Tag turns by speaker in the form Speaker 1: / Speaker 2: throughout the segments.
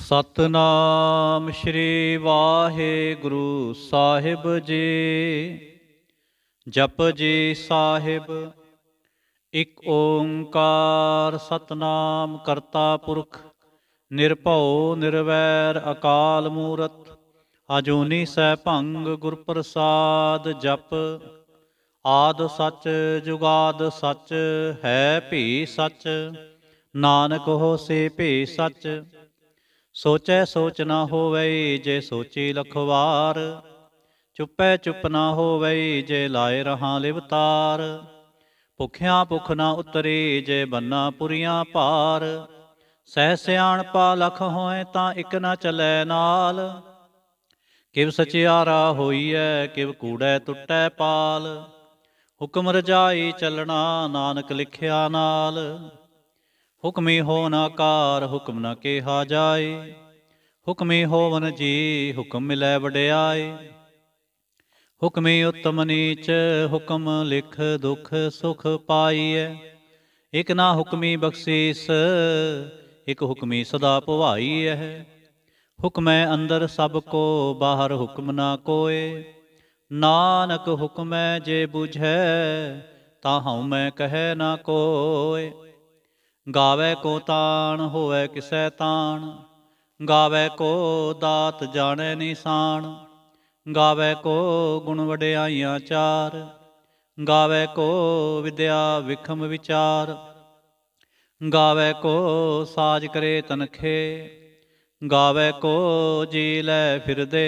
Speaker 1: ਸਤਨਾਮ ਸ਼੍ਰੀ ਵਾਹਿਗੁਰੂ ਸਾਹਿਬ ਜੀ ਜਪ ਜੀ ਸਾਹਿਬ ਇਕ ਓੰਕਾਰ ਸਤਨਾਮ ਕਰਤਾ ਪੁਰਖ ਨਿਰਭਉ ਨਿਰਵੈਰ ਅਕਾਲ ਮੂਰਤ ਅਜੂਨੀ ਸੈ ਭੰਗ ਗੁਰ ਪ੍ਰਸਾਦ ਜਪ ਆਦ ਸਚ ਜੁਗਾਦ ਸਚ ਹੈ ਭੀ ਸਚ ਨਾਨਕ ਹੋ ਸੇ ਭੀ ਸਚ ਸੋਚੈ ਸੋਚ ਨਾ ਹੋਵੈ ਜੇ ਸੋਚੀ ਲਖਵਾਰ ਚੁੱਪੈ ਚੁੱਪ ਨਾ ਹੋਵੈ ਜੇ ਲਾਇ ਰਹਾ ਲਿਵਤਾਰ ਭੁਖਿਆ ਭੁਖ ਨਾ ਉਤਰੀ ਜੇ ਬੰਨਾ ਪੁਰੀਆਂ ਭਾਰ ਸਹਿ ਸਿਆਣ ਪਾ ਲਖ ਹੋਏ ਤਾਂ ਇਕ ਨਾ ਚਲੈ ਨਾਲ ਕਿਵ ਸਚਿਆਰਾ ਹੋਈਐ ਕਿਵ ਕੂੜੈ ਟੁੱਟੈ ਪਾਲ ਹੁਕਮ ਰਜਾਈ ਚੱਲਣਾ ਨਾਨਕ ਲਿਖਿਆ ਨਾਲ ਹੁਕਮੇ ਹੋ ਨਾ ਕਾਰ ਹੁਕਮ ਨਾ ਕਿਹਾ ਜਾਏ ਹੁਕਮੇ ਹੋਵਨ ਜੀ ਹੁਕਮ ਮਿਲੈ ਵਡਿਆਏ ਹੁਕਮੇ ਉਤਮ ਨੀਚ ਹੁਕਮ ਲਿਖ ਦੁਖ ਸੁਖ ਪਾਈਐ ਇਕ ਨਾ ਹੁਕਮੀ ਬਖਸ਼ੀਸ ਇਕ ਹੁਕਮੀ ਸਦਾ ਭਵਾਈ ਹੈ ਹੁਕਮੈ ਅੰਦਰ ਸਭ ਕੋ ਬਾਹਰ ਹੁਕਮ ਨਾ ਕੋਏ ਨਾਨਕ ਹੁਕਮੈ ਜੇ ਬੁਝੈ ਤਾ ਹਉ ਮੈਂ ਕਹੈ ਨਾ ਕੋਏ ਗਾਵੇ ਕੋ ਤਾਣ ਹੋਵੇ ਕਿਸੈ ਤਾਣ ਗਾਵੇ ਕੋ ਦਾਤ ਜਾਣੇ ਨਿਸ਼ਾਨ ਗਾਵੇ ਕੋ ਗੁਣ ਵਡਿਆਈਆਂ ਚਾਰ ਗਾਵੇ ਕੋ ਵਿਦਿਆ ਵਿਖਮ ਵਿਚਾਰ ਗਾਵੇ ਕੋ ਸਾਜ ਕਰੇ ਤਨਖੇ ਗਾਵੇ ਕੋ ਜੀ ਲੈ ਫਿਰਦੇ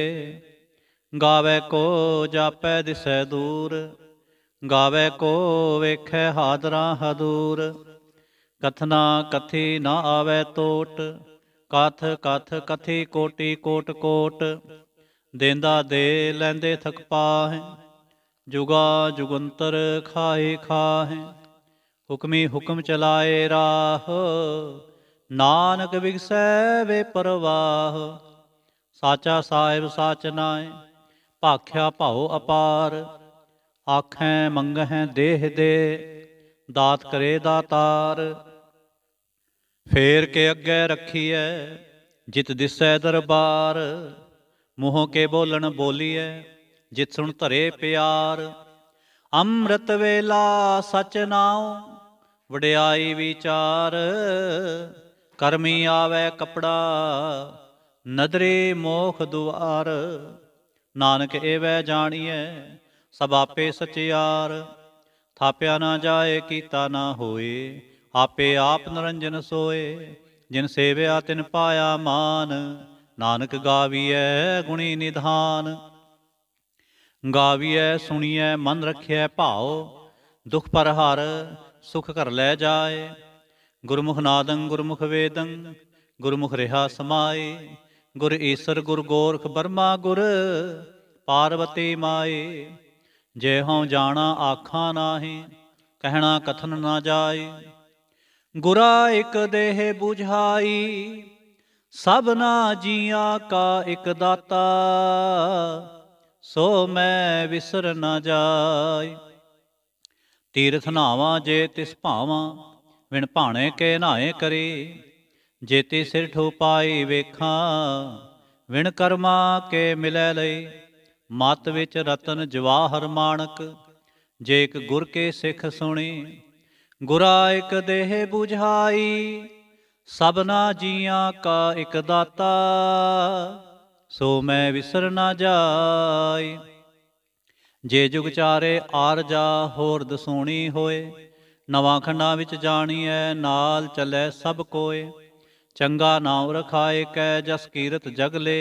Speaker 1: ਗਾਵੇ ਕੋ ਜਾਪੈ ਦਿਸੈ ਦੂਰ ਗਾਵੇ ਕੋ ਵੇਖੈ ਹਾਦਰਾ ਹਦੂਰ ਕਥਨਾ ਕਥੇ ਨਾ ਆਵੇ ਟੋਟ ਕਥ ਕਥ ਕਥੇ ਕੋਟੀ ਕੋਟ ਕੋਟ ਦੇਂਦਾ ਦੇ ਲੈਂਦੇ ਥਕ ਪਾਹੇ ਜੁਗਾ ਜੁਗੰਤਰ ਖਾਏ ਖਾਹੇ ਹੁਕਮੀ ਹੁਕਮ ਚਲਾਏ ਰਾਹ ਨਾਨਕ ਵਿਗਸੈ ਵੇ ਪਰਵਾਹ ਸਾਚਾ ਸਾਹਿਬ ਸਾਚ ਨਾਏ ਭਾਖਿਆ ਭਾਉ ਅਪਾਰ ਆਖੈ ਮੰਗਹਿ ਦੇਹ ਦੇ ਦਾਤ ਕਰੇ ਦਾਤਾਰ ਫੇਰ ਕੇ ਅੱਗੇ ਰੱਖੀਐ ਜਿਤ ਦਿਸੈ ਦਰਬਾਰ ਮੂੰਹ ਕੇ ਬੋਲਣ ਬੋਲੀਐ ਜਿਤ ਸੁਣ ਧਰੇ ਪਿਆਰ ਅੰਮ੍ਰਿਤ ਵੇਲਾ ਸਚ ਨਾਉ ਵਡਿਆਈ ਵਿਚਾਰ ਕਰਮੀ ਆਵੇ ਕਪੜਾ ਨਦਰੇ ਮੋਖ ਦੁਆਰ ਨਾਨਕ ਏਵੈ ਜਾਣੀਐ ਸਭ ਆਪੇ ਸਚਿਆਰ ਥਾਪਿਆ ਨਾ ਜਾਏ ਕੀਤਾ ਨਾ ਹੋਏ ਆਪੇ ਆਪ ਨਰੰਜਨ ਸੋਏ ਜਿਨ ਸੇਵਿਆ ਤਿਨ ਪਾਇਆ ਮਾਨ ਨਾਨਕ ਗਾਵੀਐ ਗੁਣੀ ਨਿਧਾਨ ਗਾਵੀਐ ਸੁਣੀਐ ਮਨ ਰਖਿਐ ਭਾਉ ਦੁਖ ਪਰ ਹਰ ਸੁਖ ਘਰ ਲੈ ਜਾਏ ਗੁਰਮੁਖ ਨਾਦੰ ਗੁਰਮੁਖ ਵੇਦੰ ਗੁਰਮੁਖ ਰਿਹਾ ਸਮਾਏ ਗੁਰ ਈਸ਼ਰ ਗੁਰ ਗੋਰਖ ਬਰਮਾ ਗੁਰ ਪਾਰਵਤੀ ਮਾਏ ਜੇ ਹਉ ਜਾਣਾ ਆਖਾਂ ਨਾਹੀ ਕਹਿਣਾ ਕਥਨ ਨਾ ਜਾਏ ਗੁਰਾ ਇੱਕ ਦੇਹ 부ਝਾਈ ਸਭਨਾ ਜੀਆਂ ਕਾ ਇੱਕ ਦਾਤਾ ਸੋ ਮੈਂ ਵਿਸਰ ਨਾ ਜਾਇ ਤੀਰਥ ਨਾਵਾਂ ਜੇ ਤਿਸ ਭਾਵਾਂ ਵਿਣ ਭਾਣੇ ਕੇ ਨਾਏ ਕਰੇ ਜੇ ਤੇ ਸਿਰ ਠੋਪਾਈ ਵੇਖਾਂ ਵਿਣ ਕਰਮਾ ਕੇ ਮਿਲੈ ਲਈ ਮਤ ਵਿੱਚ ਰਤਨ ਜਵਾਹਰ ਮਾਨਕ ਜੇ ਇੱਕ ਗੁਰ ਕੇ ਸਿੱਖ ਸੁਣੀ ਗੁਰਾ ਇਕ ਦੇਹ 부ਝਾਈ ਸਭਨਾ ਜੀਆਂ ਕਾ ਇਕ ਦਾਤਾ ਸੋ ਮੈਂ ਵਿਸਰ ਨਾ ਜਾਈ ਜੇ ਜੁਗ ਚਾਰੇ ਆਰ ਜਾ ਹੋਰ ਦਸੋਣੀ ਹੋਏ ਨਵਾਂ ਖੰਡਾ ਵਿੱਚ ਜਾਣੀਐ ਨਾਲ ਚੱਲੇ ਸਭ ਕੋਏ ਚੰਗਾ ਨਾਮ ਰਖਾਏ ਕੈ ਜਸ ਕੀਰਤ ਜਗ ਲੇ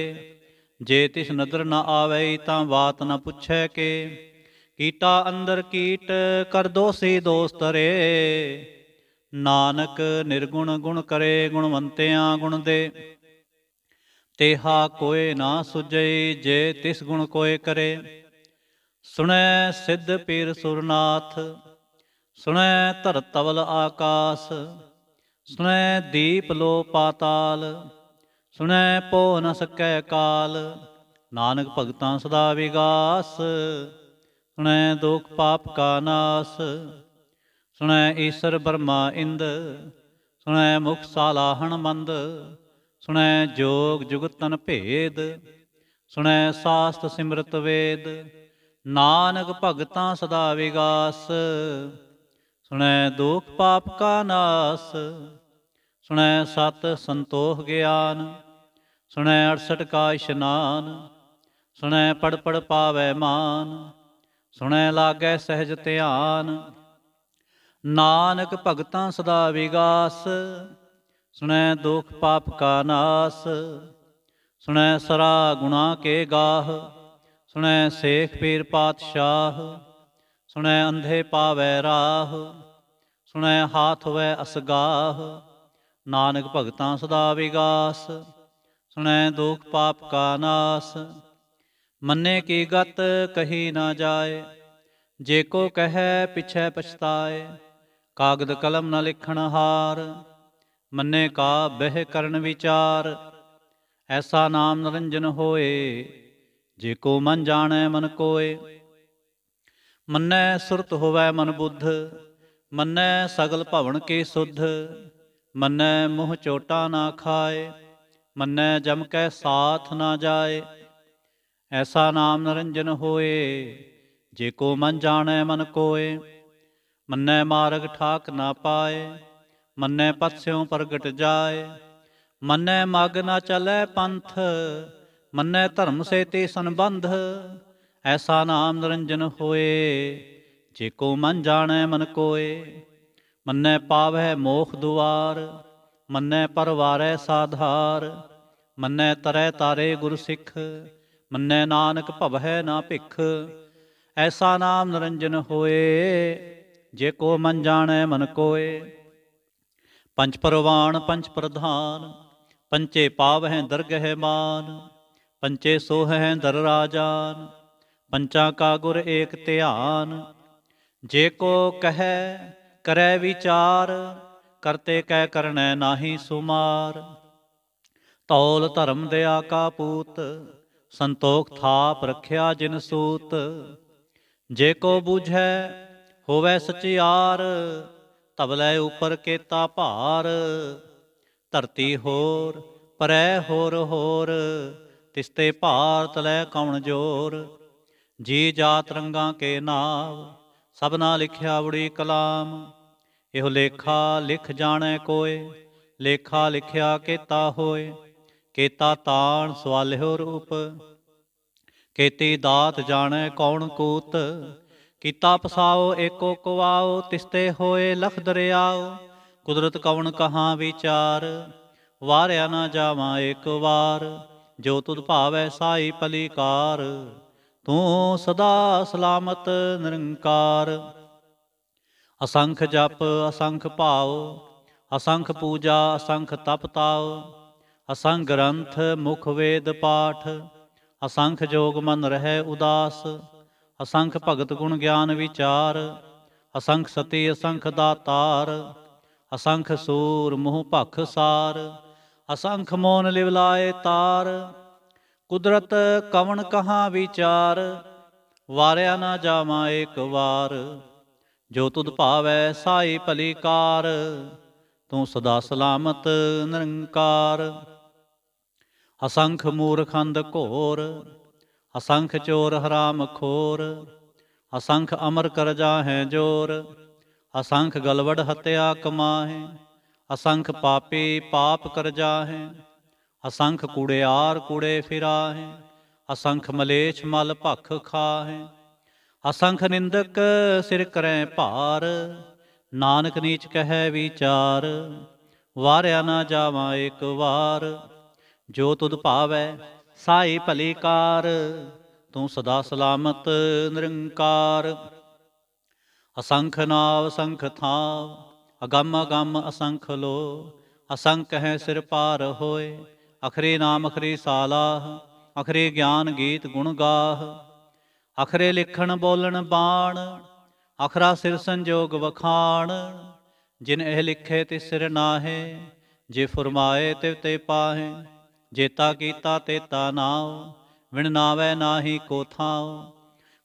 Speaker 1: ਜੇ ਤਿਸ ਨਦਰ ਨ ਆਵੇ ਤਾਂ ਬਾਤ ਨ ਪੁੱਛੈ ਕੇ ਕੀਤਾ ਅੰਦਰ ਕੀਟ ਕਰ ਦੋਸੀ ਦੋਸਤ ਰੇ ਨਾਨਕ ਨਿਰਗੁਣ ਗੁਣ ਕਰੇ ਗੁਣਵੰਤਿਆਂ ਗੁਣ ਦੇ ਤੇਹਾ ਕੋਏ ਨਾ ਸੁਜੈ ਜੇ ਤਿਸ ਗੁਣ ਕੋਏ ਕਰੇ ਸੁਣੈ ਸਿੱਧ ਪੀਰ ਸੁਰਨਾਥ ਸੁਣੈ ਧਰਤਵਲ ਆਕਾਸ ਸੁਣੈ ਦੀਪ ਲੋ ਪਾਤਾਲ ਸੁਣੈ ਪੋ ਨ ਸਕੈ ਕਾਲ ਨਾਨਕ ਭਗਤਾਂ ਸਦਾ ਵਿਗਾਸ ਸੁਣੈ ਦੁਖ ਪਾਪ ਕਾ ਨਾਸ ਸੁਣੈ ਈਸ਼ਰ ਬਰਮਾ ਇੰਦ ਸੁਣੈ ਮੁਖ ਸਾਲਾਹਣ ਮੰਦ ਸੁਣੈ ਜੋਗ ਜੁਗਤਨ ਭੇਦ ਸੁਣੈ ਸਾਸਤ ਸਿਮਰਤ ਵੇਦ ਨਾਨਕ ਭਗਤਾਂ ਸਦਾ ਵਿਗਾਸ ਸੁਣੈ ਦੁਖ ਪਾਪ ਕਾ ਨਾਸ ਸੁਣੈ ਸਤ ਸੰਤੋਖ ਗਿਆਨ ਸੁਣੈ 68 ਕਾ ਇਸ਼ਨਾਨ ਸੁਣੈ ਪੜ ਪੜ ਪਾਵੈ ਮਾਨ ਸੁਣੈ ਲਾਗੈ ਸਹਿਜ ਧਿਆਨ ਨਾਨਕ ਭਗਤਾਂ ਸਦਾ ਵਿਗਾਸ ਸੁਣੈ ਦੁਖ ਪਾਪ ਕਾ ਨਾਸ ਸੁਣੈ ਸਰਾ ਗੁਨਾ ਕੇ ਗਾਹ ਸੁਣੈ ਸੇਖ ਪੀਰ ਪਾਤਸ਼ਾਹ ਸੁਣੈ ਅੰਧੇ ਪਾਵੈ ਰਾਹ ਸੁਣੈ ਹਾਥ ਵੈ ਅਸਗਾਹ ਨਾਨਕ ਭਗਤਾਂ ਸਦਾ ਵਿਗਾਸ ਸੁਣੈ ਦੁਖ ਪਾਪ ਕਾ ਨਾਸ ਮੰਨੇ ਕੀ ਗਤ ਕਹੀ ਨਾ ਜਾਏ ਜੇ ਕੋ ਕਹੈ ਪਿਛੈ ਪਛਤਾਏ ਕਾਗਦ ਕਲਮ ਨਾ ਲਿਖਣ ਹਾਰ ਮੰਨੇ ਕਾ ਬਹਿ ਕਰਨ ਵਿਚਾਰ ਐਸਾ ਨਾਮ ਨਿਰੰਜਨ ਹੋਏ ਜੇ ਕੋ ਮਨ ਜਾਣੈ ਮਨ ਕੋਏ ਮੰਨੈ ਸੁਰਤ ਹੋਵੈ ਮਨ ਬੁੱਧ ਮੰਨੈ ਸਗਲ ਭਵਨ ਕੇ ਸੁਧ ਮੰਨੈ ਮੋਹ ਚੋਟਾ ਨਾ ਖਾਏ ਮੰਨੈ ਜਮ ਕੈ ਸਾਥ ਨਾ ਜਾਏ ਐਸਾ ਨਾਮ ਨਰੰਜਨ ਹੋਏ ਜੇ ਕੋ ਮਨ ਜਾਣੈ ਮਨ ਕੋਏ ਮੰਨੈ ਮਾਰਗ ਠਾਕ ਨਾ ਪਾਏ ਮੰਨੈ ਪਤਸਿਉ ਪ੍ਰਗਟ ਜਾਏ ਮੰਨੈ ਮਗ ਨਾ ਚਲੇ ਪੰਥ ਮੰਨੈ ਧਰਮ ਸੇ ਤੇ ਸੰਬੰਧ ਐਸਾ ਨਾਮ ਨਿਰੰਜਨ ਹੋਏ ਜੇ ਕੋ ਮਨ ਜਾਣੈ ਮਨ ਕੋਏ ਮੰਨੈ ਪਾਵੈ ਮੋਖ ਦੁਆਰ ਮੰਨੈ ਪਰਵਾਰੈ ਸਾਧਾਰ ਮੰਨੈ ਤਰੈ ਤਾਰੇ ਗੁਰ ਸਿੱਖ ਮੰਨੈ ਨਾਨਕ ਭਵਹਿ ਨਾ ਭਿਖ ਐਸਾ ਨਾਮ ਨਰੰਜਨ ਹੋਏ ਜੇ ਕੋ ਮਨ ਜਾਣੈ ਮਨ ਕੋਏ ਪੰਜ ਪਰਵਾਨ ਪੰਜ ਪ੍ਰਧਾਨ ਪੰਚੇ ਪਾਵਹਿ ਦਰਗਹਿ ਮਾਨ ਪੰਚੇ ਹੈ ਦਰ ਰਾਜਾਨ ਪੰਚਾ ਕਾ ਗੁਰ ਏਕ ਧਿਆਨ ਜੇ ਕੋ ਕਹੈ ਕਰੈ ਵਿਚਾਰ ਕਰਤੇ ਕਹਿ ਕਰਨੈ ਨਾਹੀ ਸੁਮਾਰ ਤੌਲ ਧਰਮ ਦਿਆ ਕਾ ਪੂਤ ਸੰਤੋਖ ਥਾਪ ਰਖਿਆ ਜਿਨ ਸੂਤ ਜੇ ਕੋ ਬੁਝੈ ਹੋਵੇ ਸਚਿਆਰ ਤਬਲੇ ਉਪਰ ਕੇਤਾ ਭਾਰ ਧਰਤੀ ਹੋਰ ਪਰੈ ਹੋਰ ਹੋਰ ਤਿਸਤੇ ਭਾਰਤ ਲੈ ਕੌਣ ਜੋਰ ਜੀ ਜਾਤ ਰੰਗਾ ਕੇ ਨਾਮ ਸਭਨਾ ਲਿਖਿਆ ਬੜੀ ਕਲਾਮ ਇਹੋ ਲੇਖਾ ਲਿਖ ਜਾਣੈ ਕੋਏ ਲੇਖਾ ਲਿਖਿਆ ਕੇਤਾ ਹੋਏ ਕੇਤਾ ਤਾਣ ਸਵਾਲਿਓ ਰੂਪ ਕੇਤੀ ਦਾਤ ਜਾਣੈ ਕੌਣ ਕੂਤ ਕੀਤਾ ਪਸਾਓ ਏਕੋ ਕਵਾਓ ਤਿਸਤੇ ਹੋਏ ਲਖ ਦਰਿਆਓ ਕੁਦਰਤ ਕਵਣ ਕਹਾ ਵਿਚਾਰ ਵਾਰਿਆ ਨਾ ਜਾਵਾਂ ਇੱਕ ਵਾਰ ਜੋ ਤੁਧ ਭਾਵੈ ਸਾਈ ਪਲੀਕਾਰ ਤੂੰ ਸਦਾ ਸਲਾਮਤ ਨਿਰੰਕਾਰ ਅਸੰਖ ਜਪ ਅਸੰਖ ਭਾਉ ਅਸੰਖ ਪੂਜਾ ਅਸੰਖ ਤਪ ਤਾਉ ਅਸੰਗ ਗ੍ਰੰਥ ਮੁਖ ਵੇਦ ਪਾਠ ਅਸੰਖ ਜੋਗ ਮਨ ਰਹੇ ਉਦਾਸ ਅਸੰਖ ਭਗਤ ਗੁਣ ਗਿਆਨ ਵਿਚਾਰ ਅਸੰਖ ਸਤੀ ਅਸੰਖ ਦਾਤਾਰ ਅਸੰਖ ਸੂਰ ਮੋਹ ਭਖ ਸਾਰ ਅਸੰਖ ਮੋਨ ਲਿਵ ਲਾਏ ਤਾਰ ਕੁਦਰਤ ਕਵਣ ਕਹਾ ਵਿਚਾਰ ਵਾਰਿਆ ਨਾ ਜਾਵਾ ਇੱਕ ਵਾਰ ਜੋ ਤੁਧ ਭਾਵੈ ਸਾਈ ਭਲੀ ਕਾਰ ਤੂੰ ਸਦਾ ਸਲਾਮਤ ਨਿਰੰਕਾਰ ਅਸੰਖ ਮੂਰਖੰਦ ਘੋਰ ਅਸੰਖ ਚੋਰ ਹਰਾਮ ਖੋਰ ਅਸੰਖ ਅਮਰ ਕਰਜਾ ਹੈ ਜੋਰ ਅਸੰਖ ਗਲਵੜ ਹਤਿਆ ਕਮਾਹੇ ਅਸੰਖ ਪਾਪੀ ਪਾਪ ਕਰਜਾ ਹੈ ਅਸੰਖ ਕੂੜਿਆਰ ਕੂੜੇ ਹੈ ਅਸੰਖ ਮਲੇਛ ਮਲ ਭਖ ਹੈ ਅਸੰਖ ਨਿੰਦਕ ਸਿਰ ਕਰੈ ਭਾਰ ਨਾਨਕ ਨੀਚ ਕਹੈ ਵਿਚਾਰ ਵਾਰਿਆ ਨਾ ਜਾਵਾ ਇੱਕ ਵਾਰ ਜੋ ਤੁਧ ਭਾਵੈ ਸਾਏ ਭਲੇ ਕਾਰ ਤੂੰ ਸਦਾ ਸਲਾਮਤ ਨਿਰੰਕਾਰ ਅਸੰਖ ਨਾਵ ਸੰਖ ਥਾਵ ਅਗੰਮ ਅਗੰਮ ਅਸੰਖ ਲੋ ਅਸੰਖ ਹੈ ਸਿਰ ਪਾਰ ਹੋਏ ਅਖਰੇ ਨਾਮ ਅਖਰੇ ਸਾਲਾ ਅਖਰੇ ਗਿਆਨ ਗੀਤ ਗੁਣ ਗਾਹ ਅਖਰੇ ਲਿਖਣ ਬੋਲਣ ਬਾਣ ਅਖਰਾ ਸਿਰ ਸੰਜੋਗ ਵਖਾਣ ਜਿਨ ਇਹ ਲਿਖੇ ਤੇ ਸਿਰ ਨਾਹੇ ਜੇ ਫਰਮਾਏ ਤੇ ਤੇ ਪਾਹੇ ਜੇਤਾ ਕੀਤਾ ਤੇਤਾ ਨਾਉ ਵਿਣ ਨਾਵੇ ਨਾਹੀ ਕੋ ਥਾਉ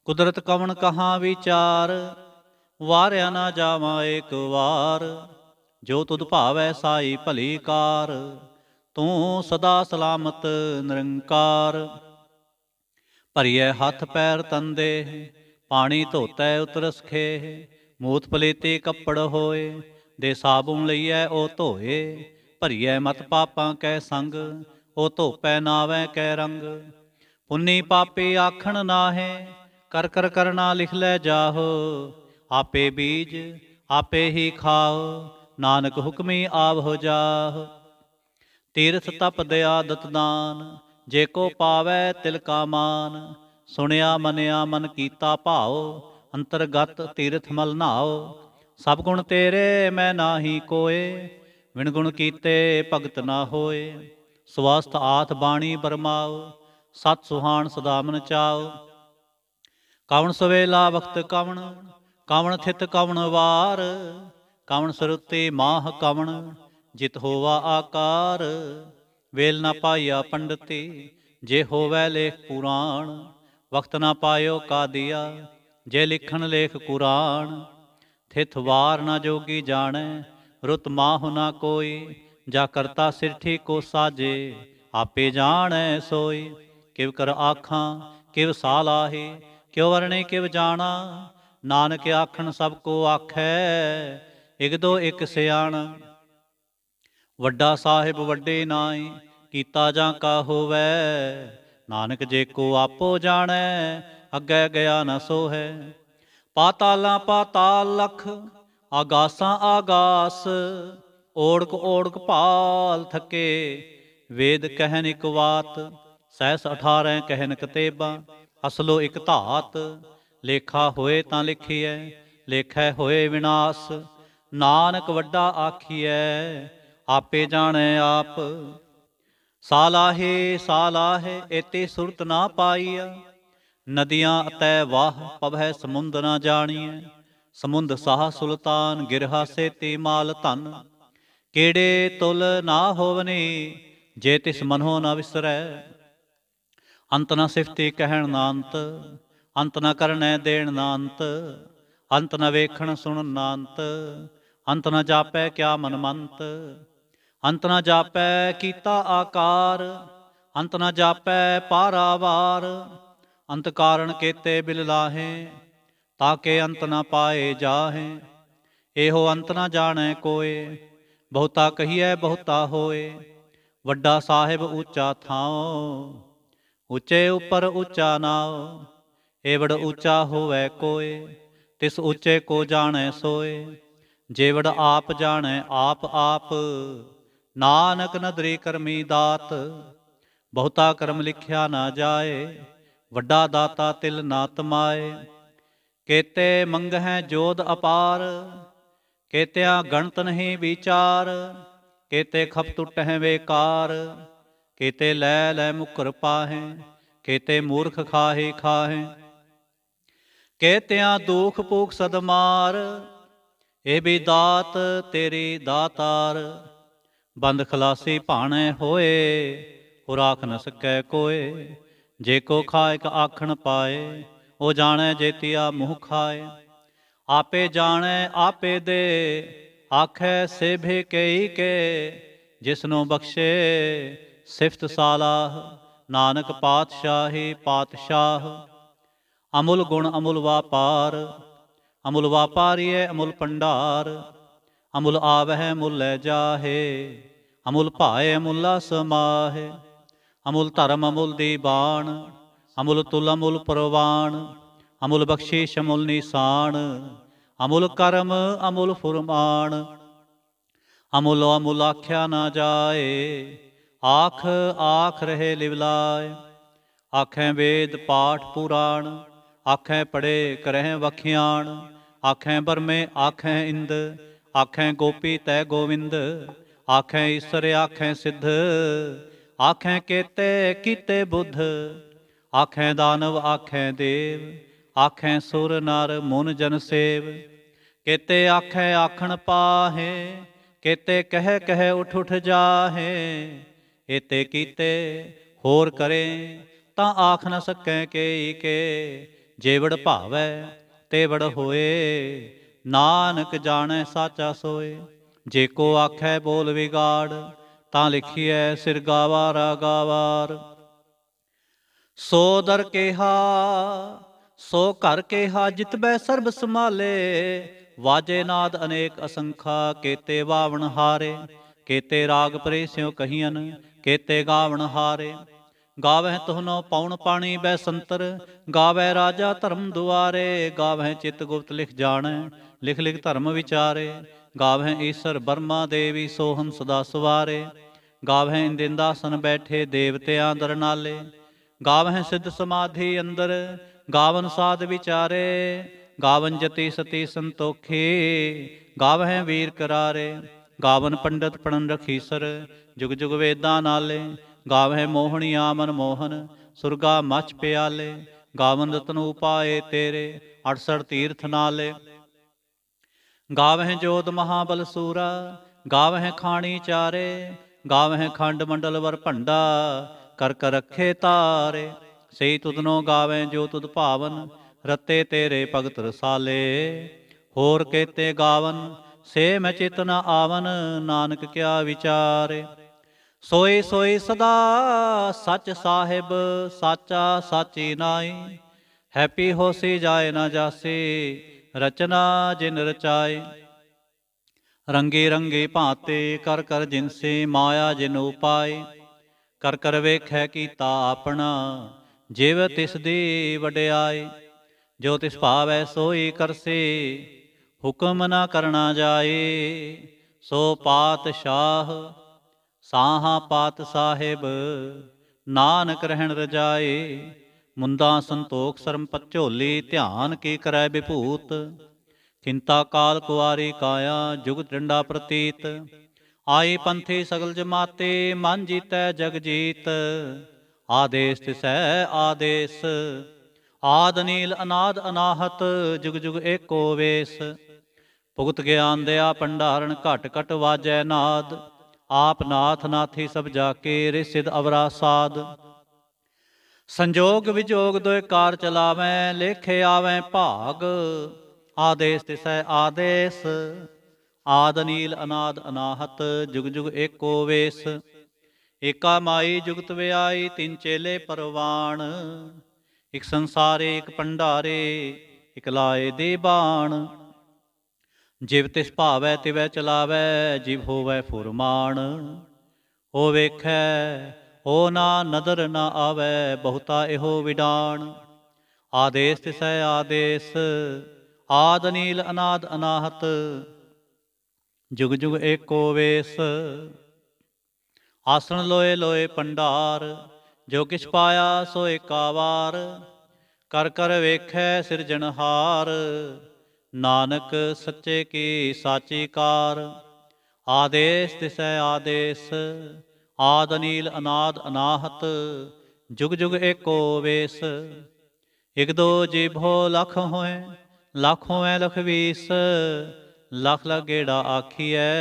Speaker 1: ਕੁਦਰਤ ਕਵਣ ਕਹਾ ਵਿਚਾਰ ਵਾਰਿਆ ਨਾ ਜਾਵਾ ਏਕ ਵਾਰ ਜੋ ਤੁਧ ਭਾਵੈ ਸਾਈ ਭਲੀ ਕਾਰ ਤੂੰ ਸਦਾ ਸਲਾਮਤ ਨਿਰੰਕਾਰ ਭਰੀਐ ਹੱਥ ਪੈਰ ਤੰਦੇ ਪਾਣੀ ਧੋਤੈ ਉਤਰਸ ਖੇ ਮੂਤ ਪਲੇਤੇ ਕੱਪੜ ਹੋਏ ਦੇ ਸਾਬੂਨ ਲਈਐ ਉਹ ਧੋਏ ਭਰੀਐ ਮਤ ਪਾਪਾਂ ਕੈ ਸੰਗ ਉਹ ਧੋਪੈ ਨਾਵੇਂ ਕੈ ਰੰਗ ਪੁੰਨੀ ਪਾਪੀ ਆਖਣ ਨਾਹੇ ਕਰ ਕਰ ਕਰਨਾ ਲਿਖ ਲੈ ਜਾਹੋ ਆਪੇ ਬੀਜ ਆਪੇ ਹੀ ਖਾਓ ਨਾਨਕ ਹੁਕਮੀ ਆਵ ਹੋ ਜਾਹ ਤੀਰਥ ਤਪ ਦਇਆ ਦਾਨ ਜੇ ਕੋ ਪਾਵੇ ਤਿਲ ਕਾ ਮਾਨ ਸੁਣਿਆ ਮੰਨਿਆ ਮਨ ਕੀਤਾ ਭਾਉ ਅੰਤਰਗਤ ਤੀਰਥ ਮਲ ਨਾਉ ਸਭ ਗੁਣ ਤੇਰੇ ਮੈਂ ਨਾਹੀ ਕੋਏ ਵਿਣ ਗੁਣ ਕੀਤੇ ਭਗਤ ਨਾ ਹੋਏ ਸਵਸਤ ਆਥ ਬਾਣੀ ਪਰਮਾਉ ਸਤ ਸੁਹਾਣ ਸਦਾ ਮਨ ਚਾਉ ਕਵਣ ਸਵੇਲਾ ਵਖਤ ਕਵਣ ਕਵਣ ਥਿਤ ਕਵਣ ਵਾਰ ਕਵਣ ਸਰੁਤੇ ਮਾਹ ਕਵਣ ਜਿਤ ਹੋਵਾ ਆਕਾਰ ਵੇਲ ਨਾ ਪਾਇਆ ਪੰਡਤੀ ਜੇ ਹੋਵੇ ਲੇਖ ਪੁਰਾਣ ਵਕਤ ਨਾ ਪਾਇਓ ਕਾਦੀਆ ਜੇ ਲਿਖਣ ਲੇਖ ਕੁਰਾਨ ਥਿਤ ਵਾਰ ਨਾ ਜੋਗੀ ਜਾਣੈ ਰੁਤ ਮਾਹ ਨਾ ਕੋਈ ਜਾ ਕਰਤਾ ਸਿਰਠੀ ਕੋ ਸਾਜੇ ਆਪੇ ਜਾਣੈ ਸੋਈ ਕਿਵ ਕਰ ਆਖਾਂ ਕਿਵ ਸਾਲ ਆਹੇ ਕਿਉ ਵਰਣੇ ਕਿਵ ਜਾਣਾ ਨਾਨਕ ਆਖਣ ਸਭ ਕੋ ਆਖੈ ਇਕ ਦੋ ਇਕ ਸਿਆਣ ਵੱਡਾ ਸਾਹਿਬ ਵੱਡੇ ਨਾਏ ਕੀਤਾ ਜਾਂ ਕਾ ਹੋਵੇ ਨਾਨਕ ਜੇ ਕੋ ਆਪੋ ਜਾਣੈ ਅੱਗੇ ਗਿਆ ਨਾ ਸੋਹੈ ਪਾਤਾਲਾਂ ਪਾਤਾਲ ਲਖ ਆਗਾਸਾਂ ਆਗਾਸ ਓੜਕ ਓੜਕ ਪਾਲ ਥਕੇ ਵੇਦ ਕਹਿਨ ਇਕ ਬਾਤ ਸਹਿਸ 18 ਕਹਿਨ ਕਤੇਬਾ ਅਸਲੋ ਇਕ ਧਾਤ ਲੇਖਾ ਹੋਏ ਤਾਂ ਲਿਖੀਐ ਲੇਖੈ ਹੋਏ ਵਿਨਾਸ਼ ਨਾਨਕ ਵੱਡਾ ਆਖੀਐ ਆਪੇ ਜਾਣੈ ਆਪ ਸਾਲਾਹੇ ਸਾਲਾਹੇ ਇਤੇ ਸੁਰਤ ਨਾ ਪਾਈਆ ਨਦੀਆਂ ਅਤੈ ਵਾਹ ਪਵਹਿ ਸਮੁੰਦ ਨਾ ਜਾਣੀਐ ਸਮੁੰਦ ਸਾਹ ਸੁਲਤਾਨ ਗਿਰਹਾ ਸੇ ਤੇ ਮਾਲ ਧਨ ਕਿਹੜੇ ਤੁਲ ਨਾ ਹੋਵਨੀ ਜੇ ਤਿਸ ਮਨੋ ਨਾ ਵਿਸਰੈ ਅੰਤ ਨਾ ਸਿਫਤੀ ਕਹਿਣ ਨਾ ਅੰਤ ਅੰਤ ਨਾ ਕਰਨੈ ਦੇਣ ਨਾ ਅੰਤ ਅੰਤ ਨਾ ਵੇਖਣ ਸੁਣ ਨਾ ਅੰਤ ਅੰਤ ਨਾ ਜਾਪੈ ਕਿਆ ਮਨ ਮੰਤ ਅੰਤ ਨਾ ਜਾਪੈ ਕੀਤਾ ਆਕਾਰ ਅੰਤ ਨਾ ਜਾਪੈ ਪਾਰਾਵਾਰ ਅੰਤ ਕਾਰਨ ਕੀਤੇ ਬਿਲ ਲਾਹੇ ਤਾਂ ਕਿ ਅੰਤ ਨਾ ਪਾਏ ਜਾਹੇ ਇਹੋ ਅੰਤ ਨਾ ਜਾਣੈ ਕੋਏ ਬਹੁਤਾ ਕਹੀਐ ਬਹੁਤਾ ਹੋਏ ਵੱਡਾ ਸਾਹਿਬ ਉੱਚਾ ਥਾਉ ਉੱਚੇ ਉੱਪਰ ਉੱਚਾ ਨਾਉ ਏਵੜ ਉੱਚਾ ਹੋਵੇ ਕੋਏ ਤਿਸ ਉੱਚੇ ਕੋ ਜਾਣੈ ਸੋਏ ਜੇਵੜ ਆਪ ਜਾਣੈ ਆਪ ਆਪ ਨਾਨਕ ਨਦਰੀ ਕਰਮੀ ਦਾਤ ਬਹੁਤਾ ਕਰਮ ਲਿਖਿਆ ਨਾ ਜਾਏ ਵੱਡਾ ਦਾਤਾ ਤਿਲ ਨਾ ਤਮਾਏ ਕੇਤੇ ਮੰਗਹਿ ਜੋਦ ਅਪਾਰ ਕੇਤਿਆ ਗਣਤ ਨਹੀਂ ਵਿਚਾਰ ਕੇਤੇ ਖਪ ਟੁੱਟਹਿ ਵੇਕਾਰ ਕੇਤੇ ਲੈ ਲੈ ਮੁਕਰ ਪਾਹੇ ਕੇਤੇ ਮੂਰਖ ਖਾਹੇ ਖਾਹੇ ਕੇਤਿਆ ਦੁਖ ਭੂਖ ਸਦਮਾਰ ਇਹ ਵੀ ਦਾਤ ਤੇਰੀ ਦਾਤਾਰ ਬੰਦ ਖਲਾਸੀ ਭਾਣੇ ਹੋਏ ਹੁਰਾਖ ਨ ਸਕੈ ਕੋਏ ਜੇ ਕੋ ਖਾਇਕ ਆਖਣ ਪਾਏ ਉਹ ਜਾਣੈ ਜੇਤਿਆ ਮੂਖ ਖਾਏ ਆਪੇ ਜਾਣੈ ਆਪੇ ਦੇ ਆਖੈ ਸੇਭੇ ਕਈ ਕੇ ਜਿਸਨੂੰ ਬਖਸ਼ੇ ਸਿਫਤ ਸਾਲਾ ਨਾਨਕ ਪਾਤਸ਼ਾਹੀ ਪਾਤਸ਼ਾਹ ਅਮੁੱਲ ਗੁਣ ਅਮੁੱਲ ਵਾਪਾਰ ਅਮੁੱਲ ਵਾਪਾਰੀਏ ਅਮੁੱਲ ਪੰਡਾਰ ਅਮੁੱਲ ਆਵਹਿ ਮੁੱਲ ਜਾਹੇ ਅਮੁੱਲ ਭਾਏ ਅਮੁੱਲਾ ਸਮਾਹੇ ਅਮੁੱਲ ਧਰਮ ਅਮੁੱਲ ਦੀਬਾਨ ਅਮੁੱਲ ਤੁਲ ਅਮੁੱਲ ਪਰਵਾਣ ਅਮੁੱਲ ਬਖਸ਼ੀਸ਼ ਅਮੁੱਲ ਨਿਸਾਨ ਅਮੁਲ ਕਰਮ ਅਮੁਲ ਫੁਰਮਾਨ ਅਮੁਲੋ ਅਮੁਲ ਆਖਿਆ ਨਾ ਜਾਏ ਆਖ ਆਖ ਰਹੇ ਲਿਵਲਾਏ ਆਖੇ ਵੇਦ ਪਾਠ ਪੁਰਾਣ ਆਖੇ ਪੜੇ ਕਰਹਿ ਵਖਿਆਣ ਆਖੇ ਬਰਮੇ ਆਖੇ ਇੰਦ ਆਖੇ ਗੋਪੀ ਤੈ ਗੋਵਿੰਦ ਆਖੇ ਈਸ਼ਰ ਆਖੇ ਸਿੱਧ ਆਖੇ ਕੇਤੇ ਕੀਤੇ ਬੁੱਧ ਆਖੇ ਦਾਨਵ ਆਖੇ ਦੇਵ ਆਖੈ ਸੁਰ ਨਰ ਮਨ ਜਨ ਸੇਵ ਕੇਤੇ ਆਖੈ ਆਖਣ ਪਾਹੇ ਕੇਤੇ ਕਹਿ ਕਹਿ ਉਠ ਉਠ ਜਾਹੇ ਇਤੇ ਕੀਤੇ ਹੋਰ ਕਰੇ ਤਾਂ ਆਖ ਨ ਸਕੈ ਕੇ ਕੇ ਜੇਵੜ ਭਾਵੈ ਤੇਵੜ ਹੋਏ ਨਾਨਕ ਜਾਣੈ ਸਾਚਾ ਸੋਏ ਜੇ ਕੋ ਆਖੈ ਬੋਲ ਵਿਗਾੜ ਤਾਂ ਲਿਖੀਐ ਸਿਰ ਗਾਵਾਰਾ ਗਾਵਾਰ ਸੋਦਰ ਦਰ ਕੇਹਾ ਸੋ ਘਰ ਕੇ ਹਾਜਿਤ ਬੈ ਸਰਬ ਸਮਾਲੇ ਵਾਜੇ ਨਾਦ ਅਨੇਕ ਅਸੰਖਾ ਕੇਤੇ ਬਾਵਣ ਹਾਰੇ ਕੇਤੇ ਰਾਗ ਪਰੇ ਸਿਓ ਕਹੀਨ ਕੇਤੇ ਗਾਵਣ ਹਾਰੇ ਗਾਵਹਿ ਤੁਹਨੋ ਪਉਣ ਪਾਣੀ ਬੈ ਸੰਤਰ ਗਾਵੈ ਰਾਜਾ ਧਰਮ ਦੁਆਰੇ ਗਾਵਹਿ ਚਿਤ ਗੁਪਤ ਲਿਖ ਜਾਣੈ ਲਿਖ ਲਿਖ ਧਰਮ ਵਿਚਾਰੇ ਗਾਵਹਿ ਈਸ਼ਰ ਬਰਮਾ ਦੇਵੀ ਸੋਹਮ ਸਦਾ ਸਵਾਰੇ ਗਾਵਹਿ ਇੰਦਿੰਦਾਸਨ ਬੈਠੇ ਦੇਵਤਿਆਂ ਦਰਨਾਲੇ ਗਾਵਹਿ ਸਿੱਧ ਸਮਾਧੀ ਅੰਦਰ ਗਾਵਨ ਸਾਧ ਵਿਚਾਰੇ ਗਾਵਨ ਜਤੀ ਸਤੀ ਸੰਤੋਖੇ ਗਾਵਹਿ ਵੀਰ ਕਰਾਰੇ ਗਾਵਨ ਪੰਡਤ ਪੜਨ ਰਖੀਸਰ ਜੁਗ ਜੁਗ ਵੇਦਾਂ ਨਾਲੇ ਗਾਵਹਿ ਮੋਹਣੀ ਆਮਨ ਮੋਹਨ ਸੁਰਗਾ ਮਚ ਪਿਆਲੇ ਗਾਵਨ ਰਤਨ ਉਪਾਏ ਤੇਰੇ 68 ਤੀਰਥ ਨਾਲੇ ਗਾਵਹਿ ਜੋਤ ਮਹਾਬਲ ਸੂਰਾ ਗਾਵਹਿ ਖਾਣੀ ਚਾਰੇ ਗਾਵਹਿ ਖੰਡ ਮੰਡਲ ਵਰ ਭੰਡਾ ਕਰ ਕਰ ਰੱਖੇ ਤਾਰੇ ਸਈ ਤੁਧਨੋ ਗਾਵੇਂ ਜੋ ਤੁਧ ਭਾਵਨ ਰਤੇ ਤੇਰੇ ਭਗਤ ਰਸਾਲੇ ਹੋਰ ਕੇਤੇ ਗਾਵਨ ਸੇ ਮੈਂ ਚਿਤਨ ਆਵਨ ਨਾਨਕ ਕਿਆ ਵਿਚਾਰੇ ਸੋਈ ਸੋਈ ਸਦਾ ਸੱਚ ਸਾਹਿਬ ਸਾਚਾ ਸਾਚੀ ਨਾਈ ਹੈਪੀ ਹੋਸੀ ਜਾਏ ਨਾ ਜਾਸੀ ਰਚਨਾ ਜਿਨ ਰਚਾਏ ਰੰਗੇ ਰੰਗੇ ਭਾਤੇ ਕਰ ਕਰ ਜਿਨਸੇ ਮਾਇਆ ਜਿਨ ਉਪਾਏ ਕਰ ਕਰ ਵੇਖੈ ਕੀਤਾ ਆਪਣਾ ਜਿਵ ਤਿਸ ਦੀ ਵਡਿਆਈ ਜੋ ਤਿਸ ਭਾਵੈ ਸੋਈ ਕਰਸੇ ਹੁਕਮ ਨਾ ਕਰਨਾ ਜਾਏ ਸੋ ਪਾਤਸ਼ਾਹ ਸਾਹਾ ਪਾਤ ਸਾਹਿਬ ਨਾਨਕ ਰਹਿਣ ਰਜਾਏ ਮੁੰਦਾ ਸੰਤੋਖ ਸਰਮ ਪਚੋਲੀ ਧਿਆਨ ਕੀ ਕਰੈ ਵਿਭੂਤ ਚਿੰਤਾ ਕਾਲ ਕੁਆਰੀ ਕਾਇਆ ਜੁਗ ਡੰਡਾ ਪ੍ਰਤੀਤ ਆਏ ਪੰਥੀ ਸਗਲ ਜਮਾਤੇ ਮਨ ਜੀਤੈ ਜਗ ਜੀਤ ਆਦੇਸ ਤਿਸੈ ਆਦੇਸ ਆਦ ਨੀਲ ਅਨਾਦ ਅਨਾਹਤ ਜੁਗ ਜੁਗ ਏਕੋ ਵੇਸ ਭੁਗਤ ਗਿਆਨ ਦਿਆ ਪੰਡਾਰਣ ਘਟ ਘਟ ਵਾਜੈ ਨਾਦ ਆਪ ਨਾਥ ਨਾਥੀ ਸਭ ਜਾ ਕੇ ਸਿਧ ਅਵਰਾ ਸਾਦ ਸੰਜੋਗ ਵਿਜੋਗ ਦੋਇ ਕਾਰ ਚਲਾਵੇਂ ਲੇਖੇ ਆਵੇਂ ਭਾਗ ਆਦੇਸ ਤਿਸੈ ਆਦੇਸ ਆਦ ਨੀਲ ਅਨਾਦ ਅਨਾਹਤ ਜੁਗ ਜੁਗ ਏਕੋ ਵੇਸ ਏਕਾ ਮਾਈ ਜੁਗਤ ਵਿਆਈ ਤਿੰਨ ਚੇਲੇ ਪਰਵਾਣ ਇਕ ਸੰਸਾਰੇ ਇਕ ਪੰਡਾਰੇ ਇਕ ਲਾਏ ਦੇ ਬਾਣ ਜਿਵ ਤਿਸ ਭਾਵੈ ਤਿਵੈ ਚਲਾਵੈ ਜਿਵ ਹੋਵੈ ਫੁਰਮਾਨ ਹੋ ਵੇਖੈ ਹੋ ਨਾ ਨਦਰ ਨਾ ਆਵੈ ਬਹੁਤਾ ਇਹੋ ਵਿਡਾਣ ਆਦੇਸ ਤਿਸੈ ਆਦੇਸ ਆਦ ਨੀਲ ਅਨਾਦ ਅਨਾਹਤ ਜੁਗ ਜੁਗ ਏਕੋ ਵੇਸ ਆਸਣ ਲੋਏ ਲੋਏ ਪੰਡਾਰ ਜੋ ਕਿਛ ਪਾਇਆ ਸੋ ਏਕਾਵਾਰ ਕਰ ਕਰ ਵੇਖੈ ਸਿਰਜਣਹਾਰ ਨਾਨਕ ਸੱਚੇ ਕੀ ਸਾਚੀ ਕਾਰ ਆਦੇਸ਼ ਤਿਸੈ ਆਦੇਸ਼ ਆਦ ਅਨੀਲ ਅਨਾਦ ਅਨਾਹਤ ਜੁਗ ਜੁਗ ਏਕੋ ਵੇਸ ਇਕ ਦੋ ਭੋ ਲਖ ਹੋਏ ਲਖ ਹੋਏ ਲਖ ਵੀਸ ਲਖ ਲਗੇੜਾ ਆਖੀਐ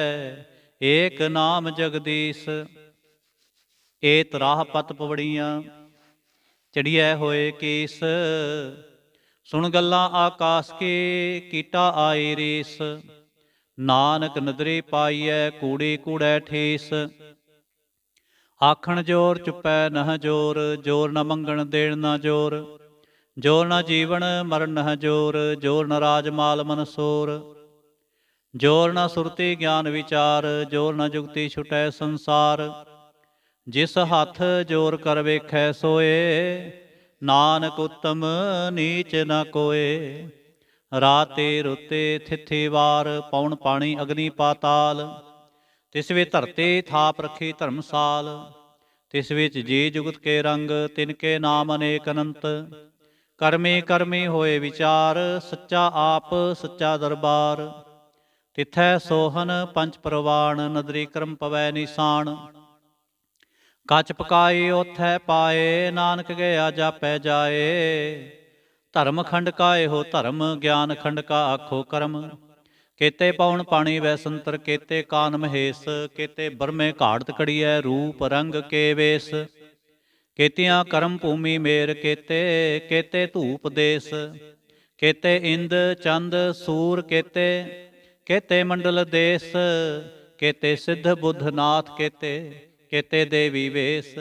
Speaker 1: ਏਕ ਨਾਮ ਜਗਦੀਸ਼ ਏ ਤਰਾਹ ਪਤ ਪਵੜੀਆਂ ਚੜੀਐ ਹੋਏ ਕੇਸ ਸੁਣ ਗੱਲਾਂ ਆਕਾਸ਼ ਕੇ ਕੀਟਾ ਆਏ ਰੇਸ ਨਾਨਕ ਨਦਰੇ ਪਾਈਐ ਕੂੜੇ ਕੂੜੈ ਠੇਸ ਆਖਣ ਜੋਰ ਚੁਪੈ ਨਹ ਜੋਰ ਜੋਰ ਨ ਮੰਗਣ ਦੇਣ ਨ ਜੋਰ ਜੋਰ ਨ ਜੀਵਨ ਮਰਨ ਨਹ ਜੋਰ ਜੋਰ ਨ ਰਾਜ ਮਾਲ ਮਨਸੂਰ ਜੋਰ ਨ ਸੁਰਤੀ ਗਿਆਨ ਵਿਚਾਰ ਜੋਰ ਨ ਜੁਗਤੀ ਛੁਟੈ ਸੰਸਾਰ ਜਿਸ ਹੱਥ ਜੋਰ ਕਰ ਵੇਖੈ ਸੋਏ ਨਾਨਕ ਉਤਮ ਨੀਚ ਨ ਕੋਏ ਰਾਤੇ ਰੁੱਤੇ ਥਿੱਥੇ ਵਾਰ ਪੌਣ ਪਾਣੀ ਅਗਨੀ ਪਾਤਾਲ ਤਿਸ ਵਿੱਚ ਧਰਤੇ ਥਾਪ ਰਖੀ ਧਰਮਸਾਲ ਤਿਸ ਵਿੱਚ ਜੀ ਜੁਗਤ ਕੇ ਰੰਗ ਤਿਨ ਕੇ ਨਾਮ ਅਨੇਕ ਅਨੰਤ ਕਰਮੇ ਕਰਮੇ ਹੋਏ ਵਿਚਾਰ ਸੱਚਾ ਆਪ ਸੱਚਾ ਦਰਬਾਰ ਤਿਥੈ ਸੋਹਨ ਪੰਜ ਪ੍ਰਵਾਣ ਨਦਰੀ ਕਰਮ ਪਵੈ ਨਿਸ਼ਾਨ ਕਚ ਪਕਾਏ ਉਥੈ ਪਾਏ ਨਾਨਕ ਗਿਆ ਜਾਪੈ ਜਾਏ ਧਰਮ ਖੰਡ ਕਾ ਇਹੋ ਧਰਮ ਗਿਆਨ ਖੰਡ ਕਾ ਆਖੋ ਕਰਮ ਕੀਤੇ ਪਉਣ ਪਾਣੀ ਵੈ ਸੰਤਰ ਕੀਤੇ ਕਾਨ ਮਹੇਸ ਕੀਤੇ ਬਰਮੇ ਘਾੜਤ ਕੜੀਐ ਰੂਪ ਰੰਗ ਕੇ ਵੇਸ ਕੀਤਿਆਂ ਕਰਮ ਭੂਮੀ ਮੇਰ ਕੀਤੇ ਕੀਤੇ ਧੂਪ ਦੇਸ ਕੀਤੇ ਇੰਦ ਚੰਦ ਸੂਰ ਕੀਤੇ ਕੀਤੇ ਮੰਡਲ ਦੇਸ ਕੀਤੇ ਸਿੱਧ ਬੁੱਧਨਾਥ ਕੀਤੇ ਕੇਤੇ ਦੇਵੀ ਵੇਸ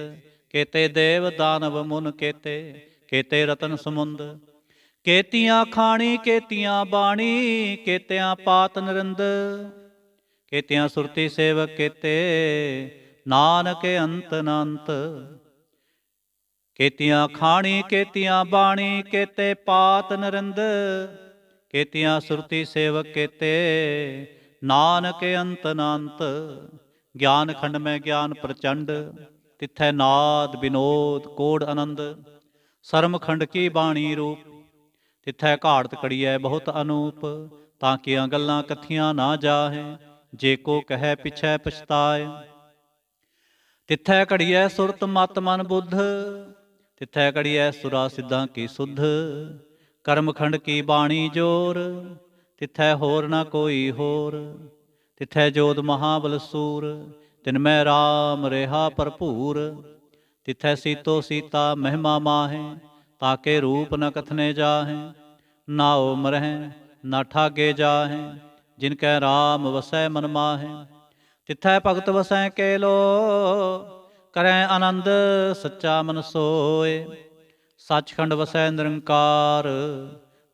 Speaker 1: ਕੇਤੇ ਦੇਵ ਦਾਨਵ ਮੁਨ ਕੇਤੇ ਕੇਤੇ ਰਤਨ ਸਮੁੰਦ ਕੇਤੀਆਂ ਖਾਣੀ ਕੇਤੀਆਂ ਬਾਣੀ ਕੇਤਿਆਂ ਪਾਤ ਨਰਿੰਦ ਕੇਤਿਆਂ ਸੁਰਤੀ ਸੇਵਕ ਕੇਤੇ ਨਾਨਕ ਅੰਤ ਅਨੰਤ ਕੇਤੀਆਂ ਖਾਣੀ ਕੇਤੀਆਂ ਬਾਣੀ ਕੇਤੇ ਪਾਤ ਨਰਿੰਦ ਕੇਤਿਆਂ ਸੁਰਤੀ ਸੇਵਕ ਕੇਤੇ ਨਾਨਕ ਅੰਤ ਅਨੰਤ ਗਿਆਨ ਖੰਡ ਮੈਂ ਗਿਆਨ ਪ੍ਰਚੰਡ ਤਿੱਥੈ ਨਾਦ ਬਿਨੋਦ ਕੋੜ ਆਨੰਦ ਸਰਮ ਖੰਡ ਕੀ ਬਾਣੀ ਰੂਪ ਤਿੱਥੈ ਘਾੜਤ ਕੜੀਐ ਬਹੁਤ ਅਨੂਪ ਤਾਂ ਕਿ ਆ ਗੱਲਾਂ ਕਥੀਆਂ ਨਾ ਜਾਹੇ ਜੇ ਕੋ ਕਹੈ ਪਿਛੈ ਪਛਤਾਇ ਤਿੱਥੈ ਘੜੀਐ ਸੁਰਤ ਮਤ ਮਨ ਬੁੱਧ ਤਿੱਥੈ ਘੜੀਐ ਸੁਰਾ ਸਿੱਧਾਂ ਕੀ ਸੁਧ ਕਰਮ ਖੰਡ ਕੀ ਬਾਣੀ ਜੋਰ ਤਿੱਥੈ ਹੋਰ ਨਾ ਕੋਈ ਹੋਰ ਤਿਥੈ ਜੋਤ ਮਹਾਬਲਸੂਰ ਤਿਨ ਮੈਂ RAM ਰਹਾ ਭਰਪੂਰ ਤਿਥੈ ਸੀਤੋ ਸੀਤਾ ਮਹਿਮਾ ਮਾਹੇ ਤਾਕੇ ਰੂਪ ਨ ਕਥਨੇ ਜਾਹੇ ਨਾਉ ਮਰਹਿ ਨਾ ਠਾਗੇ ਜਾਹੇ ਜਿਨ ਕੈ RAM ਵਸੈ ਮਨ ਮਾਹੇ ਤਿਥੈ ਭਗਤ ਵਸੈ ਕੇ ਲੋ ਕਰੈ ਆਨੰਦ ਸੱਚਾ ਮਨ ਸੋਏ ਸੱਚਖੰਡ ਵਸੈ ਨਿਰੰਕਾਰ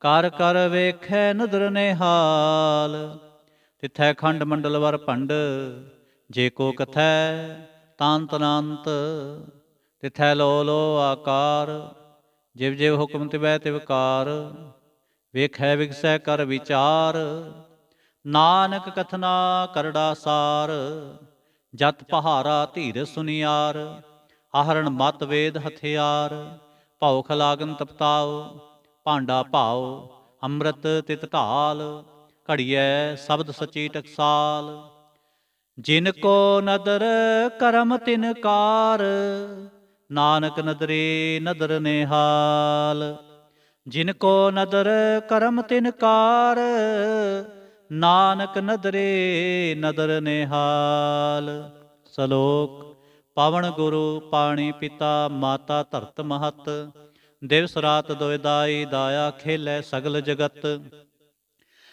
Speaker 1: ਕਰ ਕਰ ਵੇਖੈ ਨਦਰ ਨਿਹਾਲ ਤਿਥੈ ਖੰਡ ਮੰਡਲ ਵਰ ਭੰਡ ਜੇ ਕੋ ਕਥੈ ਤਾਂਤ ਅਨੰਤ ਤਿਥੈ ਲੋ ਲੋ ਆਕਾਰ ਜਿਵ ਜਿਵ ਹੁਕਮ ਤਿਵੈ ਤਿਵਕਾਰ ਵੇਖੈ ਵਿਗਸੈ ਕਰ ਵਿਚਾਰ ਨਾਨਕ ਕਥਨਾ ਕਰੜਾ ਸਾਰ ਜਤ ਪਹਾਰਾ ਧੀਰ ਸੁਨਿਆਰ ਆਹਰਣ ਮਤ ਵੇਦ ਹਥਿਆਰ ਭੌਖ ਲਾਗਨ ਤਪਤਾਉ ਭਾਂਡਾ ਭਾਉ ਅੰਮ੍ਰਿਤ ਤਿਤ ਢਾਲ ਘੜੀਐ ਸ਼ਬਦ ਸਚੀ ਟਕਸਾਲ ਜਿਨ ਕੋ ਨਦਰ ਕਰਮ ਤਿਨ ਕਾਰ ਨਾਨਕ ਨਦਰੇ ਨਦਰ ਨਿਹਾਲ ਜਿਨ ਕੋ ਨਦਰ ਕਰਮ ਤਿਨ ਕਾਰ ਨਾਨਕ ਨਦਰੇ ਨਦਰ ਨਿਹਾਲ ਸਲੋਕ ਪਵਨ ਗੁਰੂ ਪਾਣੀ ਪਿਤਾ ਮਾਤਾ ਧਰਤ ਮਹਤ ਦਿਵਸ ਰਾਤ ਦੁਇਦਾਈ ਦਾਇਆ ਖੇਲੇ ਸਗਲ ਜਗਤ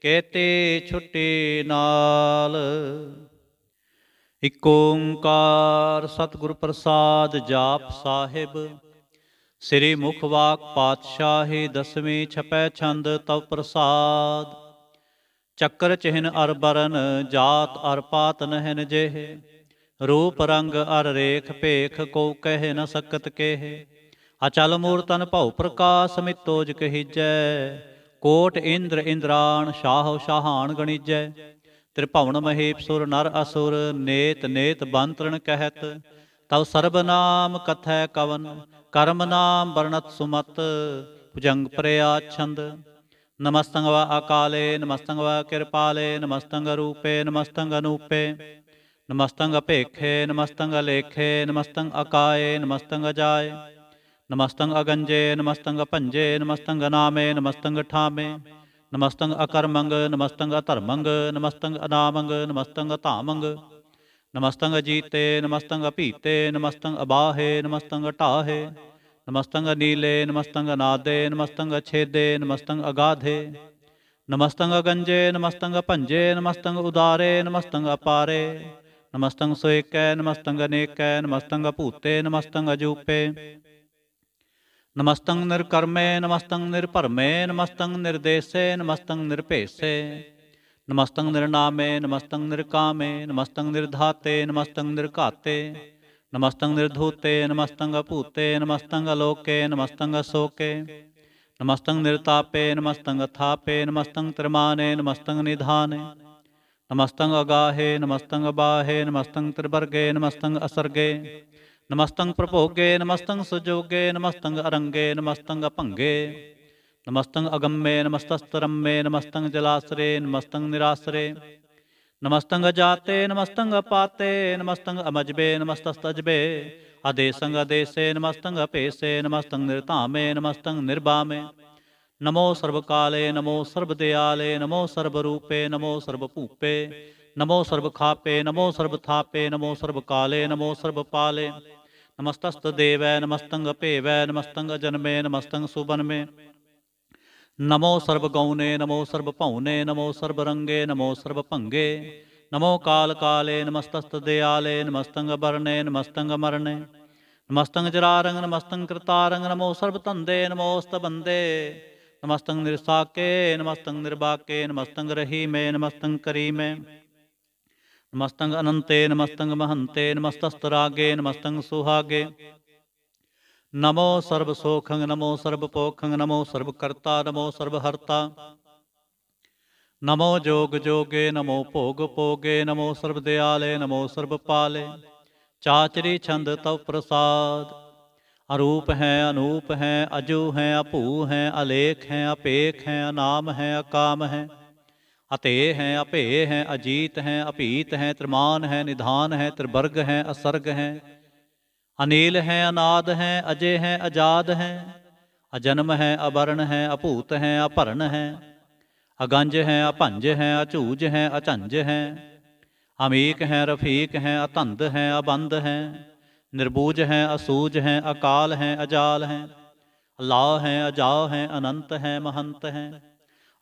Speaker 1: ਕਹਤੇ ਛੁੱਟੇ ਨਾਲ ਇਕ ਓੰਕਾਰ ਸਤਿਗੁਰ ਪ੍ਰਸਾਦ ਜਾਪ ਸਾਹਿਬ ਸ੍ਰੀ ਮੁਖ ਵਾਕ ਪਾਤਸ਼ਾਹੇ ਦਸਵੇਂ ਛਪੈ ਛੰਦ ਤਉ ਪ੍ਰਸਾਦ ਚੱਕਰ ਚਿਹਨ ਅਰ ਬਰਨ ਜਾਤ ਅਰ ਪਾਤ ਨਹਿਨ ਜੇਹ ਰੂਪ ਰੰਗ ਅਰ ਰੇਖ ਭੇਖ ਕੋ ਕਹਿ ਨ ਸਕਤ ਕੇਹ ਅਚਲ ਮੂਰਤਨ ਭਉ ਪ੍ਰਕਾਸ਼ ਮਿਤੋਜ ਕਹੀਜੈ ਕੋਟ ਇੰਦਰ ਇੰਦਰਾਣ ਸ਼ਾਹ ਸ਼ਾਹਾਨ ਗਣਿਜੈ ਤ੍ਰਿਭਵਨ ਮਹੇਪਸੁਰ ਨਰ ਅਸੁਰ ਨੇਤ ਨੇਤ ਬੰਤਰਣ ਕਹਿਤ ਤਵ ਸਰਬਨਾਮ ਕਥੈ ਕਵਨ ਕਰਮ ਨਾਮ ਵਰਣਤ ਸੁਮਤ ਭੁਜੰਗ ਪ੍ਰਿਆ ਛੰਦ ਨਮਸਤੰਗ ਵਾ ਅਕਾਲੇ ਨਮਸਤੰਗ ਵਾ ਕਿਰਪਾਲੇ ਨਮਸਤੰਗ ਰੂਪੇ ਨਮਸਤੰਗ ਅਨੂਪੇ ਨਮਸਤੰਗ ਭੇਖੇ ਨਮਸਤੰਗ ਲੇਖੇ ਨਮਸਤੰਗ ਅਕਾਏ ਨਮਸਤੰਗ ਜਾਏ ਨਮਸਤੰ ਅਗੰਜੇ ਨਮਸਤੰ ਪੰਜੇ ਨਮਸਤੰ ਨਾਮੇ ਨਮਸਤੰ ਠਾਮੇ ਨਮਸਤੰ ਅਕਰਮੰਗ ਨਮਸਤੰ ਧਰਮੰਗ ਨਮਸਤੰ ਅਨਾਮੰਗ ਨਮਸਤੰ ਧਾਮੰਗ ਨਮਸਤੰ ਜੀਤੇ ਨਮਸਤੰ ਭੀਤੇ ਨਮਸਤੰ ਅਬਾਹੇ ਨਮਸਤੰ ਢਾਹੇ ਨਮਸਤੰ ਨੀਲੇ ਨਮਸਤੰ ਨਾਦੇ ਨਮਸਤੰ ਛੇਦੇ ਨਮਸਤੰ ਅਗਾਧੇ ਨਮਸਤੰ ਅਗੰਜੇ ਨਮਸਤੰ ਪੰਜੇ ਨਮਸਤੰ ਉਦਾਰੇ ਨਮਸਤੰ ਅਪਾਰੇ ਨਮਸਤੰ ਸੋਇਕੈ ਨਮਸਤੰ ਨੇਕੈ ਨਮਸਤੰ ਭੂਤੇ ਨਮਸਤੰ ਅਜੂਪੇ ਨਮਸਤੰ ਨਿਰਕਰਮੇ ਨਮਸਤੰ ਨਿਰਭਰਮੇ ਨਮਸਤੰ ਨਿਰਦੇਸੇ ਨਮਸਤੰ ਨਿਰਭੇਸੇ ਨਮਸਤੰ ਨਿਰਨਾਮੇ ਨਮਸਤੰ ਨਿਰਕਾਮੇ ਨਮਸਤੰ ਨਿਰਧਾਤੇ ਨਮਸਤੰ ਨਿਰਘਾਤੇ ਨਮਸਤੰ ਨਿਰਧੂਤੇ ਨਮਸਤੰ ਅਭੂਤੇ ਨਮਸਤੰ ਅਲੋਕੇ ਨਮਸਤੰ ਅਸੋਕੇ ਨਮਸਤੰ ਨਿਰਤਾਪੇ ਨਮਸਤੰ ਅਥਾਪੇ ਨਮਸਤੰ ਤਰਮਾਨੇ ਨਮਸਤੰ ਨਿਧਾਨੇ ਨਮਸਤੰ ਅਗਾਹੇ ਨਮਸਤੰ ਬਾਹੇ ਨਮਸਤੰ ਤ੍ਰਿਵਰਗੇ ਨਮਸਤੰ ਅਸਰਗੇ ਨਮਸਤੰ ਪ੍ਰਭੋਗੇ ਨਮਸਤੰ ਸੁਜੋਗੇ ਨਮਸਤੰ ਅਰੰਗੇ ਨਮਸਤੰ ਅਭੰਗੇ ਨਮਸਤੰ ਅਗੰਮੇ ਨਮਸਤਸਤਰੰਮੇ ਨਮਸਤੰ ਜਲਾਸਰੇ ਨਮਸਤੰ ਨਿਰਾਸਰੇ ਨਮਸਤੰ ਜਾਤੇ ਨਮਸਤੰ ਪਾਤੇ ਨਮਸਤੰ ਅਮਜਬੇ ਨਮਸਤਸਤਜਬੇ ਅਦੇਸੰ ਅਦੇਸੇ ਨਮਸਤੰ ਅਪੇਸੇ ਨਮਸਤੰ ਨਿਰਧਾਮੇ ਨਮਸਤੰ ਨਿਰਭਾਮੇ ਨਮੋ ਸਰਬਕਾਲੇ ਨਮੋ ਸਰਬਦਿਆਲੇ ਨਮੋ ਸਰਬਰੂਪੇ ਨਮੋ ਸਰਬਭੂਪੇ ਨਮੋ ਸਰਬਖਾਪੇ ਨਮੋ ਸਰਬਥਾਪੇ ਨਮੋ ਸਰਬਕਾਲੇ ਨਮੋ ਸਰਬਪਾਲੇ नमस्तस्त देवै नमस्तंग भेवै नमस्तंग जन्मे नमस्तंग सुबनमे ਨਮੋ ਸਰਬ ਗਉਨੇ ਨਮੋ ਸਰਬ ਭਉਨੇ ਨਮੋ ਸਰਬ ਰੰਗੇ ਨਮੋ ਸਰਬ ਭੰਗੇ ਨਮੋ ਕਾਲ ਕਾਲੇ ਨਮਸਤਸਤ ਦਿਆਲੇ ਨਮਸਤੰਗ ਬਰਨੇ ਨਮਸਤੰਗ ਮਰਨੇ ਨਮਸਤੰਗ ਜਰਾਰੰਗ ਨਮਸਤੰਗ ਕਰਤਾਰੰਗ ਨਮੋ ਸਰਬ ਧੰਦੇ ਨਮੋਸਤ ਬੰਦੇ ਨਮਸਤੰਗ ਨਿਰਸਾਕੇ ਨਮਸਤੰਗ ਨਿਰਬਾਕੇ ਨਮਸਤੰਗ ਰਹੀਮੇ ਨਮਸਤੰਗ ਕਰੀਮੇ ਨਮਸਤੰ ਅਨੰਤੇ ਨਮਸਤੰ ਮਹੰਤੇ ਨਮਸਤਸਤਰਾਗੇ ਨਮਸਤੰ ਸੁਹਾਗੇ ਨਮੋ ਸਰਬ ਸੋਖੰ ਨਮੋ ਸਰਬ ਪੋਖੰ ਨਮੋ ਸਰਬ ਕਰਤਾ ਨਮੋ ਸਰਬ ਹਰਤਾ ਨਮੋ ਜੋਗ ਜੋਗੇ ਨਮੋ ਭੋਗ ਭੋਗੇ ਨਮੋ ਸਰਬ ਦਿਆਲੇ ਨਮੋ ਸਰਬ ਪਾਲੇ ਚਾਚਰੀ ਛੰਦ ਤਵ ਪ੍ਰਸਾਦ ਅਰੂਪ ਹੈ ਅਨੂਪ ਹੈ ਅਜੂ ਹੈ ਅਭੂ ਹੈ ਅਲੇਖ ਹੈ ਅਪੇਖ ਹੈ ਅਨਾਮ ਹੈ ਅਕਾਮ ਹੈ ਅਤੇ ਹੈ ਅਭੇ ਹੈ ਅਜੀਤ ਹੈ ਅਭੀਤ ਹੈ ਤ੍ਰਮਾਨ ਹੈ ਨਿਧਾਨ ਹੈ ਤ੍ਰਿਵਰਗ ਹੈ ਅਸਰਗ ਹੈ ਅਨੇਲ ਹੈ ਅਨਾਦ ਹੈ ਅਜੇ ਹੈ ਆਜ਼ਾਦ ਹੈ ਅਜਨਮ ਹੈ ਅਵਰਣ ਹੈ ਅਭੂਤ ਹੈ ਅਭਰਨ ਹੈ ਅਗੰਜ ਹੈ ਅਭੰਜ ਹੈ ਅਝੂਜ ਹੈ ਅਝੰਜ ਹੈ ਅਮੀਕ ਹੈ ਰਫੀਕ ਹੈ ਅਤੰਦ ਹੈ ਅਬੰਦ ਹੈ ਨਿਰਬੂਜ ਹੈ ਅਸੂਜ ਹੈ ਅਕਾਲ ਹੈ ਅਜਾਲ ਹੈ ਅਲਾਹ ਹੈ ਅਜਾਹ ਹੈ ਅਨੰਤ ਹੈ ਮਹੰਤ ਹੈ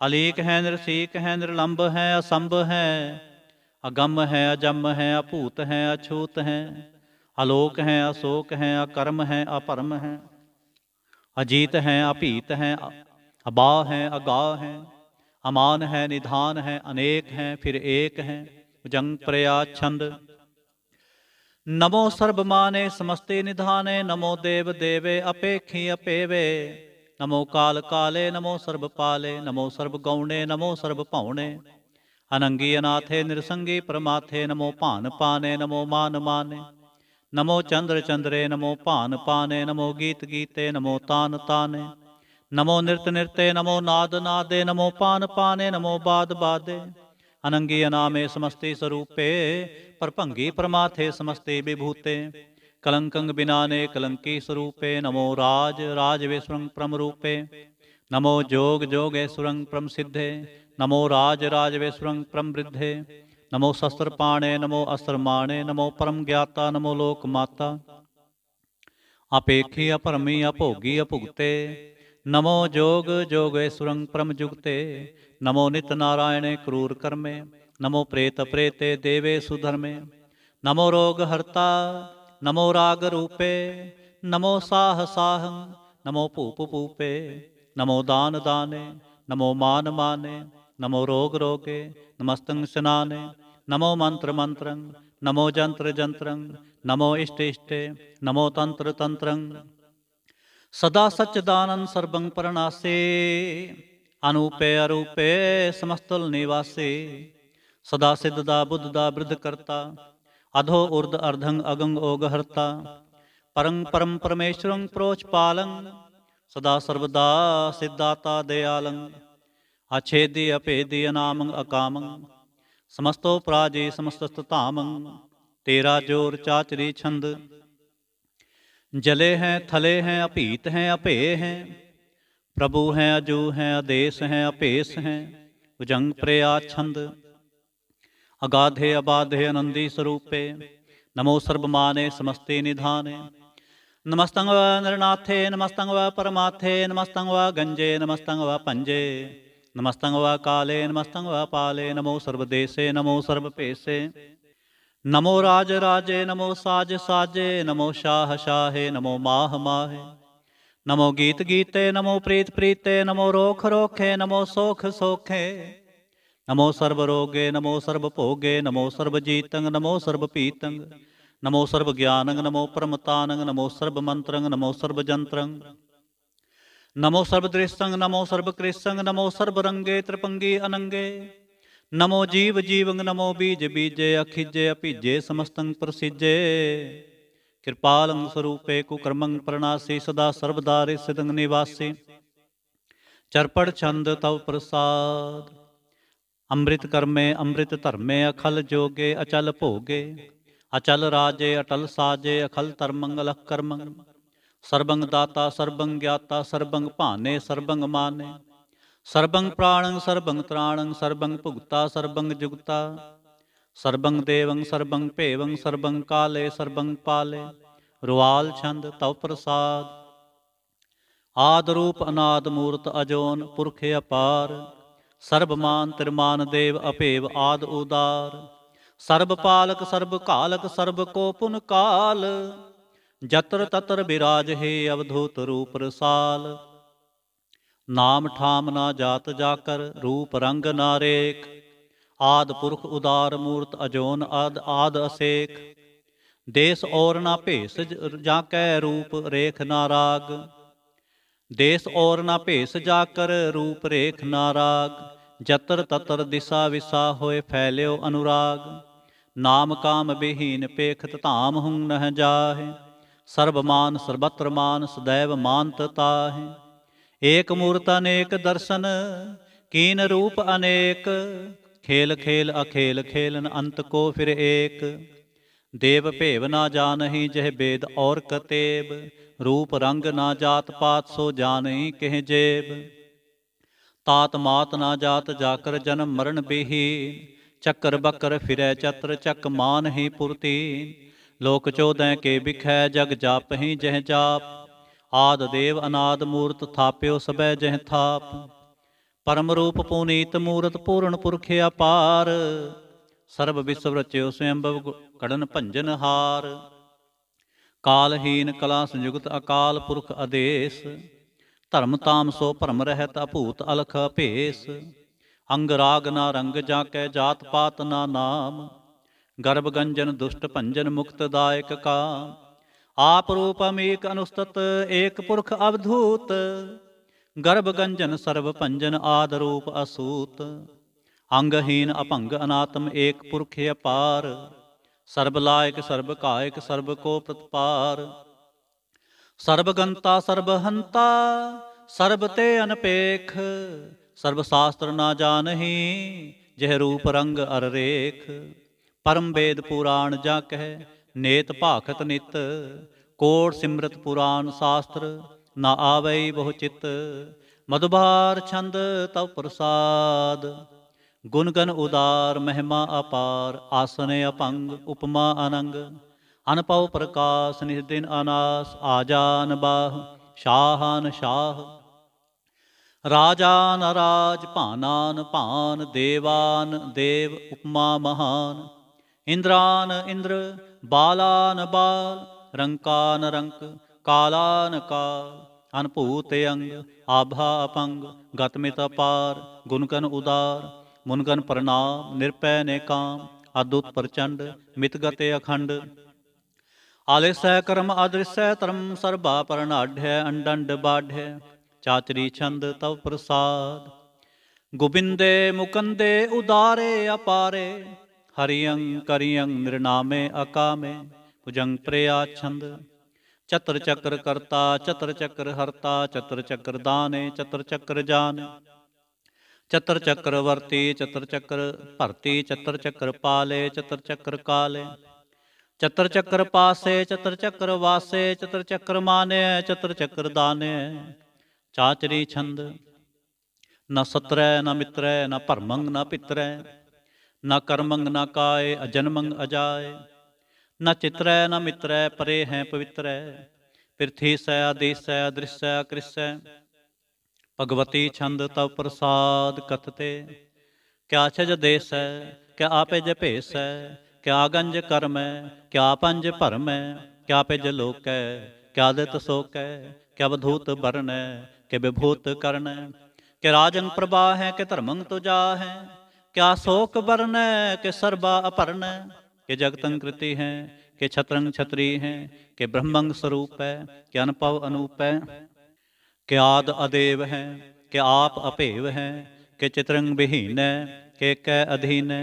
Speaker 1: ਅਲੇਕ ਹੈ ਨਿਰਸੇਕ ਹੈ ਨਿਰਲੰਭ ਹੈ ਅਸੰਭ ਹੈ ਅਗੰਮ ਹੈ ਅਜੰਮ ਹੈ ਅਭੂਤ ਹੈ ਅਛੂਤ ਹੈ ਅਲੋਕ ਹੈ ਅਸੋਕ ਹੈ ਅਕਰਮ ਹੈ ਅਪਰਮ ਹੈ ਅਜੀਤ ਹੈ ਅਭੀਤ ਹੈ ਅਬਾਹ ਹੈ ਅਗਾਹ ਹੈ ਅਮਾਨ ਹੈ ਨਿਧਾਨ ਹੈ ਅਨੇਕ ਹੈ ਫਿਰ ਏਕ ਹੈ ਉਜੰਗ ਪ੍ਰਯਾ ਛੰਦ ਨਮੋ ਸਰਬਮਾਨੇ ਸਮਸਤੇ ਨਿਧਾਨੇ ਨਮੋ ਦੇਵ ਦੇਵੇ ਅਪੇਖੀ ਅਪੇਵੇ ਨਮੋ ਕਾਲ ਕਾਲੇ ਨਮੋ ਸਰਬ ਪਾਲੇ ਨਮੋ ਸਰਬ ਗਉਣੇ ਨਮੋ ਸਰਬ ਭਾਉਣੇ ਅਨੰਗੀ ਅਨਾਥੇ ਨਿਰਸੰਗੀ ਪਰਮਾਥੇ ਨਮੋ ਭਾਨ ਪਾਨੇ ਨਮੋ ਮਾਨ ਮਾਨੇ ਨਮੋ ਚੰਦਰ ਚੰਦਰੇ ਨਮੋ ਭਾਨ ਪਾਨੇ ਨਮੋ ਗੀਤ ਗੀਤੇ ਨਮੋ ਤਾਨ ਤਾਨੇ ਨਮੋ ਨਿਰਤ ਨਿਰਤੇ ਨਮੋ ਨਾਦ ਨਾਦੇ ਨਮੋ ਪਾਨ ਪਾਨੇ ਨਮੋ ਬਾਦ ਬਾਦੇ ਅਨੰਗੀ ਅਨਾਮੇ ਸਮਸਤੀ ਸਰੂਪੇ ਪਰਭੰਗੀ ਪਰਮਾਥੇ ਸਮਸਤੇ ਵਿਭੂਤੇ कलंकंग बिनाने कलंकी स्वरूपे नमो राज राजवेश्वरंग परम रूपे नमो जोग सुरंग परम सिद्धे नमो राज राजवेश्वरं परम वृद्धे नमो शस्त्रपाणे नमो माणे नमो परम ज्ञाता नमो लोक माता अपेखी अपरमी अभोगी अभुगते नमो जोग सुरंग परम जुगते नमो नित नारायणे क्रूर कर्मे नमो प्रेत प्रेते देवे सुधर्मे नमो रोग हर्ता ਨਮੋ ਰਾਗ ਰੂਪੇ ਨਮੋ ਸਾਹ ਸਾਹ ਨਮੋ ਭੂਪ ਭੂਪੇ ਨਮੋ ਦਾਨ ਦਾਨੇ ਨਮੋ ਮਾਨ ਮਾਨੇ ਨਮੋ ਰੋਗ ਰੋਗੇ ਨਮਸਤੰ ਸਨਾਨੇ ਨਮੋ ਮੰਤਰ ਮੰਤਰੰ ਨਮੋ ਜੰਤਰ ਜੰਤਰੰ ਨਮੋ ਇਸ਼ਟ ਇਸ਼ਟੇ ਨਮੋ ਤੰਤਰ ਤੰਤਰੰ ਸਦਾ ਸਚਦਾਨੰ ਸਰਬੰ ਪਰਣਾਸੇ ਅਨੂਪੇ ਅਰੂਪੇ ਸਮਸਤਲ ਨਿਵਾਸੇ ਸਦਾ ਸਿੱਧ ਦਾ ਬੁੱਧ ਦਾ ਬ੍ਰਿਧ ਕਰਤਾ अधो उर्द अर्धं अगं ओगहर्ता परं परं परमेश्वरं प्रोचपालं ਸਦਾ ਸਰਬਦਾ ਸਿਦਾਤਾ ਦਿਆਲੰ ਅਛੇਦੀ ਅਪੇਦੀ ਅਨਾਮੰ ਅਕਾਮੰ ਸਮਸਤੋ ਪ੍ਰਾਜੀ ਸਮਸਤ ਧਾਮੰ ਤੇਰਾ ਜੋਰ ਚਾਚਰੀ ਛੰਦ ਜਲੇ ਹੈ ਥਲੇ ਹੈ ਅਭੀਤ ਹੈ ਅਭੇ ਹੈ ਪ੍ਰਭੂ ਹੈ ਅਜੂ ਹੈ ਆਦੇਸ਼ ਹੈ ਅਪੇਸ ਹੈ ਉਜੰਗ ਪ੍ਰਿਆ ਛੰਦ अगाधे अबाधे अनंदी स्वरूपे नमो सर्वमाने समस्ते निधाने नमस्तंग व नरनाथे नमस्तंग व परमाथे नमस्तंग व गंजे नमस्तंग व पंजे नमस्तंग व काले नमस्तंग व पाले नमो सर्वदेशे नमो सर्वपेशे नमो राज राजे नमो साज साजे नमो शाह शाहे नमो माह माहे नमो गीत गीते नमो प्रीत प्रीते नमो रोख रोखे नमो सोख सोखे ਨਮੋ ਸਰਬ ਰੋਗੇ ਨਮੋ ਸਰਬ ਭੋਗੇ ਨਮੋ ਸਰਬ ਜੀਤੰ ਨਮੋ ਸਰਬ ਪੀਤੰ ਨਮੋ ਸਰਬ ਗਿਆਨੰ ਨਮੋ ਪਰਮਤਾਨੰ ਨਮੋ ਸਰਬ ਮੰਤਰੰ ਨਮੋ ਸਰਬ ਜੰਤਰੰ ਨਮੋ ਸਰਬ ਦ੍ਰਿਸ਼ਟੰ ਨਮੋ ਸਰਬ ਕ੍ਰਿਸ਼ੰ ਨਮੋ ਸਰਬ ਰੰਗੇ ਤ੍ਰਿਪੰਗੀ ਅਨੰਗੇ ਨਮੋ ਜੀਵ ਜੀਵੰ ਨਮੋ ਬੀਜ ਬੀਜੇ ਅਖਿਜੇ ਅਪੀਜੇ ਸਮਸਤੰ ਪ੍ਰਸਿਜੇ ਕਿਰਪਾਲੰ ਸਰੂਪੇ ਕੁਕਰਮੰ ਪ੍ਰਣਾਸੀ ਸਦਾ ਸਰਬਦਾਰੇ ਸਿਦੰ ਨਿਵਾਸੀ ਚਰਪੜ ਛੰਦ ਤਵ ਪ੍ਰਸਾਦ ਅੰਮ੍ਰਿਤ ਕਰਮੇ ਅੰਮ੍ਰਿਤ ਧਰਮੇ ਅਖਲ ਜੋਗੇ ਅਚਲ ਭੋਗੇ ਅਚਲ ਰਾਜੇ ਅਟਲ ਸਾਜੇ ਅਖਲ ਤਰਮੰਗਲ ਅਕਰਮ ਸਰਬੰਗ ਦਾਤਾ ਸਰਬੰਗ ਗਿਆਤਾ ਸਰਬੰਗ ਭਾਨੇ ਸਰਬੰਗ ਮਾਨੇ ਸਰਬੰਗ ਪ੍ਰਾਣੰ ਸਰਬੰਗ ਤ੍ਰਾਣੰ ਸਰਬੰਗ ਭੁਗਤਾ ਸਰਬੰਗ ਜੁਗਤਾ ਸਰਬੰਗ ਦੇਵੰ ਸਰਬੰਗ ਭੇਵੰ ਸਰਬੰਗ ਕਾਲੇ ਸਰਬੰਗ ਪਾਲੇ ਰੁਆਲ ਛੰਦ ਤਉ ਪ੍ਰਸਾਦ ਆਦ ਰੂਪ ਅਨਾਦ ਮੂਰਤ ਅਜੋਨ ਪੁਰਖ ਅਪਾਰ ਸਰਬਮਾਨ ਤਿਰਮਾਨ ਦੇਵ ਅਪੇਵ ਆਦ ਉਦਾਰ ਸਰਬ ਪਾਲਕ ਸਰਬ ਕਾਲਕ ਸਰਬ ਕੋ ਪੁਨ ਕਾਲ ਜਤਰ ਤਤਰ ਬਿਰਾਜ ਹੈ ਅਵਧੂਤ ਰੂਪ ਰਸਾਲ ਨਾਮ ਠਾਮ ਨਾ ਜਾਤ ਜਾਕਰ ਰੂਪ ਰੰਗ ਨਾਰੇਕ ਆਦ ਪੁਰਖ ਉਦਾਰ ਮੂਰਤ ਅਜੋਨ ਆਦ ਆਦ ਅਸੇਖ ਦੇਸ ਔਰ ਨਾ ਭੇਸ ਜਾਂ ਕੈ ਰੂਪ ਰੇਖ ਨਾ ਰਾਗ ਦੇਸ ਔਰ ਨਾ ਭੇਸ ਜਾ ਕਰ ਰੂਪ ਰੇਖ ਨਾਰਾਗ ਜਤਰ ਤਤਰ ਦਿਸ਼ਾ ਵਿਸਾ ਹੋਏ ਫੈਲਿਓ ਅਨੁਰਾਗ ਨਾਮ ਕਾਮ ਬਿਹੀਨ ਪੇਖਤ ਧਾਮ ਹੁੰ ਨਹ ਜਾਹੇ ਸਰਬਮਾਨ ਸਰਬਤਰ ਮਾਨ ਸਦੈਵ ਮਾਨਤ ਤਾਹੇ ਏਕ ਮੂਰਤ ਅਨੇਕ ਦਰਸ਼ਨ ਕੀਨ ਰੂਪ ਅਨੇਕ ਖੇਲ ਖੇਲ ਅਖੇਲ ਖੇਲਨ ਅੰਤ ਕੋ ਫਿਰ ਏਕ ਦੇਵ ਭੇਵ ਨਾ ਜਾਣਹੀ ਜਹ ਬੇਦ ਔਰ ਕਤੇਬ ਰੂਪ ਰੰਗ ਨਾ ਜਾਤ ਪਾਤ ਸੋ ਜਾਣੈ ਕਹਿ ਜੇਬ ਤਾਤ ਮਾਤ ਨਾ ਜਾਤ ਜਾਕਰ ਜਨਮ ਮਰਨ ਬਿਹੀ ਚੱਕਰ ਬੱਕਰ ਫਿਰੈ ਚਤਰ ਚੱਕ ਮਾਨ ਹੀ ਪੁਰਤੀ ਲੋਕ ਚੋਦੈ ਕੇ ਬਿਖੈ ਜਗ ਜਾਪਹੀ ਜਹ ਜਾਪ ਆਦ ਦੇਵ ਅਨਾਦ ਮੂਰਤ ਥਾਪਿਓ ਸਬੈ ਜਹ ਥਾਪ ਪਰਮ ਰੂਪ ਪੂਨੀਤ ਮੂਰਤ ਪੂਰਨ ਪੁਰਖ ਅਪਾਰ ਸਰਬ ਵਿਸਵ ਰਚਿਓ ਸਵੈੰਭਵ ਕੜਨ ਭੰਜਨ ਹਾਰ ਕਾਲਹੀਨ ਕਲਾ ਸੰਯੁਗਤ ਅਕਾਲ ਪੁਰਖ ਆਦੇਸ ਧਰਮ ਤਾਮ ਸੋ ਭਰਮ ਰਹਿਤ ਅਭੂਤ ਅਲਖ ਭੇਸ ਅੰਗ ਰਾਗ ਨਾ ਰੰਗ ਜਾ ਕੈ ਜਾਤ ਪਾਤ ਨਾ ਨਾਮ ਗਰਭ ਗੰਜਨ ਦੁਸ਼ਟ ਭੰਜਨ ਮੁਕਤ ਦਾਇਕ ਕਾ ਆਪ ਰੂਪ ਅਮੇਕ ਅਨੁਸਤਤ ਏਕ ਪੁਰਖ ਅਵਧੂਤ ਗਰਭ ਗੰਜਨ ਸਰਬ ਭੰਜਨ ਆਦ ਰੂਪ ਅਸੂਤ ਅੰਗਹੀਨ ਅਭੰਗ ਅਨਾਤਮ ਏਕ ਪੁਰਖ ਅਪਾਰ ਸਰਬ ਲਾਇਕ ਸਰਬ ਕਾਇਕ ਸਰਬ ਕੋ ਪ੍ਰਤਪਾਰ ਸਰਬ ਗੰਤਾ ਸਰਬ ਹੰਤਾ ਸਰਬ ਤੇ ਅਨਪੇਖ ਸਰਬ ਸ਼ਾਸਤਰ ਨਾ ਜਾਣਹੀ ਜਿਹ ਰੂਪ ਰੰਗ ਅਰ ਰੇਖ ਪਰਮ ਵੇਦ ਪੁਰਾਣ ਜਾ ਕਹਿ ਨੇਤ ਭਾਖਤ ਨਿਤ ਕੋੜ ਸਿਮਰਤ ਪੁਰਾਣ ਸ਼ਾਸਤਰ ਨਾ ਆਵੇ ਬਹੁ ਚਿਤ ਮਦਬਾਰ ਛੰਦ ਤਉ ਪ੍ਰਸਾਦ ਗੁਣਗਨ ਉਦਾਰ ਮਹਿਮਾ ਅਪਾਰ ਆਸਨੇ ਅਪੰਗ ਉਪਮਾ ਅਨੰਗ ਅਨਪਉ ਪ੍ਰਕਾਸ਼ ਨਿਹਦਿਨ ਅਨਾਸ ਆਜਾਨ ਬਾਹ ਸ਼ਾਹਨ ਸ਼ਾਹ ਰਾਜਾਨ ਰਾਜ ਭਾਨਾਨ ਭਾਨ ਦੇਵਾਨ ਦੇਵ ਉਪਮਾ ਮਹਾਨ ਇੰਦਰਾਨ ਇੰਦਰ ਬਾਲਾਨ ਬਾਲ ਰੰਕਾਨ ਰੰਕ ਕਾਲਾਨ ਕਾਲ ਅਨਭੂਤ ਅੰਗ ਆਭਾ ਅਪੰਗ ਗਤਮਿਤ ਅਪਾਰ ਗੁਣਕਨ ਉਦਾਰ ਮੁਨਗਨ ਪ੍ਰਣਾਮ ਨਿਰਪੈ ਨੇਕਾਮ ਅਦੁੱਤ ਪ੍ਰਚੰਡ ਮਿਤਗਤੇ ਅਖੰਡ ਆਲੇ ਸਹਿ ਕਰਮ ਅਦ੍ਰਿਸ਼ੈ ਧਰਮ ਸਰਬਾ ਪਰਨਾਢੈ ਅੰਡੰਡ ਬਾਢੈ ਚਾਤਰੀ ਛੰਦ ਤਵ ਪ੍ਰਸਾਦ ਗੋਬਿੰਦੇ ਮੁਕੰਦੇ ਉਦਾਰੇ ਅਪਾਰੇ ਹਰਿਯੰ ਕਰਿਯੰ ਨਿਰਨਾਮੇ ਅਕਾਮੇ ਭੁਜੰਗ ਪ੍ਰਿਆ ਛੰਦ ਚਤਰ ਚੱਕਰ ਕਰਤਾ ਚਤਰ ਚੱਕਰ ਹਰਤਾ ਚਤਰ ਚੱਕਰ ਦਾਨੇ ਚਤਰ ਚੱਕਰ ਜਾਨ ਚਤਰ ਚੱਕਰ ਵਰਤੇ ਚਤਰ ਚੱਕਰ ਭਰਤੇ ਚਤਰ ਚੱਕਰ ਪਾਲੇ ਚਤਰ ਚੱਕਰ ਕਾਲੇ ਚਤਰ ਚੱਕਰ ਪਾਸੇ ਚਤਰ ਚੱਕਰ ਵਾਸੇ ਚਤਰ ਚੱਕਰ ਮਾਨੇ ਚਤਰ ਚੱਕਰ ਦਾਨੇ ਚਾਚਰੀ ਛੰਦ ਨਾ ਸਤਰੈ ਨਾ ਮਿਤਰੈ ਨਾ ਭਰਮੰਗ ਨਾ ਪਿਤਰੈ ਨਾ ਕਰਮੰਗ ਨਾ ਕਾਏ ਅਜਨਮੰਗ ਅਜਾਏ ਨਾ ਚਿਤਰੈ ਨਾ ਮਿਤਰੈ ਪਰੇ ਹੈ ਪਵਿੱਤਰੈ ਪਿਰਥੀ ਸੈ ਆਦੇਸੈ ਅਦ੍ਰਿਸ਼ੈ ਕ੍ਰਿਸੈ ਭਗਵਤੀ ਛੰਦ ਤਵ ਪ੍ਰਸਾਦ ਕਥਤੇ ਕਿਆ ਛਜ ਦੇਸੈ ਕਿਆ ਆਪੇ ਜ ਭੇਸੈ ਕਿਆ ਗੰਜ ਕਰਮੈ ਕਿਆ ਪੰਜ ਭਰਮੈ ਕਿਆ ਪਿਜ ਲੋਕੈ ਕਿਆ ਦਿਤ ਸੋਕੈ ਕਿਆ ਬਧੂਤ ਬਰਨੈ ਕਿ ਵਿਭੂਤ ਕਰਨੈ ਕਿ ਰਾਜਨ ਪ੍ਰਭਾ ਹੈ ਕਿ ਧਰਮੰ ਤੁਜਾ ਹੈ ਕਿਆ ਸੋਕ ਬਰਨੈ ਕਿ ਸਰਬਾ ਅਪਰਨੈ ਕਿ ਜਗਤੰ ਕ੍ਰਿਤੀ ਹੈ ਕਿ ਛਤਰੰ ਛਤਰੀ ਹੈ ਕਿ ਬ੍ਰਹਮੰਗ ਸਰੂਪ ਹੈ ਕਿ ਅਨਪਵ ਅਨੂਪ ਹੈ के आद अदेव है के आप अपेव है के चित्रंग विहीन है के कै अधीन है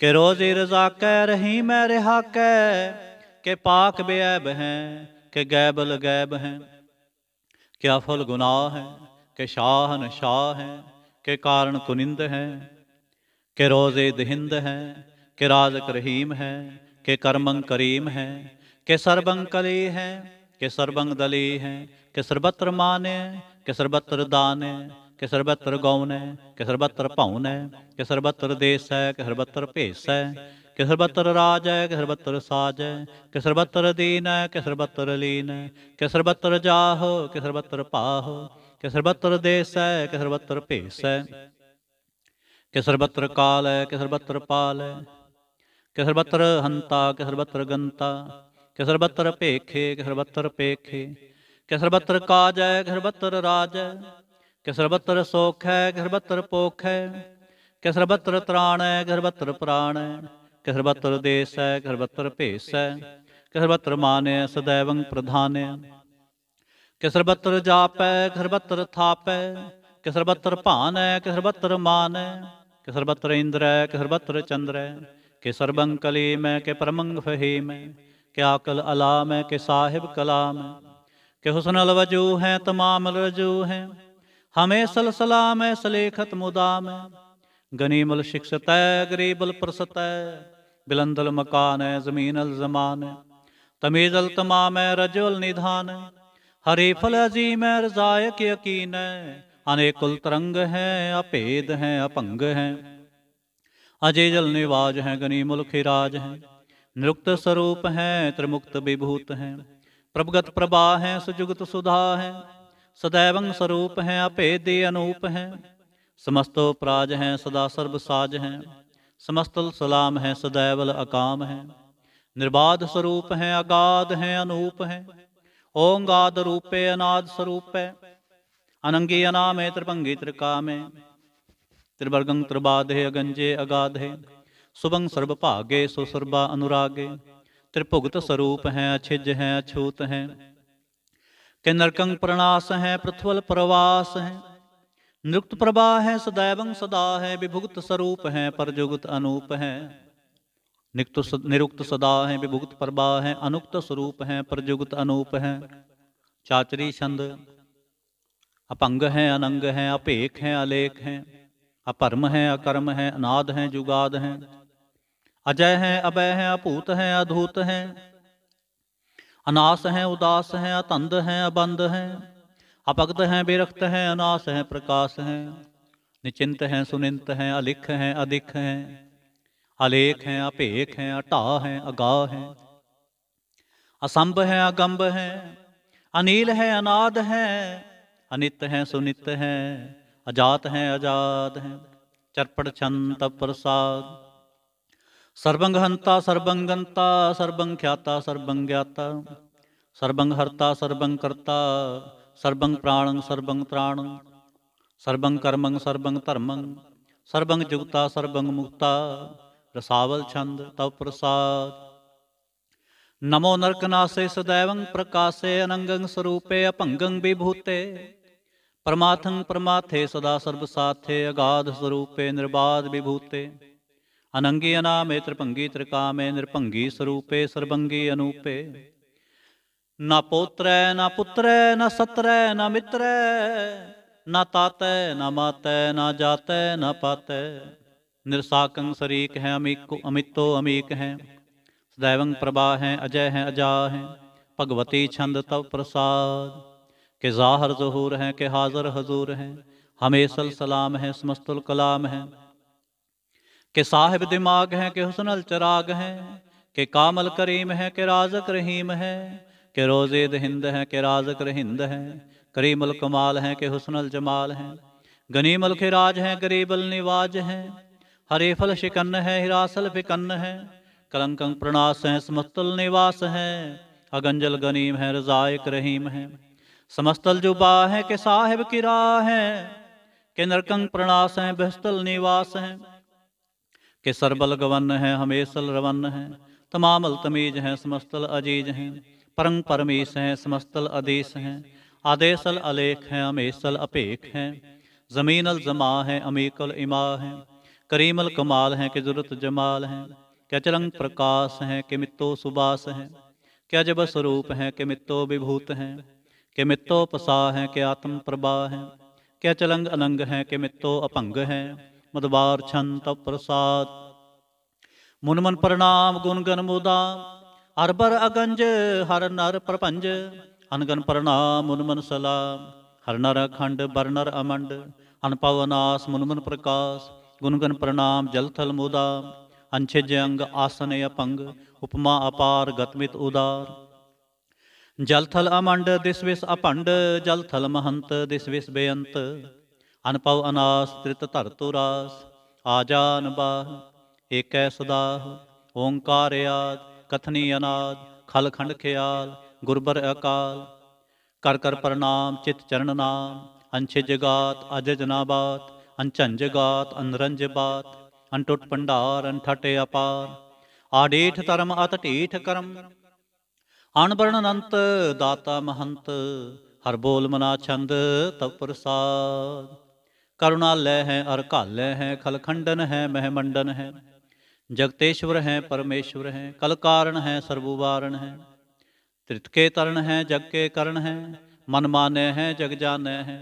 Speaker 1: के रोजी रजा कै रही मैं रिहा कै के पाक बेब है के गैबल गैब है क्या अफल गुनाह है के शाहन शाह है के कारण कुनिंद है के रोज़े दहिंद है के राजक रहीम है के कर्मंग करीम है के सरबंग कली है के सरबंग दली है कि सर्वत्र मान है कि सर्वत्र दान है कि सर्वत्र गौन है कि सर्वत्र भौन है कि सर्वत्र देश है कि सर्वत्र भेस है कि सर्वत्र राज है कि सर्वत्र साज है कि सर्वत्र दीन है कि सर्वत्र लीन है कि सर्वत्र जाहो कि सर्वत्र पाहो कि सर्वत्र देश है कि सर्वत्र भेस है कि सर्वत्र काल है कि सर्वत्र पाल है कि सर्वत्र हंता कि सर्वत्र गंता कि सर्वत्र पेखे कि सर्वत्र पेखे कि सर्वत्र काज है कि सर्वत्र राज है कि सर्वत्र सुख है कि सर्वत्र पोख है कि सर्वत्र त्राण है कि सर्वत्र प्राण है कि सर्वत्र देश है कि सर्वत्र भेष है कि सर्वत्र है सदैव प्रधान है कि सर्वत्र जाप है कि सर्वत्र थाप है कि सर्वत्र भान है कि सर्वत्र मान है कि सर्वत्र इंद्र है कि सर्वत्र चंद्र है कि सर्वंग कलीम है कि परमंग फहीम है कि आकल अलाम है कि साहिब कलाम है के हुसन अलवजू हैं तमाम अलवजू हैं हमें सलसला में सलेखत मुदा में गनीमल शिक्षत गरीबल प्रसत बिलंदल मकान है जमीन अल जमान तमीज अल तमाम रजल निधान हरीफल अजीम रजायक यकीन अनेकुल तरंग हैं अपेद हैं अपंग हैं अजीजल निवाज हैं गनीमुल खिराज हैं निरुक्त स्वरूप हैं त्रिमुक्त विभूत हैं प्रभगत प्रभा हैं सुजुगत सुधा हैं सदैव स्वरूप हैं अपेदे अनूप हैं समस्तो प्राज हैं सदा सर्वसाज हैं समस्तल सलाम है सदैवल अकाम है निर्बाध स्वरूप हैं अगाध है अनूप हैं ओंगाद रूपे अनाद स्वरूप अनंगी अनामे त्रिभंगी त्रिकामे त्रिवर्गं त्रिबाधे अगंजे अगाधे सुभंग सर्वभागे सुसर्वा अनुरागे त्रिभुगत स्वरूप है अछिज है अछूत है के नरकंग प्रणास है पृथ्वल प्रवास है नृक्त प्रवाह है सदैवं सदा है विभुक्त स्वरूप है परजुगत अनूप है निक्त निरुक्त सदा है विभुक्त प्रवाह है अनुक्त स्वरूप है परजुगत अनूप है चाचरी छंद अपंग है अनंग है अपेख है अलेख है अपर्म है अकर्म है अनाद है जुगाद है अजय हैं अभय हैं अभूत हैं अधूत हैं अनास हैं उदास हैं अतंध हैं अबंध हैं अपग्ध हैं विरक्त हैं अनास हैं प्रकाश हैं निचिंत हैं सुनिंत हैं अलिख हैं अधिक हैं अलेख हैं अपेख हैं अटा हैं अगा हैं असंभ हैं अगम्ब हैं अनिल हैं अनाद हैं अनित हैं सुनित हैं अजात हैं अजाद हैं चरपट छंत प्रसाद ਸਰਬੰਗ ਹੰਤਾ ਸਰਬੰਗੰਤਾ ਸਰਬੰਗ ਖਿਆਤਾ ਸਰਬੰਗ ਗਿਆਤਾ ਸਰਬੰਗ ਹਰਤਾ ਸਰਬੰਗ ਕਰਤਾ ਸਰਬੰਗ ਪ੍ਰਾਣੰ ਸਰਬੰਗ ਤ੍ਰਾਣੰ ਸਰਬੰਗ ਕਰਮੰ ਸਰਬੰਗ ਧਰਮੰ ਸਰਬੰਗ ਜੁਗਤਾ ਸਰਬੰਗ ਮੁਕਤਾ ਰਸਾਵਲ ਛੰਦ ਤਉ ਪ੍ਰਸਾਦ ਨਮੋ ਨਰਕਨਾਸੇ ਸਦੈਵੰ ਪ੍ਰਕਾਸੇ ਅਨੰਗੰ ਸਰੂਪੇ ਅਭੰਗੰ ਵਿਭੂਤੇ ਪਰਮਾਥੰ ਪਰਮਾਥੇ ਸਦਾ ਸਰਬ ਸਾਥੇ ਅਗਾਧ ਸਰੂਪੇ ਨਿਰਬਾਧ ਵਿਭੂਤੇ ਅਨੰਗੀ ਅਨਾਮੇ ਤ੍ਰਿਭੰਗੀ ਤ੍ਰਿਕਾਮੇ ਨਿਰਭੰਗੀ ਸਰੂਪੇ ਸਰਬੰਗੀ ਅਨੂਪੇ ਨਾ ਪੋਤਰੈ ਨਾ ਪੁੱਤਰੈ ਨਾ ਸਤਰੈ ਨਾ ਮਿੱਤਰੈ ਨਾ ਤਾਤੈ ਨਾ ਮਾਤੈ ਨਾ ਜਾਤੈ ਨਾ ਪਾਤੈ ਨਿਰਸਾਕੰ ਸਰੀਕ ਹੈ ਅਮੀਕੋ ਅਮਿਤੋ ਅਮੀਕ ਹੈ ਸदैवੰ ਪ੍ਰਭਾ ਹੈ ਅਜੈ ਹੈ ਅਜਾ ਹੈ ਭਗਵਤੀ ਛੰਦ ਤਵ ਪ੍ਰਸਾਦ ਕਿ ਜ਼ਾਹਰ ਜ਼ਹੂਰ ਹੈ ਕਿ ਹਾਜ਼ਰ ਹਜ਼ੂਰ ਹੈ ਹਮੇਸਲ ਸਲਾਮ ਹੈ ਸਮਸਤੁਲ ਕਲਾਮ ਹੈ के साहिब दिमाग हैं के हुसनल चराग हैं के कामल करीम हैं के राजक रहीम हैं रोजे रोजेद हिंद हैं के राजक हिंद हैं करीमल कमाल हैं के हुसनल जमाल हैं गनीमल खिराज हैं गरीबल निवाज हैं हरीफल शिकन है हिरासल फिकन है कलंक प्रणास हैं समस्तल निवास हैं अगंजल गनीम है रजायक रहीम है समस्तल जुबा है के साहिब किरा हैं के नरकंग प्रणास हैं बहस्तल निवास हैं के सर्बल गवन है हमेशल रवन है तमामल तमीज हैं समस्तल अजीज हैं परम परमेश हैं समस्तल अदेश हैं आदेशल अलेख हैं अमेशल अपेख हैं जमीनल जमा हैं अमीकल इमा हैं करीमल कमाल हैं कि जरूरत जमाल हैं क्या चरंग प्रकाश हैं कि मित्तो सुबास हैं क्या जब स्वरूप हैं कि मित्तो विभूत हैं कि मित्तो पसा हैं कि आत्म प्रभा हैं क्या चलंग अनंग हैं कि मित्तो अपंग हैं ਮਦਬਾਰ ਛੰਤ ਪ੍ਰਸਾਦ ਮਨ ਮਨ ਪ੍ਰਣਾਮ ਗੁਣ ਗਨ ਮੋਦਾ ਹਰ ਬਰ ਅਗੰਜ ਹਰ ਨਰ ਪ੍ਰਪੰਜ ਅਨਗਨ ਪ੍ਰਣਾਮ ਮਨ ਮਨ ਸਲਾ ਹਰ ਨਰ ਅਖੰਡ ਬਰ ਨਰ ਅਮੰਡ ਅਨਪਵ ਅਨਾਸ ਮਨ ਮਨ ਪ੍ਰਕਾਸ਼ ਗੁਣ ਗਨ ਪ੍ਰਣਾਮ ਜਲ ਥਲ ਮੋਦਾ ਅੰਛਜ ਅੰਗ ਆਸਨ ਅਪੰਗ ਉਪਮਾ ਅਪਾਰ ਗਤਮਿਤ ਉਦਾਰ ਜਲ ਥਲ ਅਮੰਡ ਦਿਸ ਵਿਸ ਅਪੰਡ ਜਲ ਥਲ ਮਹੰਤ ਦਿਸ ਵਿਸ ਬੇਅੰਤ ਅਨਪਉ ਅਨਾਸ ਤ੍ਰਿਤ ਧਰਤੁ ਰਾਸ ਆਜਾਨ ਬਾਹ ਏਕੈ ਸਦਾ ਓੰਕਾਰ ਆਦ ਕਥਨੀ ਅਨਾਦ ਖਲ ਖੰਡ ਖਿਆਲ ਗੁਰਬਰ ਅਕਾਲ ਕਰ ਕਰ ਪ੍ਰਣਾਮ ਚਿਤ ਚਰਨ ਨਾਮ ਅੰਛੇ ਜਗਾਤ ਅਜਜ ਨਾ ਬਾਤ ਅਨਚਨ ਜਗਾਤ ਅਨਰੰਜ ਬਾਤ ਅਨਟੁੱਟ ਭੰਡਾਰ ਅਨਠਟ ਅਪਾਰ ਆਡੇਠ ਧਰਮ ਅਤ ਢੀਠ ਕਰਮ ਅਣਬਰਣ ਅਨੰਤ ਦਾਤਾ ਮਹੰਤ ਹਰ ਬੋਲ ਮਨਾ ਛੰਦ ਤਪ ਪ੍ਰਸਾਦ करुणालय है अर्कालय है खलखंडन है महमंडन है जगतेश्वर हैं परमेश्वर हैं कल कारण हैं सर्वुवारण हैं तृतके तरण हैं जग के करण हैं माने हैं जग जाने हैं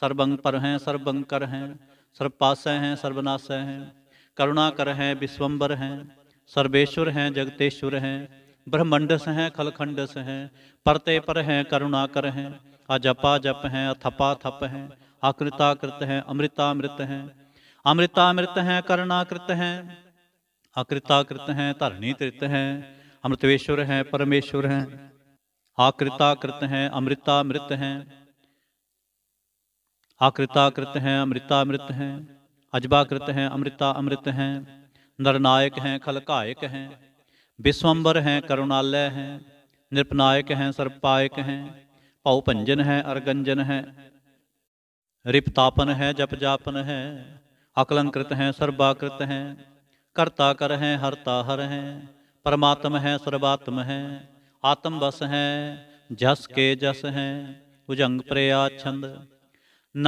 Speaker 1: सर्वंग पर हैं सर्वंकर हैं सर्वपाश हैं सर्वनाश हैं करुणाकर हैं विश्वम्बर हैं सर्वेश्वर हैं जगतेश्वर हैं ब्रह्मंडस हैं खलखंडस हैं परते पर हैं करुणाकर हैं अजपा जप हैं अथपा थप हैं अकृताकृत हैं अमृतामृत हैं अमृतामृत हैं करणाकृत हैं अकृताकृत हैं धरणीकृत हैं अमृतवेश्वर हैं परमेश्वर हैं आकृताकृत हैं अमृतामृत हैं आकृताकृत हैं अमृतामृत हैं अजबाकृत हैं अमृता अमृत हैं नरनायक हैं खलकायक हैं विश्वम्बर हैं करुणालय हैं नृपनायक हैं सर्पायक हैं पाऊपंजन हैं अरगंजन हैं रिपतापन है जप जापन है अकलंकृत हैं सर्वाकृत हैं करता कर हैं हरता हर हैं परमात्म हैं सर्वात्म हैं आत्म बस हैं जस के जस हैं उजंग प्रया छंद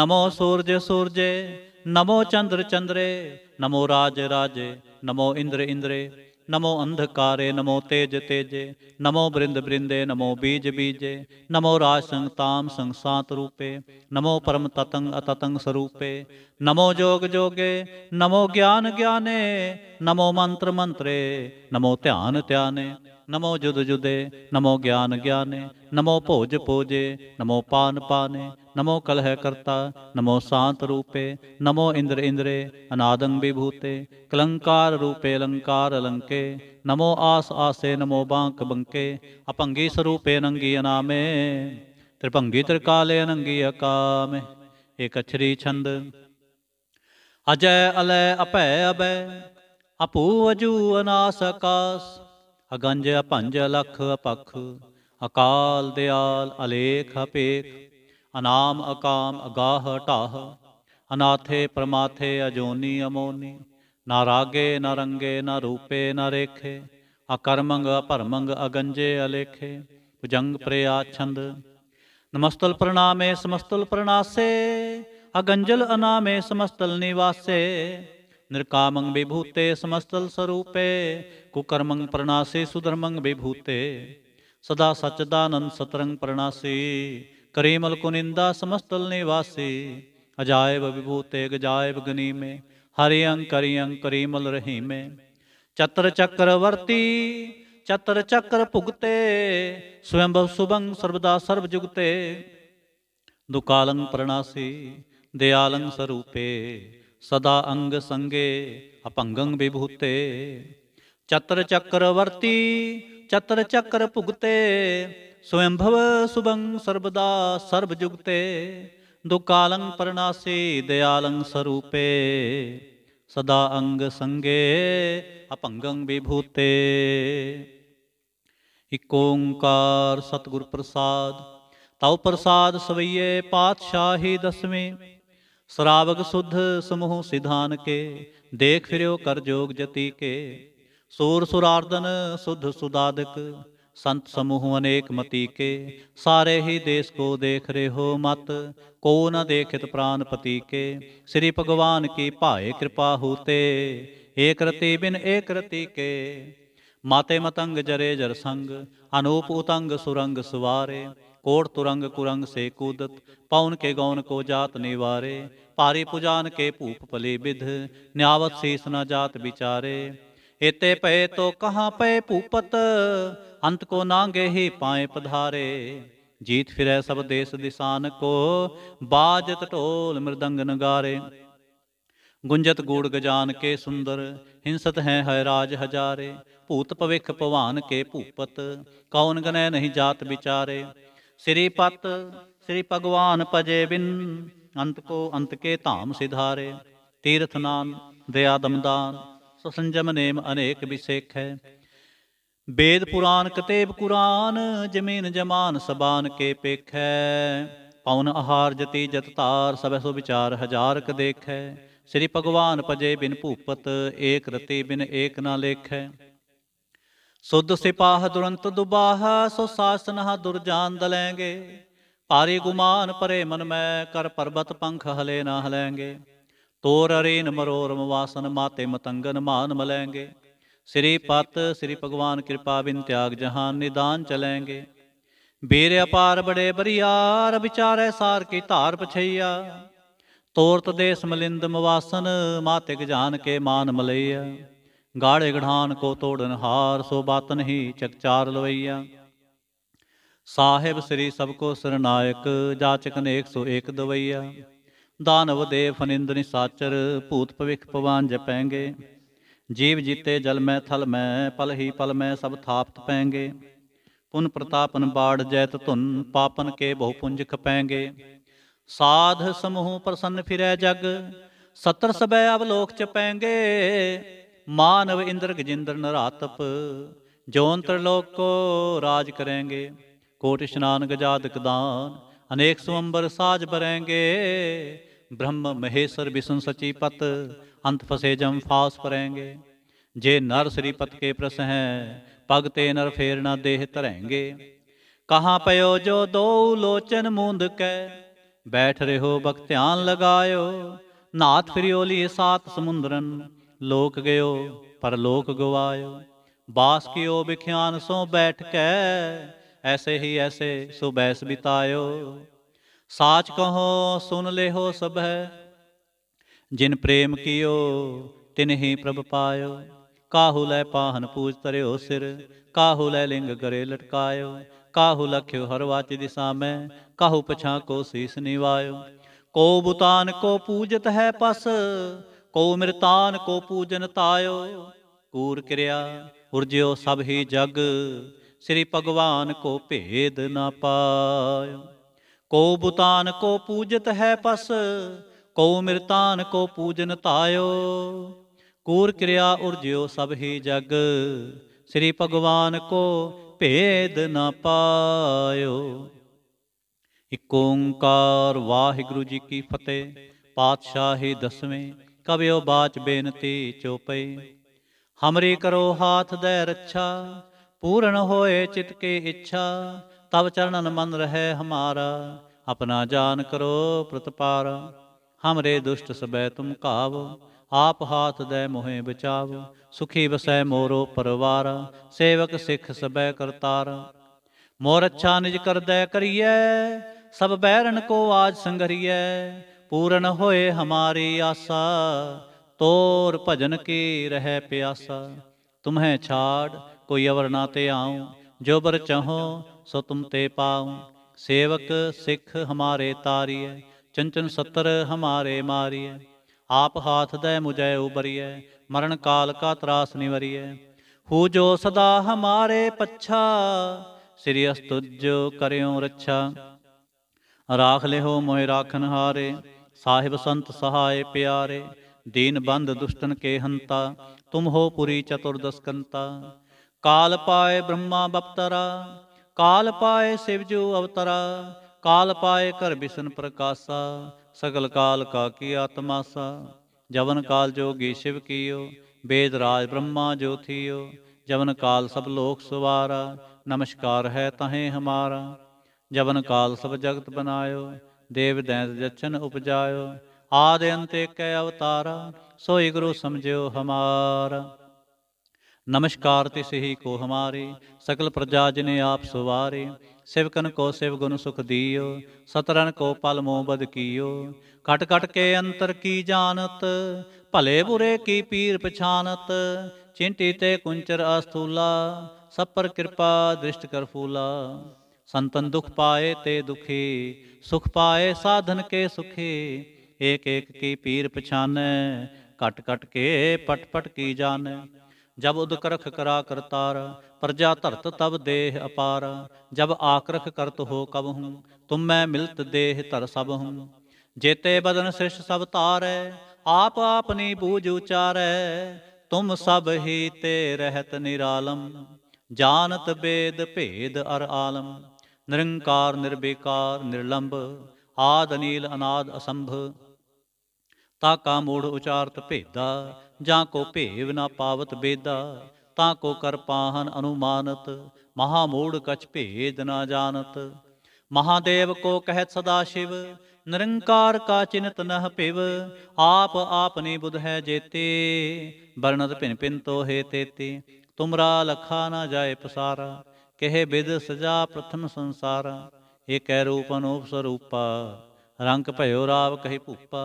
Speaker 1: नमो सूर्य सूर्य नमो चंद्र चंद्रे नमो राज राजे नमो इंद्र इंद्रे नमो अंधकारे नमो तेज तेजे नमो बृंद बृंदे नमो बीज बीजे नमो राज संगताम संसात रूपे नमो परम ततंग अततंग स्वरूपे नमो जोग जोगे नमो ज्ञान ज्ञाने नमो मंत्र मंत्रे नमो ध्यान ध्याने नमो जुद जुदे नमो ज्ञान ज्ञाने नमो भोज भोजे नमो पान पाने नमो कलह कर्ता नमो शांत रूपे नमो इंद्र इंद्रे अनादंग विभूते कलंकार रूपे अलंकार अलंके नमो आस आसे नमो बांक बंके अपंगी स्वरूपे नंगी अनामे त्रिभंगी त्रिकाले अनंगी अकामे एक अक्षरी छंद अजय अलय अभय अभय अपू अजू अनास आकाश ਅਗੰਜ ਭੰਜ ਲਖ ਅਪਖ ਅਕਾਲ ਦਿਆਲ ਅਲੇਖ ਅਪੇਖ ਅਨਾਮ ਅਕਾਮ ਅਗਾਹ ਢਾਹ ਅਨਾਥੇ ਪਰਮਾਥੇ ਅਜੋਨੀ ਅਮੋਨੀ ਨਾ ਰਾਗੇ ਨਾ ਰੰਗੇ ਨਾ ਰੂਪੇ ਨਾ ਰੇਖੇ ਅਕਰਮੰਗ ਅਪਰਮੰਗ ਅਗੰਜੇ ਅਲੇਖੇ ਭੁਜੰਗ ਪ੍ਰਿਆ ਛੰਦ ਨਮਸਤਲ ਪ੍ਰਣਾਮੇ ਸਮਸਤਲ ਪ੍ਰਣਾਸੇ ਅਗੰਜਲ ਅਨਾਮੇ ਸਮਸਤਲ ਨਿਵਾਸੇ निरकामं विभूते समस्तल स्वरूपे कुकर्मं प्रणासे सुधर्मं विभूते सदा सच्चदानंद सतरंग प्रणासी करीमल कुनिंदा समस्तल निवासी अजायब विभूते गजायब गनी में हरियं अंकरी करीमल रही में चत्र चक्रवर्ती चतर चक्र पुगते स्वयं शुभंग सर्वदा सर्वजुगते दुकालं प्रणासी दयालं स्वरूपे ਸਦਾ ਅੰਗ ਸੰਗੇ ਅਪੰਗੰ ਵਿਭੂਤੇ ਚਤਰ ਚੱਕਰ ਵਰਤੀ ਚਤਰ ਚੱਕਰ ਭੁਗਤੇ ਸਵੰਭਵ ਸੁਭੰ ਸਰਬਦਾ ਸਰਬ ਜੁਗਤੇ ਦੁਕਾਲੰ ਪਰਨਾਸੀ ਦਿਆਲੰ ਸਰੂਪੇ ਸਦਾ ਅੰਗ ਸੰਗੇ ਅਪੰਗੰ ਵਿਭੂਤੇ ਇਕ ਓੰਕਾਰ ਸਤਿਗੁਰ ਪ੍ਰਸਾਦ ਤਉ ਪ੍ਰਸਾਦ ਸਵਈਏ ਪਾਤਸ਼ਾਹੀ ਦਸਵੇਂ ਸਰਾਵਕ ਸੁਧ ਸਮੂਹ ਸਿਧਾਨ ਕੇ ਦੇਖ ਫਿਰਿਓ ਕਰ ਜੋਗ ਜਤੀ ਕੇ ਸੂਰ ਸੁਰਾਰਦਨ ਸੁਧ ਸੁਦਾਦਕ ਸੰਤ ਸਮੂਹ ਅਨੇਕ ਮਤੀ ਕੇ ਸਾਰੇ ਹੀ ਦੇਸ ਕੋ ਦੇਖ ਰਹੇ ਮਤ ਕੋ ਨ ਦੇਖਿਤ ਪ੍ਰਾਨ ਪਤੀ ਕੇ ਸ੍ਰੀ ਭਗਵਾਨ ਕੀ ਭਾਏ ਕਿਰਪਾ ਹੂਤੇ ਏਕ ਰਤੀ ਬਿਨ ਏਕ ਰਤੀ ਕੇ ਮਾਤੇ ਮਤੰਗ ਜਰੇ ਜਰ ਸੰਗ ਅਨੂਪ ਉਤੰਗ ਸੁਰੰਗ ਸਵਾਰੇ ਕੋੜ ਤੁਰੰਗ ਕੁਰੰਗ ਸੇ ਕੂਦਤ ਪੌਨ ਕੇ ਗਉਨ ਕੋ ਜਾਤ ਨਿਵਾਰੇ ਭਾਰੀ ਪੁਜਾਨ ਕੇ ਭੂਪ ਭਲੇ ਵਿਧ ਨਿਆਵਤ ਸੀਸ ਨਾ ਜਾਤ ਵਿਚਾਰੇ ਇਤੇ ਪਏ ਤੋ ਕਹਾਂ ਪਏ ਭੂਪਤ ਅੰਤ ਕੋ ਨਾਂਗੇ ਹੀ ਪਾਏ ਪਧਾਰੇ ਜੀਤ ਫਿਰੈ ਸਭ ਦੇਸ ਦਿਸਾਨ ਕੋ ਬਾਜਤ ਢੋਲ ਮਰਦੰਗ ਨਗਾਰੇ ਗੁੰਜਤ ਗੂੜ ਗਜਾਨ ਕੇ ਸੁੰਦਰ ਹਿੰਸਤ ਹੈ ਹੈ ਰਾਜ ਹਜ਼ਾਰੇ ਭੂਤ ਭਵਿਖ ਭਵਾਨ ਕੇ ਭੂਪਤ ਕੌਣ ਗਨੈ ਨਹੀਂ ਜਾਤ ਵਿਚਾਰੇ ਸ੍ਰੀ ਪਤ ਸ੍ਰੀ ਭਗਵਾਨ ਭਜੇ ਬਿਨ ਅੰਤ ਕੋ ਅੰਤ ਕੇ ਧਾਮ ਸਿਧਾਰੇ ਤੀਰਥ ਨਾਮ ਦਇਆ ਦਮਦਾਨ ਸਸੰਜਮ ਨੇਮ ਅਨੇਕ ਵਿਸੇਖ ਹੈ ਵੇਦ ਪੁਰਾਨ ਕਤੇਬ ਕੁਰਾਨ ਜਮੀਨ ਜਮਾਨ ਸਬਾਨ ਕੇ ਪੇਖੈ ਪਉਨ ਆਹਾਰ ਜਤੀ ਜਤ ਤਾਰ ਸਭੈ ਸੋ ਵਿਚਾਰ ਹਜ਼ਾਰ ਕ ਦੇਖੈ ਸ੍ਰੀ ਭਗਵਾਨ ਭਜੇ ਬਿਨ ਭੂਪਤ ਏਕ ਰਤੀ ਬਿਨ ਏਕ ਨਾ ਲੇਖੈ ਸੁਧ ਸਿਪਾਹ ਦੁਰੰਤ ਦੁਬਾਹ ਸੋ ਸਾਸਨਹ ਦੁਰਜਾਨ ਦਲੈਂਗੇ ਪਾਰੇ ਗੁਮਾਨ ਪਰੇ ਮਨ ਮੈਂ ਕਰ ਪਰਬਤ ਪੰਖ ਹਲੇ ਨਾ ਹਲੈਂਗੇ ਤੋਰ ਰੇਨ ਮਰੋਰ ਮਵਾਸਨ ਮਾਤੇ ਮਤੰਗਨ ਮਾਨ ਮਲੈਂਗੇ ਸ੍ਰੀ ਪਤ ਸ੍ਰੀ ਭਗਵਾਨ ਕਿਰਪਾ ਬਿਨ ਤਿਆਗ ਜਹਾਨ ਨਿਦਾਨ ਚਲੈਂਗੇ ਬੇਰ ਅਪਾਰ ਬੜੇ ਬਰੀਆਰ ਵਿਚਾਰੇ ਸਾਰ ਕੀ ਧਾਰ ਪਛਈਆ ਤੋਰਤ ਦੇਸ ਮਲਿੰਦ ਮਵਾਸਨ ਮਾਤੇ ਜਾਨ ਕੇ ਮਾਨ ਮਲਈਆ ਗਾੜੇ ਗਢਾਨ ਕੋ ਤੋੜਨ ਹਾਰ ਸੋ ਬਾਤ ਨਹੀਂ ਚਕਚਾਰ ਲਵਈਆ ਸਾਹਿਬ ਸ੍ਰੀ ਸਭ ਕੋ ਸਰਨਾਇਕ ਜਾਚਕ ਨੇਕ ਸੋ ਏਕ ਦਵਈਆ ਦਾਨਵ ਦੇਵ ਫਨਿੰਦਨਿ ਸਾਚਰ ਭੂਤ ਭਵਿਖ ਭਵਾਨ ਜਪੈਂਗੇ ਜੀਵ ਜੀਤੇ ਜਲ ਮੈਂ ਥਲ ਮੈਂ ਪਲ ਹੀ ਪਲ ਮੈਂ ਸਭ ਥਾਪਤ ਪੈਂਗੇ ਪੁਨ ਪ੍ਰਤਾਪਨ ਬਾੜ ਜੈਤ ਧੁਨ ਪਾਪਨ ਕੇ ਬਹੁ ਪੁੰਜ ਖਪੈਂਗੇ ਸਾਧ ਸਮੂਹ ਪ੍ਰਸੰਨ ਫਿਰੈ ਜਗ ਸਤਰ ਸਬੈ ਅਵਲੋਕ ਚ ਪੈਂਗੇ मानव इंद्र गजेंद्र नरातप जौन त्रिलोक को राज करेंगे कोट स्नान गजादक दान अनेक स्वंबर साज भरेंगे ब्रह्म महेश्वर विष्णु पत अंत फसे जम फास परेंगे जे नर श्रीपत के प्रस हैं पग ते नर फेर न देह तरेंगे कहाँ पयो जो दो लोचन मूंद कै बैठ रहे हो भक्त्यान लगायो नाथ फिरियोली सात समुद्रन लोक गयो पर लोक गवायो बास कियो बिख्यान सो बैठ कै ऐसे ही ऐसे सुबैस बितायो साच कहो सुन ले हो सब है जिन प्रेम कियो तिन ही प्रभ पायो काहू लै पाहन पूज तरयो सिर काहू लै लिंग करे लटकायो काहू लख्यो हर वाच दिशा में काहु पछा को शीस निवायो को बुतान को पूजत है पस ਕੋ ਮਿਰਤਾਨ ਕੋ ਪੂਜਨ ਤਾਇਓ ਕੂਰ ਕਿਰਿਆ ਉਰਜਿਓ ਸਭ ਹੀ ਜਗ ਸ੍ਰੀ ਭਗਵਾਨ ਕੋ ਭੇਦ ਨਾ ਪਾਇਓ ਕੋ ਬੁਤਾਨ ਕੋ ਪੂਜਤ ਹੈ ਪਸ ਕੋ ਮਿਰਤਾਨ ਕੋ ਪੂਜਨ ਤਾਇਓ ਕੂਰ ਕਿਰਿਆ ਉਰਜਿਓ ਸਭ ਹੀ ਜਗ ਸ੍ਰੀ ਭਗਵਾਨ ਕੋ ਭੇਦ ਨਾ ਪਾਇਓ ਇਕ ਓੰਕਾਰ ਵਾਹਿਗੁਰੂ ਜੀ ਕੀ ਫਤਿਹ ਪਾਤਸ਼ਾਹੀ ਦਸਵੇਂ ਕਬਿਓ ਬਾਚ ਬੇਨਤੀ ਚੋਪਈ ਹਮਰੀ ਕਰੋ ਹਾਥ ਦੇ ਰੱਛਾ ਪੂਰਨ ਹੋਏ ਚਿਤ ਕੇ ਇੱਛਾ ਤਬ ਚਰਨਨ ਮਨ ਰਹੇ ਹਮਾਰਾ ਆਪਣਾ ਜਾਨ ਕਰੋ ਪ੍ਰਤਪਾਰ ਹਮਰੇ ਦੁਸ਼ਟ ਸਬੈ ਤੁਮ ਕਾਵ ਆਪ ਹਾਥ ਦੇ ਮੋਹਿ ਬਚਾਵ ਸੁਖੀ ਵਸੈ ਮੋਰੋ ਪਰਵਾਰ ਸੇਵਕ ਸਿੱਖ ਸਬੈ ਕਰਤਾਰ ਮੋਰ ਅੱਛਾ ਨਿਜ ਕਰਦੈ ਕਰੀਐ ਸਭ ਬੈਰਨ ਕੋ ਆਜ ਸੰਗਰੀਐ ਪੂਰਨ ਹੋਏ ਹਮਾਰੀ ਆਸਾ ਤੋਰ ਭਜਨ ਕੀ ਰਹਿ ਪਿਆਸਾ ਤੁਮਹਿ ਛਾੜ ਕੋਈ ਅਵਰ ਨਾ ਤੇ ਆਉ ਜੋਬਰ ਬਰ ਚਾਹੋ ਸੋ ਤੁਮ ਤੇ ਪਾਉ ਸੇਵਕ ਸਿੱਖ ਹਮਾਰੇ ਤਾਰੀਏ ਚੰਚਨ ਸੱਤਰ ਹਮਾਰੇ ਮਾਰੀਏ ਆਪ ਹਾਥ ਦੇ ਮੁਝੈ ਉਬਰੀਏ ਮਰਨ ਕਾਲ ਕਾ ਤਰਾਸ ਨਿਵਰੀਏ ਹੂ ਜੋ ਸਦਾ ਹਮਾਰੇ ਪੱਛਾ ਸ੍ਰੀ ਅਸਤੁਜ ਕਰਿਓ ਰੱਛਾ ਰਾਖ ਲਿਓ ਮੋਇ ਰਾਖਨ ਹਾਰੇ ਸਾਹਿਬ ਸੰਤ ਸਹਾਏ ਪਿਆਰੇ ਦੀਨ ਬੰਦ ਦੁਸ਼ਟਨ ਕੇ ਹੰਤਾ ਤੁਮ ਹੋ ਪੁਰੀ ਚਤੁਰਦਸਕੰਤਾ ਕਾਲ ਪਾਏ ਬ੍ਰਹਮਾ ਬਪਤਰਾ ਕਾਲ ਪਾਏ ਸਿਵਜੂ ਅਵਤਰਾ ਕਾਲ ਪਾਏ ਕਰ ਬਿਸ਼ਨ ਪ੍ਰਕਾਸ਼ਾ ਸਗਲ ਕਾਲ ਕਾ ਕੀ ਆਤਮਾਸਾ ਜਵਨ ਕਾਲ ਜੋਗੀ ਸ਼ਿਵ ਕੀਓ ਬੇਦ ਰਾਜ ਬ੍ਰਹਮਾ ਜੋਥੀਓ ਜਵਨ ਕਾਲ ਸਭ ਲੋਕ ਸਵਾਰਾ ਨਮਸਕਾਰ ਹੈ ਤਹੇ ਹਮਾਰਾ ਜਵਨ ਕਾਲ ਸਭ ਜਗਤ ਬਨਾਇਓ ਦੇਵ ਦੈਂਤ ਜਚਨ ਉਪਜਾਇਓ ਆਦਿ ਅੰਤੇ ਕੈ ਅਵਤਾਰਾ ਸੋਈ ਗੁਰੂ ਸਮਝਿਓ ਹਮਾਰ ਨਮਸਕਾਰ ਤਿਸ ਹੀ ਕੋ ਹਮਾਰੇ ਸਕਲ ਪ੍ਰਜਾ ਜਿਨੇ ਆਪ ਸੁਵਾਰੇ ਸਿਵਕਨ ਕੋ ਸਿਵ ਗੁਣ ਸੁਖ ਦੀਓ ਸਤਰਨ ਕੋ ਪਲ ਮੋ ਬਦ ਕੀਓ ਕਟ ਕਟ ਕੇ ਅੰਤਰ ਕੀ ਜਾਣਤ ਭਲੇ ਬੁਰੇ ਕੀ ਪੀਰ ਪਛਾਨਤ ਚਿੰਟੀ ਤੇ ਕੁੰਚਰ ਅਸਥੂਲਾ ਸਭ ਪਰ ਕਿਰਪਾ ਦ੍ਰਿਸ਼ਟ ਕਰ ਫੂਲਾ ਸੰਤਨ ਦੁਖ ਪਾਏ ਤੇ ਦੁਖੀ ਸੁਖ ਪਾਏ ਸਾਧਨ ਕੇ ਸੁਖੀ ਏਕ ਏਕ ਕੀ ਪੀਰ ਪਛਾਨੈ ਕਟ ਕਟ ਕੇ ਪਟ ਪਟ ਕੀ ਜਾਣੈ ਜਬ ਉਦਕਰਖ ਕਰਾ ਕਰਤਾਰ ਪ੍ਰਜਾ ਧਰਤ ਤਬ ਦੇਹ ਅਪਾਰ ਜਬ ਆਕਰਖ ਕਰਤ ਹੋ ਕਬ ਹੂੰ ਤੁਮ ਮੈਂ ਮਿਲਤ ਦੇਹ ਧਰ ਸਭ ਹੂੰ ਜੇਤੇ ਬਦਨ ਸ੍ਰਿਸ਼ ਸਭ ਧਾਰੈ ਆਪ ਆਪਨੀ ਬੂਝ ਉਚਾਰੈ ਤੁਮ ਸਭ ਹੀ ਤੇ ਰਹਿਤ ਨਿਰਾਲਮ ਜਾਣਤ ਬੇਦ ਭੇਦ ਅਰ ਆਲਮ ਨਿਰੰਕਾਰ ਨਿਰਬੇਕਾਰ ਨਿਰਲੰਭ ਆਦ ਅਨੀਲ ਅਨਾਦ ਅਸੰਭ ਤਾ ਕਾ ਮੂੜ ਉਚਾਰਤ ਭੇਦਾ ਜਾਂ ਕੋ ਭੇਵ ਨਾ ਪਾਵਤ ਬੇਦਾ ਤਾ ਕੋ ਕਰ ਪਾਹਨ ਅਨੁਮਾਨਤ ਮਹਾ ਮੂੜ ਕਛ ਭੇਦ ਨਾ ਜਾਣਤ ਮਹਾਦੇਵ ਕੋ ਕਹਿਤ ਸਦਾ ਸ਼ਿਵ ਨਿਰੰਕਾਰ ਕਾ ਚਿੰਤ ਨਹ ਭਿਵ ਆਪ ਆਪਨੇ ਬੁਧ ਹੈ ਜੇਤੇ ਬਰਨਤ ਭਿਨ ਭਿਨ ਤੋ ਹੈ ਤੇਤੇ ਤੁਮਰਾ ਲਖਾ ਨਾ ਜਾਏ ਪਸਾਰਾ ਕਹੇ ਵਿਦ ਸਜਾ ਪ੍ਰਥਮ ਸੰਸਾਰ ਕੈ ਰੂਪ ਅਨੂਪ ਸਰੂਪਾ ਰੰਗ ਭਇਓ ਰਾਵ ਕਹੇ ਭੂਪਾ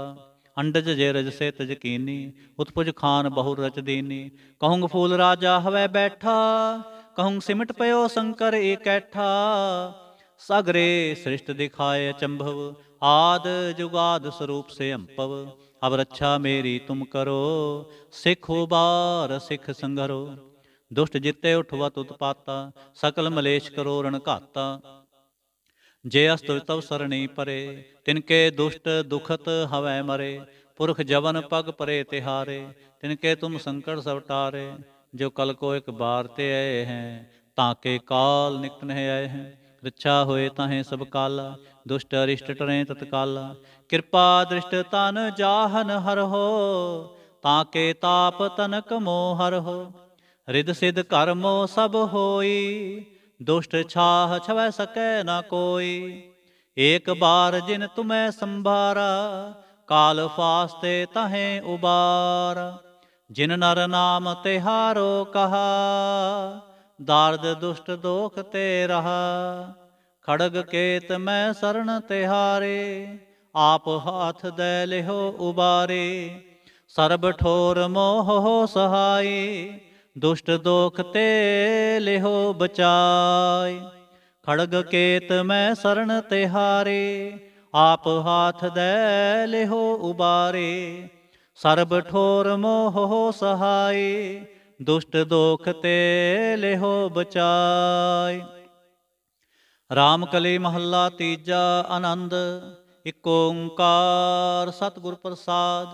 Speaker 1: ਅੰਡਜ ਜੇ ਰਜ ਸੇ ਤਜ ਕੀਨੀ ਉਤਪੁਜ ਖਾਨ ਬਹੁ ਰਚ ਦੀਨੀ ਕਹੂੰਗ ਫੂਲ ਰਾਜਾ ਹਵੇ ਬੈਠਾ ਕਹੂੰਗ ਸਿਮਟ ਪਇਓ ਸ਼ੰਕਰ ਕੈਠਾ ਸਗਰੇ ਸ੍ਰਿਸ਼ਟ ਦਿਖਾਏ ਅਚੰਭਵ ਆਦ ਜੁਗਾਦ ਸਰੂਪ ਸੇ ਅੰਪਵ ਅਬ ਰੱਛਾ ਮੇਰੀ ਤੁਮ ਕਰੋ ਸਿਖੋ ਬਾਰ ਸਿਖ ਸੰਗਰੋ ਦੁਸ਼ਟ ਜਿੱਤੇ ਉਠਵਾ ਤੁਤ ਪਾਤਾ ਸਕਲ ਮਲੇਸ਼ ਕਰੋ ਰਣ ਘਾਤਾ ਜੇ ਅਸ ਤੁਜ ਤਵ ਸਰਣੀ ਪਰੇ ਤਿਨਕੇ ਦੁਸ਼ਟ ਦੁਖਤ ਹਵੈ ਮਰੇ ਪੁਰਖ ਜਵਨ ਪਗ ਪਰੇ ਤਿਹਾਰੇ ਤਿਨਕੇ ਤੁਮ ਸੰਕਟ ਸਭ ਟਾਰੇ ਜੋ ਕਲ ਕੋ ਇੱਕ ਬਾਰ ਤੇ ਆਏ ਹੈ ਤਾਂ ਕੇ ਕਾਲ ਨਿਕਟ ਨਹਿ ਆਏ ਹੈ ਰਿਛਾ ਹੋਏ ਤਾਹੇ ਸਭ ਕਾਲ ਦੁਸ਼ਟ ਅਰਿਸ਼ਟ ਟਰੇ ਤਤਕਾਲ ਕਿਰਪਾ ਦ੍ਰਿਸ਼ਟ ਤਨ ਜਾਹਨ ਹਰ ਹੋ ਤਾਂ ਕੇ ਤਾਪ ਤਨਕ ਮੋਹ ਹਰ ਹੋ ਰਿਦ ਸਿਧ ਕਰਮੋ ਸਭ ਹੋਈ ਦੁਸ਼ਟ ਛਾਹ ਛਵੈ ਸਕੈ ਨਾ ਕੋਈ ਏਕ ਬਾਰ ਜਿਨ ਤੁਮੈ ਸੰਭਾਰਾ ਕਾਲ ਫਾਸਤੇ ਤਹੇ ਉਬਾਰ ਜਿਨ ਨਰ ਨਾਮ ਤੇ ਹਾਰੋ ਕਹਾ ਦਾਰਦ ਦੁਸ਼ਟ ਦੋਖ ਤੇ ਰਹਾ ਖੜਗ ਕੇਤ ਮੈਂ ਸਰਣ ਤਿਹਾਰੇ ਆਪ ਹੱਥ ਦੇ ਲਿਹੋ ਉਬਾਰੇ ਸਰਬ ਠੋਰ ਮੋਹ ਸਹਾਈ ਦੁਸ਼ਟ ਦੋਖ ਤੇ ਲਿਹੋ ਬਚਾਏ ਖੜਗ ਕੇਤ ਮੈਂ ਸਰਣ ਤੇ ਹਾਰੇ ਆਪ ਹਾਥ ਦੇ ਲਿਹੋ ਉਬਾਰੇ ਸਰਬ ਠੋਰ ਮੋਹ ਸਹਾਈ ਦੁਸ਼ਟ ਦੋਖ ਤੇ ਲਿਹੋ ਬਚਾਏ RAM ਕਲੀ ਮਹੱਲਾ ਤੀਜਾ ਆਨੰਦ ਇਕ ਓੰਕਾਰ ਸਤਿਗੁਰ ਪ੍ਰਸਾਦ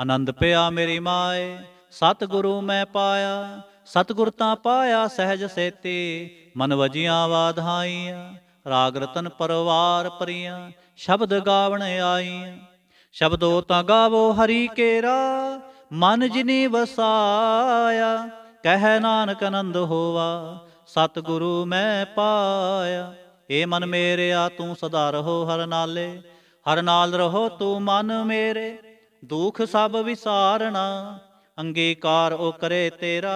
Speaker 1: ਆਨੰਦ ਪਿਆ ਮੇਰੀ ਮਾਏ ਸਤਿਗੁਰੂ ਮੈਂ ਪਾਇਆ ਸਤਿਗੁਰ ਤਾਂ ਪਾਇਆ ਸਹਿਜ ਸੇਤੀ ਮਨ ਵਜੀਆਂ ਵਾਧਾਈਆਂ ਰਾਗ ਰਤਨ ਪਰਵਾਰ ਪਰੀਆਂ ਸ਼ਬਦ ਗਾਵਣ ਆਈਆਂ ਸ਼ਬਦੋ ਤਾਂ ਗਾਵੋ ਹਰੀ ਕੇਰਾ ਮਨ ਜਿਨੇ ਵਸਾਇਆ ਕਹਿ ਨਾਨਕ ਅਨੰਦ ਹੋਵਾ ਸਤਿਗੁਰੂ ਮੈਂ ਪਾਇਆ ਏ ਮਨ ਮੇਰਿਆ ਤੂੰ ਸਦਾ ਰਹੋ ਹਰ ਨਾਲੇ ਹਰ ਨਾਲ ਰਹੋ ਤੂੰ ਮਨ ਮੇਰੇ ਦੁਖ ਸਭ ਵਿਸਾਰਣਾ ਅੰਗੀਕਾਰ ਉਹ ਕਰੇ ਤੇਰਾ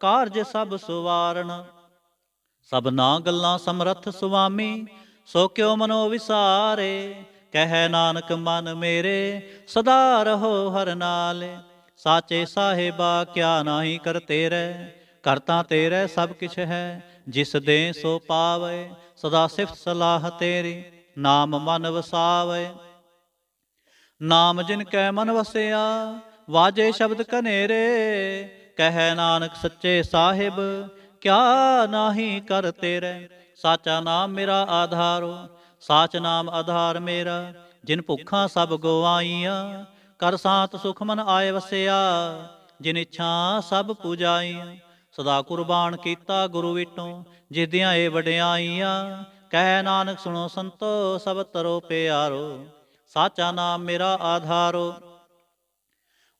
Speaker 1: ਕਾਰਜ ਸਭ ਸੁਵਾਰਣ ਸਭ ਨਾ ਗੱਲਾਂ ਸਮਰੱਥ ਸੁਆਮੀ ਸੋ ਕਿਉ ਮਨੋ ਵਿਸਾਰੇ ਕਹਿ ਨਾਨਕ ਮਨ ਮੇਰੇ ਸਦਾ ਰਹੋ ਹਰ ਨਾਲੇ ਸਾਚੇ ਸਾਹਿਬਾ ਕਿਆ ਨਾਹੀ ਕਰ ਤੇਰੇ ਕਰਤਾ ਤੇਰੇ ਸਭ ਕਿਛ ਹੈ ਜਿਸ ਦੇ ਸੋ ਪਾਵੇ ਸਦਾ ਸਿਫਤ ਸਲਾਹ ਤੇਰੀ ਨਾਮ ਮਨ ਵਸਾਵੇ ਨਾਮ ਜਿਨ ਕੈ ਮਨ ਵਸਿਆ ਵਾਜੇ ਸ਼ਬਦ ਕਨੇਰੇ ਕਹੈ ਨਾਨਕ ਸੱਚੇ ਸਾਹਿਬ ਕਿਆ ਨਾਹੀ ਕਰ ਤੇਰੇ ਸਾਚਾ ਨਾਮ ਮੇਰਾ ਆਧਾਰੋ ਸਾਚ ਨਾਮ ਆਧਾਰ ਮੇਰਾ ਜਿਨ ਭੁੱਖਾਂ ਸਭ ਗਵਾਈਆਂ ਕਰ ਸਾਤ ਸੁਖ ਮਨ ਆਏ ਵਸਿਆ ਜਿਨ ਇੱਛਾ ਸਭ ਪੁਜਾਈਆਂ ਸਦਾ ਕੁਰਬਾਨ ਕੀਤਾ ਗੁਰੂ ਵਿਟੋ ਜਿਦਿਆਂ ਏ ਵਡਿਆਈਆਂ ਕਹਿ ਨਾਨਕ ਸੁਣੋ ਸੰਤੋ ਸਭ ਤਰੋ ਪਿਆਰੋ ਸਾਚਾ ਨਾਮ ਮੇਰਾ ਆਧਾਰੋ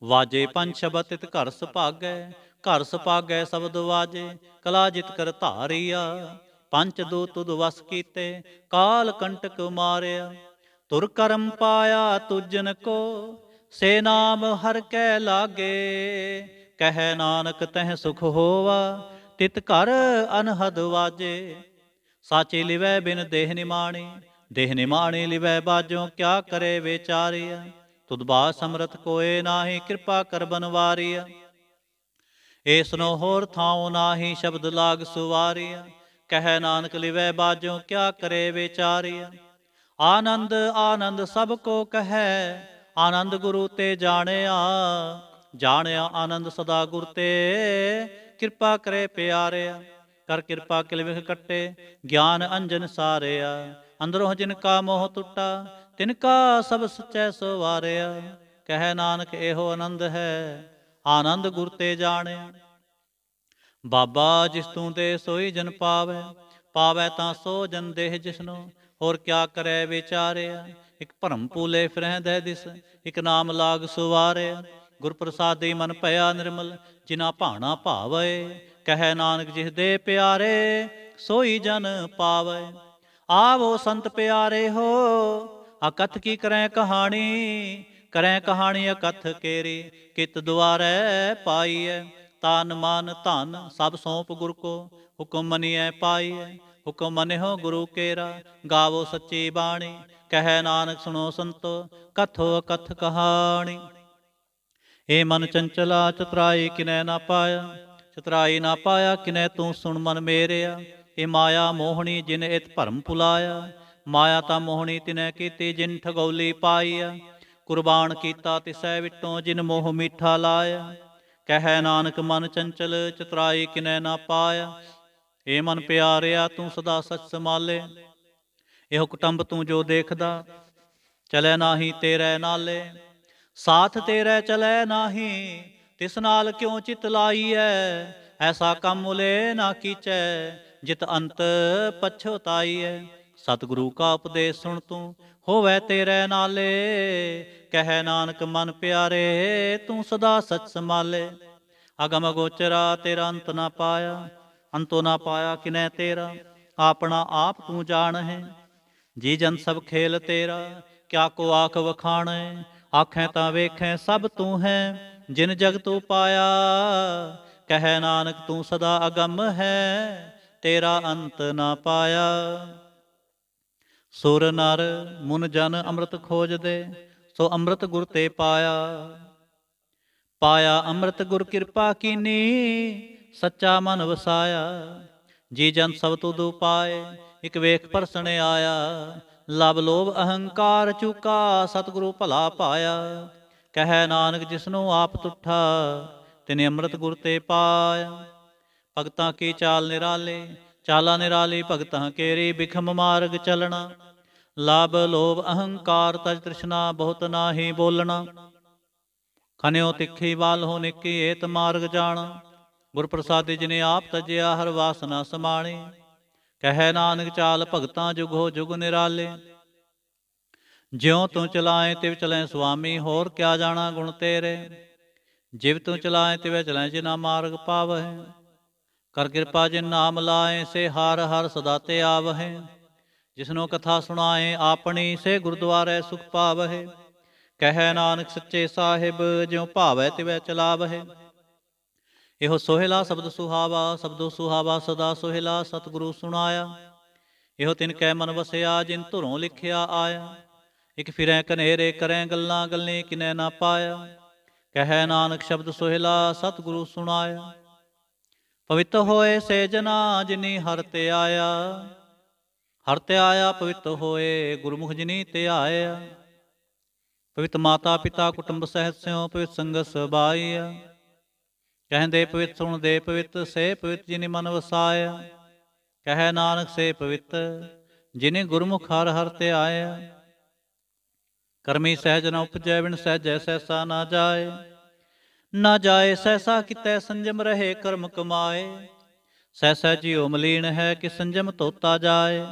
Speaker 1: ਵਾਜੇ ਪੰਜ ਸ਼ਬਦ ਤਿਤ ਘਰ ਸੁਭਾਗੈ ਘਰ ਸੁਭਾਗੈ ਸ਼ਬਦ ਵਾਜੇ ਕਲਾ ਜਿਤ ਕਰ ਧਾਰੀਆ ਪੰਜ ਦੋ ਤੁਧ ਵਸ ਕੀਤੇ ਕਾਲ ਕੰਟਕ ਮਾਰਿਆ ਤੁਰ ਕਰਮ ਪਾਇਆ ਤੁਜਨ ਕੋ ਸੇ ਨਾਮ ਹਰ ਕੈ ਲਾਗੇ ਕਹਿ ਨਾਨਕ ਤਹਿ ਸੁਖ ਹੋਵਾ ਤਿਤ ਘਰ ਅਨਹਦ ਵਾਜੇ ਸਾਚੇ ਲਿਵੈ ਬਿਨ ਦੇਹ ਨਿਮਾਣੀ ਦੇਹ ਨਿਮਾਣੀ ਲਿਵੈ ਬਾਜੋ ਕਿਆ ਕਰੇ ਵਿਚਾਰਿਆ ਤੁਦ ਬਾਸ ਸਮਰਥ ਕੋਏ ਨਾਹੀ ਕਿਰਪਾ ਕਰ ਬਨਵਾਰੀਆ ਏਸਨੋ ਹੋਰ ਥਾਉ ਨਾਹੀ ਸ਼ਬਦ ਲਾਗ ਸੁਵਾਰੀਆ ਕਹਿ ਨਾਨਕ ਲਿਵੈ ਬਾਜੋ ਕਿਆ ਕਰੇ ਵਿਚਾਰੀਆ ਆਨੰਦ ਆਨੰਦ ਸਭ ਕੋ ਕਹੈ ਆਨੰਦ ਗੁਰੂ ਤੇ ਜਾਣਿਆ ਜਾਣਿਆ ਆਨੰਦ ਸਦਾ ਗੁਰ ਤੇ ਕਿਰਪਾ ਕਰੇ ਪਿਆਰਿਆ ਕਰ ਕਿਰਪਾ ਕਿਲ ਵਿਖ ਕੱਟੇ ਗਿਆਨ ਅੰਜਨ ਸਾਰਿਆ ਅੰਦਰੋਂ ਜਿਨ ਕਾ ਮੋਹ ਟੁੱਟਾ ਤਿਨ ਕਾ ਸਭ ਸਚੈ ਸੋ ਵਾਰਿਆ ਕਹਿ ਨਾਨਕ ਇਹੋ ਆਨੰਦ ਹੈ ਆਨੰਦ ਗੁਰ ਤੇ ਜਾਣੇ ਬਾਬਾ ਜਿਸ ਤੂੰ ਤੇ ਸੋਈ ਜਨ ਪਾਵੇ ਪਾਵੇ ਤਾਂ ਸੋ ਜਨ ਦੇਹ ਜਿਸਨੋ ਹੋਰ ਕਿਆ ਕਰੇ ਵਿਚਾਰਿਆ ਇਕ ਭਰਮ ਪੂਲੇ ਫਰਹਿ ਦੇ ਦਿਸ ਇਕ ਨਾਮ ਲਾਗ ਸੁਵਾਰਿਆ ਗੁਰ ਪ੍ਰਸਾਦਿ ਮਨ ਭਇਆ ਨਿਰਮਲ ਜਿਨਾ ਭਾਣਾ ਭਾਵੇ ਕਹੈ ਨਾਨਕ ਜਿਸ ਦੇ ਪਿਆਰੇ ਸੋਈ ਜਨ ਪਾਵੇ ਆਵੋ ਸੰਤ ਪਿਆਰੇ ਹੋ ਅਕਥ ਕੀ ਕਰੈ ਕਹਾਣੀ ਕਰੈ ਕਹਾਣੀ ਅਕਥ ਕੇਰੇ ਕਿਤ ਦੁਆਰੈ ਪਾਈਐ ਤਾਨ ਮਾਨ ਧਨ ਸਭ ਸੌਂਪ ਗੁਰ ਕੋ ਹੁਕਮ ਮੰਨਿਐ ਪਾਈਐ ਹੁਕਮ ਮੰਨਿਓ ਗੁਰੂ ਕੇਰਾ ਗਾਵੋ ਸੱਚੀ ਬਾਣੀ ਕਹੈ ਨਾਨਕ ਸੁਣੋ ਸੰਤੋ ਕਥੋ ਅਕਥ ਕਹਾਣੀ ਏ ਮਨ ਚੰਚਲਾ ਚਤਰਾਈ ਕਿਨੈ ਨਾ ਪਾਇਆ ਚਤਰਾਈ ਨਾ ਪਾਇਆ ਕਿਨੈ ਤੂੰ ਸੁਣ ਮਨ ਮੇਰਿਆ ਏ ਮਾਇਆ ਮੋਹਣੀ ਜਿਨ ਇਤ ਭਰਮ ਪੁਲਾਇਆ ਮਾਇਆ ਤਾਂ ਮੋਹਣੀ ਤਿਨੈ ਕੀਤੀ ਜਿਨ ਠਗੌਲੀ ਪਾਈਆ ਕੁਰਬਾਨ ਕੀਤਾ ਤਿਸੈ ਵਿਟੋਂ ਜਿਨ ਮੋਹ ਮਿੱਠਾ ਲਾਇਆ ਕਹੈ ਨਾਨਕ ਮਨ ਚੰਚਲ ਚਤਰਾਈ ਕਿਨੈ ਨਾ ਪਾਇਆ ਏ ਮਨ ਪਿਆਰਿਆ ਤੂੰ ਸਦਾ ਸੱਚ ਸਮਾਲੇ ਇਹ ਕੁਟੰਬ ਤੂੰ ਜੋ ਦੇਖਦਾ ਚਲੇ ਨਾਹੀ ਤੇਰੇ ਨਾਲੇ ਸਾਥ ਤੇਰੇ ਚਲੇ ਨਾਹੀ ਤਿਸ ਨਾਲ ਕਿਉ ਚਿਤ ਲਾਈਐ ਐਸਾ ਕੰਮ ਲੈ ਨਾ ਕੀਚੈ ਜਿਤ ਅੰਤ ਪਛੋਤਾਈਐ ਸਤਿਗੁਰੂ ਕਾ ਉਪਦੇਸ਼ ਸੁਣ ਤੂੰ ਹੋਵੇ ਤੇਰੇ ਨਾਲੇ ਕਹਿ ਨਾਨਕ ਮਨ ਪਿਆਰੇ ਤੂੰ ਸਦਾ ਸਚ ਸਮਾਲੇ ਅਗਮ ਗੋਚਰਾ ਤੇਰਾ ਅੰਤ ਨਾ ਪਾਇਆ ਅੰਤੋ ਨਾ ਪਾਇਆ ਕਿਨੈ ਤੇਰਾ ਆਪਣਾ ਆਪ ਤੂੰ ਜਾਣ ਹੈ ਜੀ ਜਨ ਸਭ ਖੇਲ ਤੇਰਾ ਕਿਆ ਕੋ ਆਖ ਵਖਾਣੇ ਆਖੈ ਤਾਂ ਵੇਖੈ ਸਭ ਤੂੰ ਹੈ ਜਿਨ ਜਗ ਤੂੰ ਪਾਇਆ ਕਹਿ ਨਾਨਕ ਤੂੰ ਸਦਾ ਅਗੰਮ ਹੈ ਤੇਰਾ ਅੰਤ ਨਾ ਪਾਇਆ ਸੁਰ ਨਰ ਮਨ ਜਨ ਅੰਮ੍ਰਿਤ ਖੋਜਦੇ ਸੋ ਅੰਮ੍ਰਿਤ ਗੁਰ ਤੇ ਪਾਇਆ ਪਾਇਆ ਅੰਮ੍ਰਿਤ ਗੁਰ ਕਿਰਪਾ ਕੀਨੀ ਸੱਚਾ ਮਨ ਵਸਾਇਆ ਜੀ ਜਨ ਸਭ ਤੋਂ ਦੂ ਪਾਏ ਇਕ ਵੇਖ ਪਰਸਣ ਆਇਆ ਲਬ ਲੋਭ ਅਹੰਕਾਰ ਚੁਕਾ ਸਤਿਗੁਰੂ ਭਲਾ ਪਾਇਆ ਕਹੈ ਨਾਨਕ ਜਿਸਨੂੰ ਆਪ ਤੁਠਾ ਤਿਨੇ ਅੰਮ੍ਰਿਤ ਗੁਰ ਤੇ ਪਾਇਆ ਭਗਤਾਂ ਕੀ ਚਾਲ ਨਿਰਾਲੇ ਚਾਲਾ ਨਿਰਾਲੀ ਭਗਤਾਂ ਕੇਰੀ ਬਿਖਮ ਮਾਰਗ ਚਲਣਾ ਲਾਭ ਲੋਭ ਅਹੰਕਾਰ ਤਜ ਤ੍ਰਿਸ਼ਨਾ ਬਹੁਤ ਨਾਹੀ ਬੋਲਣਾ ਖਨਿਓ ਤਿੱਖੀ ਵਾਲ ਹੋ ਨਿੱਕੀ ਏਤ ਮਾਰਗ ਜਾਣ ਗੁਰ ਪ੍ਰਸਾਦਿ ਜਿਨੇ ਆਪ ਤਜਿਆ ਹਰ ਵਾਸਨਾ ਸਮਾਣੀ ਕਹੈ ਨਾਨਕ ਚਾਲ ਭਗਤਾਂ ਜੁਗ ਹੋ ਜੁਗ ਨਿਰਾਲੇ ਜਿਉ ਤੂੰ ਚਲਾਏ ਤਿਵ ਚਲੈ ਸੁਆਮੀ ਹੋਰ ਕਿਆ ਜਾਣਾ ਗੁਣ ਤੇਰੇ ਜਿਵ ਤੂੰ ਚਲਾਏ ਤਿਵ ਚਲੈ ਜਿਨਾ ਮਾਰਗ ਪਾਵਹਿ ਕਰ ਕਿਰਪਾ ਜਿਨ ਨਾਮ ਲਾਏ ਸੇ ਹਰ ਹਰ ਸਦਾ ਤੇ ਆਵਹਿ ਜਿਸਨੋ ਕਥਾ ਸੁਣਾਏ ਆਪਣੀ ਸੇ ਗੁਰਦੁਆਰੇ ਸੁਖ ਪਾਵਹਿ ਕਹੈ ਨਾਨਕ ਸੱਚੇ ਸਾਹਿਬ ਜਿਉ ਭਾਵੈ ਤਿਵੈ ਚਲਾਵਹਿ ਇਹੋ ਸੋਹਿਲਾ ਸ਼ਬਦ ਸੁਹਾਵਾ ਸ਼ਬਦੋ ਸੁਹਾਵਾ ਸਦਾ ਸੋਹਿਲਾ ਸਤਿਗੁਰੂ ਸੁਣਾਇਆ ਇਹੋ ਤਿਨ ਕੈ ਮਨ ਵਸਿਆ ਜਿਨ ਧੁਰੋਂ ਲਿਖਿਆ ਆਇਆ ਇਕ ਫਿਰੈ ਕਨੇਰੇ ਕਰੈ ਗੱਲਾਂ ਗੱਲੇ ਕਿਨੈ ਨਾ ਪਾਇਆ ਕਹੈ ਨਾਨਕ ਸ਼ਬਦ ਸੋਹਿਲਾ ਸਤਿਗੁਰੂ ਸੁਣਾਇਆ ਪਵਿੱਤ ਹੋਏ ਸੇ ਜਨਾ ਜਿਨੀ ਹਰ ਤੇ ਆਇਆ ਹਰ ਧਿਆਇਆ ਪਵਿੱਤ ਹੋਏ ਗੁਰਮੁਖ ਜਿਨੀ ਧਿਆਇਆ ਪਵਿੱਤ ਮਾਤਾ ਪਿਤਾ ਕੁਟੰਬ ਸਹਿਤ ਸਿਓ ਪਵਿੱਤ ਸੰਗਤ ਸਬਾਈਆ ਕਹਿੰਦੇ ਪਵਿੱਤ ਦੇ ਪਵਿੱਤ ਸੇ ਪਵਿੱਤ ਜਿਨੀ ਮਨ ਵਸਾਇਆ ਕਹੈ ਨਾਨਕ ਸੇ ਪਵਿੱਤ ਜਿਨੇ ਗੁਰਮੁਖ ਹਰ ਹਰ ਤੇ ਆਇਆ ਕਰਮੀ ਸਹਿਜ ਨ ਉਪਜੈ ਬਿਨ ਸਹਿਜੈ ਸਹਿਸਾ ਨਾ ਜਾਏ ਨਾ ਜਾਏ ਸਹਿਸਾ ਕਿਤੇ ਸੰਜਮ ਰਹੇ ਕਰਮ ਕਮਾਏ ਸਹਿਸਾ ਜੀ ਉਮਲੀਨ ਹੈ ਕਿ ਸੰਜਮ ਤੋਤਾ ਜਾਏ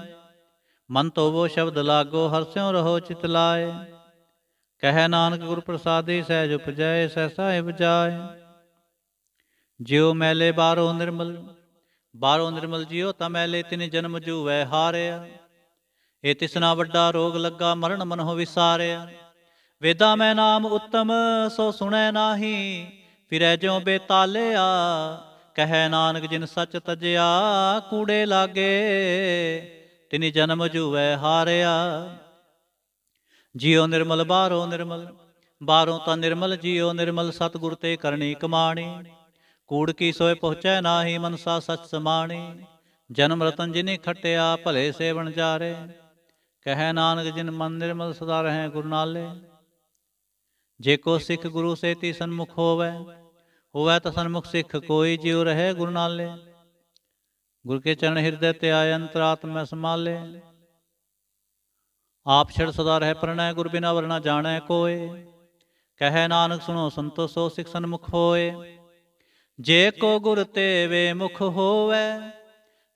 Speaker 1: ਮਨ ਵੋ ਸ਼ਬਦ ਲਾਗੋ ਸਿਓ ਰਹੋ ਚਿਤ ਲਾਏ ਕਹਿ ਨਾਨਕ ਗੁਰ ਪ੍ਰਸਾਦਿ ਸਹਿਜ ਉਪਜੈ ਸਾਹਿਬ ਜਾਏ ਜਿਉ ਮੈਲੇ ਬਾਰੋ ਨਿਰਮਲ ਬਾਰੋ ਨਿਰਮਲ ਜਿਉ ਮੈਲੇ ਤਿਨ ਜਨਮ ਜੂਵੈ ਹਾਰਿਆ ਇਹ ਤਿਸਨਾ ਵੱਡਾ ਰੋਗ ਲੱਗਾ ਮਰਨ ਮਨ ਹੋ ਵਿਸਾਰਿਆ ਵੇਦਾ ਮੈਂ ਨਾਮ ਉੱਤਮ ਸੋ ਸੁਣੈ ਨਾਹੀ ਫਿਰੈ ਜਿਉ ਬੇਤਾਲਿਆ ਕਹੈ ਨਾਨਕ ਜਿਨ ਸੱਚ ਤਜਿਆ ਕੂੜੇ ਲਾਗੇ ਤਿਨੀ ਜਨਮ ਜੁਵੈ ਹਾਰਿਆ ਜਿਉ ਨਿਰਮਲ ਬਾਰੋ ਨਿਰਮਲ ਬਾਰੋ ਤਾਂ ਨਿਰਮਲ ਜਿਉ ਨਿਰਮਲ ਸਤਗੁਰ ਤੇ ਕਰਨੀ ਕਮਾਣੀ ਕੂੜ ਕੀ ਸੋਏ ਪਹੁੰਚੈ ਨਾਹੀ ਮਨਸਾ ਸਚ ਸਮਾਣੀ ਜਨਮ ਰਤਨ ਜਿਨੇ ਖਟਿਆ ਭਲੇ ਸੇਵਣ ਜਾਰੇ ਕਹੈ ਨਾਨਕ ਜਿਨ ਮਨ ਨਿਰਮਲ ਸਦਾ ਰਹੇ ਗੁਰੂ ਨਾਲੇ ਜੇ ਕੋ ਸਿੱਖ ਗੁਰੂ ਸੇਤੀ ਸੰਮੁਖ ਹੋਵੇ ਹੋਵੇ ਤਾਂ ਸੰਮੁਖ ਸਿੱਖ ਕੋਈ ਜਿਉ ਰਹੇ ਗੁਰੂ ਨਾਲੇ ਗੁਰ ਕੇ ਚਰਨ ਹਿਰਦੈ ਤੇ ਆਇ ਅੰਤਰਾਤਮੈ ਸਮਾਲੇ ਆਪ ਛੜ ਸਦਾ ਰਹਿ ਪਰਣਾ ਗੁਰ ਬਿਨਾ ਵਰਣਾ ਜਾਣੈ ਕੋਏ ਕਹੈ ਨਾਨਕ ਸੁਣੋ ਸੰਤੋ ਸੋ ਸਿਖ ਸੰਮੁਖ ਹੋਏ ਜੇ ਕੋ ਗੁਰ ਤੇ ਵੇ ਮੁਖ ਹੋਵੇ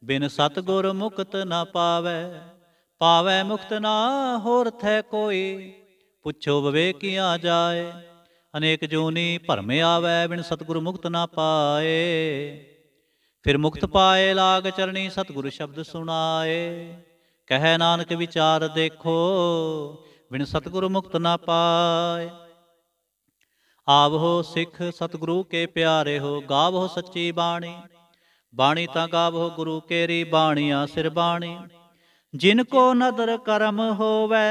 Speaker 1: ਬਿਨ ਸਤ ਗੁਰ ਮੁਕਤ ਨਾ ਪਾਵੇ ਪਾਵੇ ਮੁਕਤ ਨਾ ਹੋਰ ਥੈ ਕੋਈ ਪੁੱਛੋ ਬਵੇ ਕੀ ਆ ਜਾਏ ਅਨੇਕ ਜੋਨੀ ਭਰਮ ਆਵੇ ਬਿਨ ਸਤ ਗੁਰ ਮੁਕਤ ਨਾ ਪਾਏ ਫਿਰ ਮੁਕਤ ਪਾਏ ਲਾਗ ਚਰਣੀ ਸਤਿਗੁਰ ਸ਼ਬਦ ਸੁਣਾਏ ਕਹੇ ਨਾਨਕ ਵਿਚਾਰ ਦੇਖੋ ਬਿਨ ਸਤਿਗੁਰ ਮੁਕਤ ਨਾ ਪਾਏ ਆਪ ਹੋ ਸਿੱਖ ਸਤਿਗੁਰੂ ਕੇ ਪਿਆਰੇ ਹੋ ਗਾਵੋ ਸੱਚੀ ਬਾਣੀ ਬਾਣੀ ਤਾਂ ਗਾਵੋ ਗੁਰੂ ਕੇਰੀ ਬਾਣੀਆਂ ਸਿਰ ਬਾਣੀ ਜਿਨ ਕੋ ਨਦਰ ਕਰਮ ਹੋਵੇ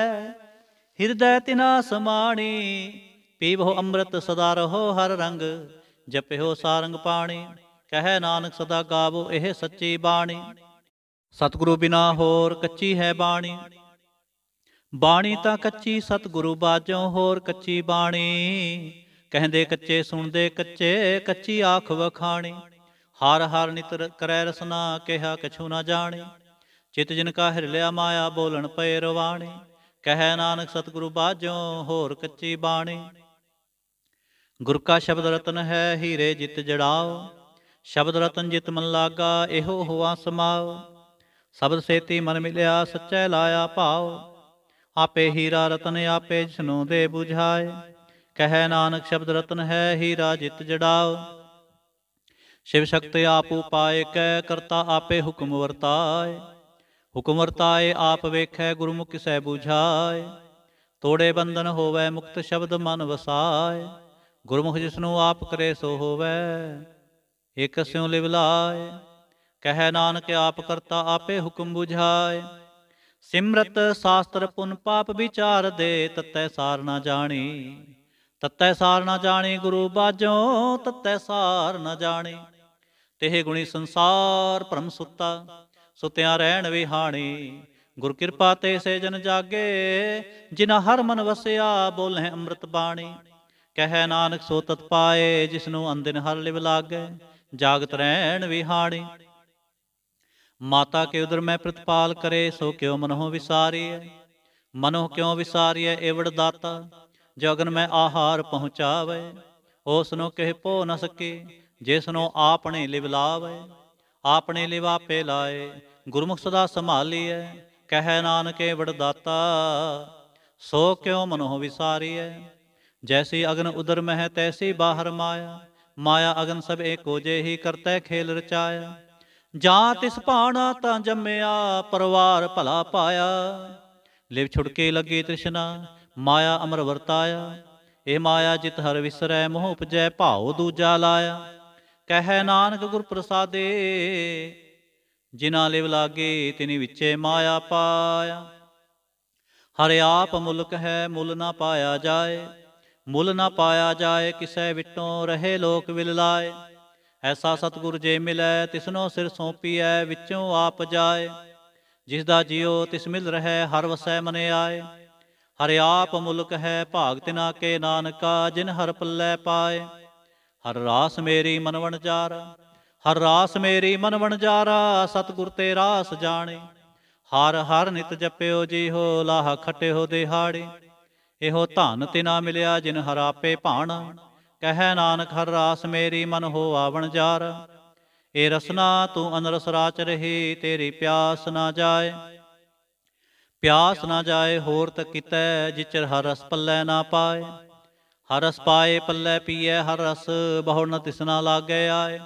Speaker 1: ਹਿਰਦੈ ਤਿਨਾ ਸਮਾਣੀ ਪੀਵੋ ਅੰਮ੍ਰਿਤ ਸਦਾ ਰਹੋ ਹਰ ਰੰਗ ਜਪਿਓ ਸਾਰੰਗ ਪਾਣੀ ਕਹੈ ਨਾਨਕ ਸਦਾ ਗਾਵੋ ਇਹ ਸੱਚੀ ਬਾਣੀ ਸਤਿਗੁਰੂ ਬਿਨਾ ਹੋਰ ਕੱਚੀ ਹੈ ਬਾਣੀ ਬਾਣੀ ਤਾਂ ਕੱਚੀ ਸਤਿਗੁਰੂ ਬਾਝੋਂ ਹੋਰ ਕੱਚੀ ਬਾਣੀ ਕਹਿੰਦੇ ਕੱਚੇ ਸੁਣਦੇ ਕੱਚੇ ਕੱਚੀ ਆਖ ਵਖਾਣੀ ਹਰ ਹਰ ਨਿਤ ਕਰੈ ਰਸਨਾ ਕਿਹਾ ਕਛੂ ਨਾ ਜਾਣੇ ਚਿਤ ਜਿਨ ਕਾ ਹਿਰ ਲਿਆ ਮਾਇਆ ਬੋਲਣ ਪਏ ਰਵਾਣੀ ਕਹੈ ਨਾਨਕ ਸਤਿਗੁਰੂ ਬਾਝੋਂ ਹੋਰ ਕੱਚੀ ਬਾਣੀ ਗੁਰ ਕਾ ਸ਼ਬਦ ਰਤਨ ਹੈ ਹੀਰੇ ਜਿਤ ਜੜਾਓ ਸ਼ਬਦ ਰਤਨ ਜਿਤ ਮਨ ਲਾਗਾ ਇਹੋ ਹੋਆ ਸਮਾਉ ਸ਼ਬਦ ਸੇਤੀ ਮਨ ਮਿਲਿਆ ਸੱਚੈ ਲਾਇਆ ਭਾਉ ਆਪੇ ਹੀਰਾ ਰਤਨ ਆਪੇ ਜਿਸਨੂੰ ਦੇ 부ਝਾਏ ਕਹੈ ਨਾਨਕ ਸ਼ਬਦ ਰਤਨ ਹੈ ਹੀਰਾ ਜਿਤ ਜੜਾਉ ਸ਼ਿਵ ਸ਼ਕਤਿ ਆਪ ਉਪਾਏ ਕੈ ਕਰਤਾ ਆਪੇ ਹੁਕਮ ਵਰਤਾਏ ਹੁਕਮ ਵਰਤਾਏ ਆਪ ਵੇਖੈ ਗੁਰਮੁਖ ਸਹਿ 부ਝਾਏ ਤੋੜੇ ਬੰਧਨ ਹੋਵੇ ਮੁਕਤ ਸ਼ਬਦ ਮਨ ਵਸਾਏ ਗੁਰਮੁਖ ਜਿਸਨੂੰ ਆਪ ਕਰੇ ਸੋ ਹੋਵੇ ਇਕ ਸਿਉ ਲਿਵਲਾਏ ਕਹੈ ਨਾਨਕ ਆਪ ਕਰਤਾ ਆਪੇ ਹੁਕਮ 부ਝਾਏ ਸਿਮਰਤ ਸ਼ਾਸਤਰ ਪੁਨ ਪਾਪ ਵਿਚਾਰ ਦੇ ਤਤੈ ਸਾਰ ਨਾ ਜਾਣੀ ਤਤੈ ਸਾਰ ਨਾ ਜਾਣੀ ਗੁਰੂ ਬਾਜੋ ਤਤੈ ਸਾਰ ਨਾ ਜਾਣੀ ਤੇਹ ਗੁਣੀ ਸੰਸਾਰ ਭ੍ਰਮ ਸੁੱਤਾ ਸੁਤਿਆ ਰਹਿਣ ਵਿਹਾਣੀ ਗੁਰ ਕਿਰਪਾ ਤੇ ਸੇ ਜਨ ਜਾਗੇ ਜਿਨਾ ਹਰ ਮਨ ਵਸਿਆ ਬੋਲੇ ਅੰਮ੍ਰਿਤ ਬਾਣੀ ਕਹੈ ਨਾਨਕ ਸੋ ਤਤ ਪਾਏ ਜਿਸਨੂੰ ਅੰਦਿਨ ਹਰ ਲਿਵ ਲਾਗੇ ਜਾਗਤ ਰਹਿਣ ਵਿਹਾੜੇ ਮਾਤਾ ਕੇ ਉਦਰ ਮੈਂ ਪ੍ਰਤਪਾਲ ਕਰੇ ਸੋ ਕਿਉ ਮਨੋ ਵਿਸਾਰੀਐ ਮਨੋ ਕਿਉ ਵਿਸਾਰੀਐ ਏਵੜ ਦਾਤਾ ਜਗਨ ਮੈਂ ਆਹਾਰ ਪਹੁੰਚਾਵੇ ਹੋਸਨੋ ਕਹਿ ਪੋ ਨ ਸਕੇ ਜਿਸਨੋ ਆਪਣੇ ਲਿਵ ਲਾਵੇ ਆਪਣੇ ਲਿਵ ਆਪੇ ਲਾਏ ਗੁਰਮੁਖ ਸਦਾ ਸੰਭਾਲੀਐ ਕਹਿ ਨਾਨਕੇ ਵੜ ਦਾਤਾ ਸੋ ਕਿਉ ਮਨੋ ਵਿਸਾਰੀਐ ਜੈਸੀ ਅਗਨ ਉਦਰ ਮਹਿ ਤੈਸੀ ਬਾਹਰ ਮਾਇਆ ਮਾਇਆ ਅਗਨ ਸਭ ਏਕੋ ਹੀ ਕਰਤੈ ਖੇਲ ਰਚਾਇਆ ਜਾਂ ਤਿਸ ਭਾਣਾ ਤਾਂ ਜੰਮਿਆ ਪਰਵਾਰ ਭਲਾ ਪਾਇਆ ਲਿਵ ਛੁੜਕੇ ਲੱਗੇ ਤ੍ਰਿਸ਼ਨਾ ਮਾਇਆ ਅਮਰ ਵਰਤਾਇਆ ਇਹ ਮਾਇਆ ਜਿਤ ਹਰ ਵਿਸਰੈ ਮੋਹ ਉਪਜੈ ਭਾਉ ਦੂਜਾ ਲਾਇਆ ਕਹੈ ਨਾਨਕ ਗੁਰ ਪ੍ਰਸਾਦੇ ਜਿਨਾ ਲਿਵ ਲਾਗੇ ਤਿਨੀ ਵਿੱਚੇ ਮਾਇਆ ਪਾਇਆ ਹਰਿ ਆਪ ਮੁਲਕ ਹੈ ਮੁੱਲ ਨਾ ਪਾਇਆ ਜਾਏ ਮੁੱਲ ਨਾ ਪਾਇਆ ਜਾਏ ਕਿਸੈ ਵਿਟੋਂ ਰਹੇ ਲੋਕ ਵਿਲਲਾਏ ਐਸਾ ਸਤਗੁਰ ਜੇ ਮਿਲੈ ਤਿਸਨੋ ਸਿਰ ਸੋਪੀਐ ਵਿੱਚੋਂ ਆਪ ਜਾਏ ਜਿਸ ਦਾ ਜਿਉ ਤਿਸ ਮਿਲ ਰਹੈ ਹਰ ਵਸੈ ਮਨੇ ਆਏ ਹਰ ਆਪ ਮੁਲਕ ਹੈ ਭਾਗ ਤਿਨਾ ਕੇ ਨਾਨਕਾ ਜਿਨ ਹਰ ਪੱਲੇ ਪਾਏ ਹਰ ਰਾਸ ਮੇਰੀ ਮਨ ਵਣਜਾਰਾ ਹਰ ਰਾਸ ਮੇਰੀ ਮਨ ਵਣਜਾਰਾ ਸਤਗੁਰ ਤੇ ਰਾਸ ਜਾਣੇ ਹਰ ਹਰ ਨਿਤ ਜਪਿਓ ਜੀ ਹੋ ਲਾਹ ਖਟਿਓ ਦਿਹਾੜੇ ਇਹੋ ਧਨ ਤਿਨਾ ਮਿਲਿਆ ਜਿਨ ਹਰਾਪੇ ਭਾਣ ਕਹੈ ਨਾਨਕ ਹਰ ਰਾਸ ਮੇਰੀ ਮਨ ਹੋ ਆਵਣ ਜਾਰ ਏ ਰਸਨਾ ਤੂੰ ਅਨਰਸ ਰਾਚ ਰਹੀ ਤੇਰੀ ਪਿਆਸ ਨਾ ਜਾਏ ਪਿਆਸ ਨਾ ਜਾਏ ਹੋਰ ਤ ਕਿਤੈ ਜਿਚਰ ਹਰ ਰਸ ਪੱਲੇ ਨਾ ਪਾਏ ਹਰ ਰਸ ਪਾਏ ਪੱਲੇ ਪੀਏ ਹਰ ਰਸ ਬਹੁ ਨ ਤਿਸਨਾ ਲਾਗੇ ਆਏ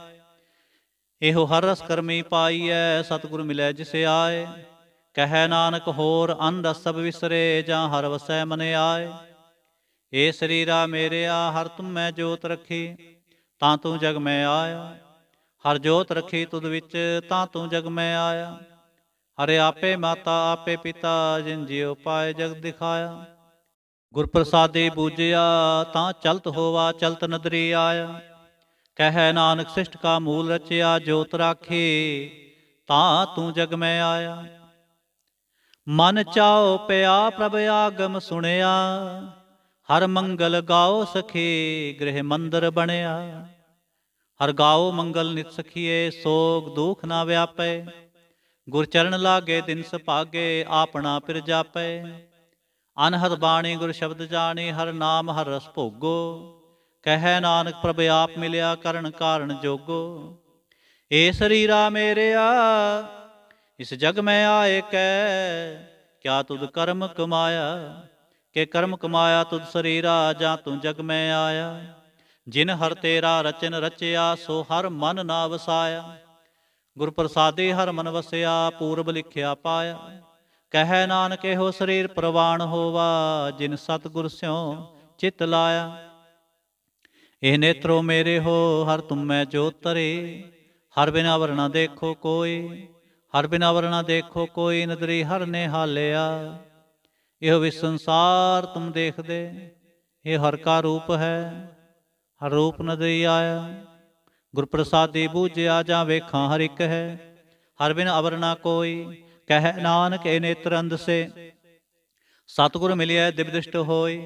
Speaker 1: ਇਹੋ ਹਰ ਰਸ ਕਰਮੀ ਪਾਈਐ ਸਤਿਗੁਰ ਮਿਲੈ ਜਿਸ ਆਏ ਕਹੈ ਨਾਨਕ ਹੋਰ ਅੰਧ ਸਭ ਵਿਸਰੇ ਜਾਂ ਹਰ ਵਸੈ ਮਨ ਆਏ ਏ ਸਰੀਰਾ ਮੇਰਿਆ ਹਰ ਤੁਮ ਮੈਂ ਜੋਤ ਰਖੀ ਤਾਂ ਤੂੰ ਜਗ ਮੈਂ ਆਇਆ ਹਰ ਜੋਤ ਰਖੀ ਤੁਧ ਵਿੱਚ ਤਾਂ ਤੂੰ ਜਗ ਮੈਂ ਆਇਆ ਹਰੇ ਆਪੇ ਮਾਤਾ ਆਪੇ ਪਿਤਾ ਜਿਨ ਜਿਉ ਪਾਏ ਜਗ ਦਿਖਾਇਆ ਗੁਰ ਪ੍ਰਸਾਦੇ ਬੂਝਿਆ ਤਾਂ ਚਲਤ ਹੋਵਾ ਚਲਤ ਨਦਰੀ ਆਇਆ ਕਹੈ ਨਾਨਕ ਸਿਸ਼ਟ ਕਾ ਮੂਲ ਰਚਿਆ ਜੋਤ ਰਾਖੀ ਤਾਂ ਤੂੰ ਜਗ ਮੈਂ ਆਇਆ ਮਨ ਚਾਉ ਪਿਆ ਪ੍ਰਭ ਆਗਮ ਸੁਣਿਆ ਹਰ ਮੰਗਲ ਗਾਓ ਸਖੇ ਗ੍ਰਹਿ ਮੰਦਰ ਬਣਿਆ ਹਰ ਗਾਓ ਮੰਗਲ ਨਿਤ ਸਖੀਏ ਸੋਗ ਦੁਖ ਨਾ ਵਿਆਪੈ ਗੁਰ ਚਰਨ ਲਾਗੇ ਦਿਨ ਸੁਭਾਗੇ ਆਪਣਾ ਪਿਰ ਜਾਪੈ ਅਨਹਦ ਬਾਣੀ ਗੁਰ ਸ਼ਬਦ ਜਾਣੇ ਹਰ ਨਾਮ ਹਰ ਰਸ ਭੋਗੋ ਕਹੈ ਨਾਨਕ ਪ੍ਰਭ ਆਪ ਮਿਲਿਆ ਕਰਨ ਕਾਰਨ ਜੋਗੋ ਏ ਸਰੀਰਾ ਮੇਰਿਆ ਇਸ ਜਗ ਮੈਂ ਆਏ ਕੈ ਕਿਆ ਤੁਧ ਕਰਮ ਕਮਾਇਆ ਕੇ ਕਰਮ ਕਮਾਇਆ ਤੁਧ ਸਰੀਰਾ ਜਾਂ ਤੂੰ ਜਗ ਮੈਂ ਆਇਆ ਜਿਨ ਹਰ ਤੇਰਾ ਰਚਨ ਰਚਿਆ ਸੋ ਹਰ ਮਨ ਨਾ ਵਸਾਇਆ ਗੁਰ ਪ੍ਰਸਾਦੇ ਹਰ ਮਨ ਵਸਿਆ ਪੂਰਬ ਲਿਖਿਆ ਪਾਇਆ ਕਹੈ ਨਾਨਕ ਇਹੋ ਸਰੀਰ ਪ੍ਰਵਾਣ ਹੋਵਾ ਜਿਨ ਸਤਗੁਰ ਸਿਉ ਚਿਤ ਲਾਇਆ ਇਹ ਨੇਤਰੋ ਮੇਰੇ ਹੋ ਹਰ ਤੁਮੈ ਜੋ ਤਰੇ ਹਰ ਬਿਨਾ ਵਰਣਾ ਦੇਖੋ ਕੋਈ ਹਰ ਬਿਨਾ ਵਰਣਾ ਦੇਖੋ ਕੋਈ ਨਦਰੀ ਹਰ ਨੇ ਹਾਲਿਆ ਇਹੋ ਵੀ ਸੰਸਾਰ ਤੁਮ ਦੇਖਦੇ ਇਹ ਹਰ ਕਾ ਰੂਪ ਹੈ ਹਰ ਰੂਪ ਨਦਰੀ ਆਇਆ ਗੁਰ ਪ੍ਰਸਾਦਿ ਬੂਝਿਆ ਜਾਂ ਵੇਖਾਂ ਹਰ ਇੱਕ ਹੈ ਹਰ ਬਿਨ ਅਵਰਣਾ ਕੋਈ ਕਹਿ ਨਾਨਕ ਇਹ ਨੇਤਰ ਅੰਧ ਸੇ ਸਤਗੁਰ ਮਿਲਿਆ ਦਿਵਦਿਸ਼ਟ ਹੋਈ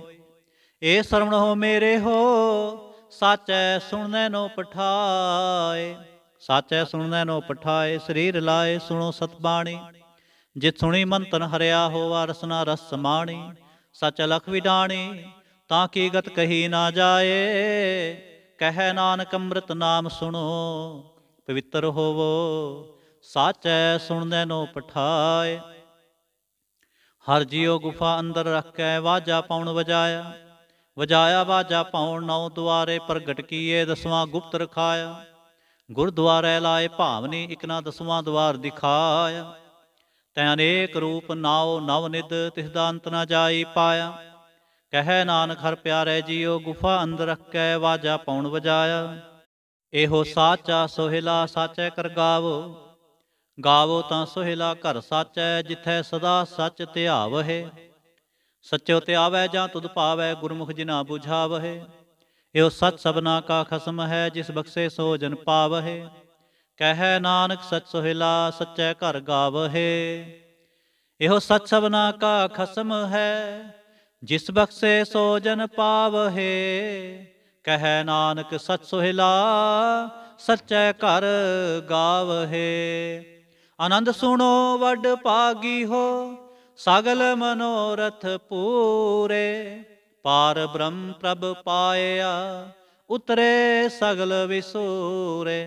Speaker 1: ਇਹ ਸਰਵਣ ਹੋ ਮੇਰੇ ਹੋ ਸੱਚ ਸੁਣਨੇ ਨੋ ਪਠਾਏ ਸਾਚੈ ਸੁਣਨੈ ਨੋ ਪਠਾਏ ਸਰੀਰ ਲਾਏ ਸੁਣੋ ਸਤਬਾਣੀ ਜਿਤ ਸੁਣੀ ਮਨ ਤਨ ਹਰਿਆ ਹੋਵਾ ਰਸਨਾ ਰਸ ਸਮਾਣੀ ਸਚ ਲਖ ਵਿਡਾਣੀ ਤਾਂ ਕੀ ਗਤ ਕਹੀ ਨਾ ਜਾਏ ਕਹਿ ਨਾਨਕ ਅੰਮ੍ਰਿਤ ਨਾਮ ਸੁਣੋ ਪਵਿੱਤਰ ਹੋਵੋ ਸਾਚੈ ਸੁਣਨੈ ਨੋ ਪਠਾਏ ਹਰ ਜੀਉ ਗੁਫਾ ਅੰਦਰ ਰੱਖੈ ਵਾਜਾ ਪਾਉਣ ਵਜਾਇਆ ਵਜਾਇਆ ਵਾਜਾ ਪਾਉਣ ਨੌ ਦੁਆਰੇ ਪ੍ਰਗਟ ਕੀਏ ਦਸਵਾਂ ਗੁਪਤ ਰਖਾਇਆ ਗੁਰਦੁਆਰੇ ਲਾਏ ਭਾਵਨੀ ਨਾ ਦਸਵਾਂ ਦਵਾਰ ਦਿਖਾਇਆ ਤੈ ਅਨੇਕ ਰੂਪ ਨਾਉ ਨਵ ਨਿਦ ਤਿਸ ਦਾ ਅੰਤ ਨਾ ਜਾਈ ਪਾਇਆ ਕਹੈ ਨਾਨਕ ਹਰ ਪਿਆਰੇ ਜੀਉ ਗੁਫਾ ਅੰਦਰ ਰੱਖੈ ਵਾਜਾ ਪਾਉਣ ਵਜਾਇਆ ਇਹੋ ਸਾਚਾ ਸੋਹਿਲਾ ਸਾਚੈ ਕਰ ਗਾਵੋ ਗਾਵੋ ਤਾਂ ਸੋਹਿਲਾ ਘਰ ਸਾਚੈ ਜਿਥੈ ਸਦਾ ਸੱਚ ਧਿਆਵਹਿ ਸੱਚੋ ਧਿਆਵੈ ਜਾਂ ਤੁਧ ਪਾਵੈ ਗੁਰਮੁਖ ਜਿਨਾ ਬੁਝਾਵਹਿ ਇਹੋ ਸਤ ਸਬਨਾ ਕਾ ਖਸਮ ਹੈ ਜਿਸ ਬਖਸ਼ੇ ਸੋ ਜਨ ਪਾਵਹਿ ਕਹਿ ਨਾਨਕ ਸਤ ਸੋਹਿਲਾ ਸੱਚੇ ਘਰ ਗਾਵਹਿ ਇਹੋ ਸਤ ਸਬਨਾ ਕਾ ਖਸਮ ਹੈ ਜਿਸ ਬਖਸ਼ੇ ਸੋ ਜਨ ਪਾਵਹਿ ਕਹਿ ਨਾਨਕ ਸਤ ਸੋਹਿਲਾ ਸੱਚੇ ਘਰ ਗਾਵਹਿ ਆਨੰਦ ਸੁਣੋ ਵੱਡ ਪਾਗੀ ਹੋ ਸਗਲ ਮਨੋਰਥ ਪੂਰੇ ਪਾਰ ਬ੍ਰਹਮ ਪ੍ਰਭ ਪਾਇਆ ਉਤਰੇ ਸਗਲ ਵਿਸੂਰੇ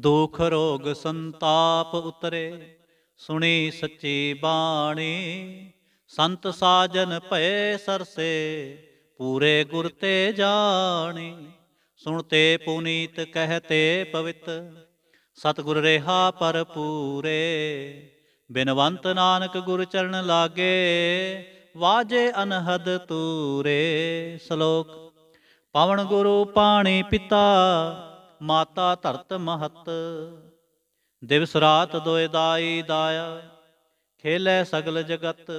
Speaker 1: ਦੁਖ ਰੋਗ ਸੰਤਾਪ ਉਤਰੇ ਸੁਣੀ ਸੱਚੀ ਬਾਣੀ ਸੰਤ ਸਾਜਨ ਭਏ ਸਰਸੇ ਪੂਰੇ ਗੁਰ ਤੇ ਜਾਣੀ ਸੁਣਤੇ ਪੁਨੀਤ ਕਹਤੇ ਪਵਿੱਤ ਸਤਗੁਰ ਰਹਾ ਪਰ ਪੂਰੇ ਬਿਨਵੰਤ ਨਾਨਕ ਗੁਰ ਚਰਨ ਲਾਗੇ ਵਾਜੇ ਅਨਹਦ ਤੂਰੇ ਸ਼ਲੋਕ ਪਵਨ ਗੁਰੂ ਪਾਣੀ ਪਿਤਾ ਮਾਤਾ ਧਰਤ ਮਹਤ ਦਿਵਸ ਰਾਤ ਦੋਇ ਦਾਈ ਦਾਇਆ ਖੇਲੇ ਸਗਲ ਜਗਤ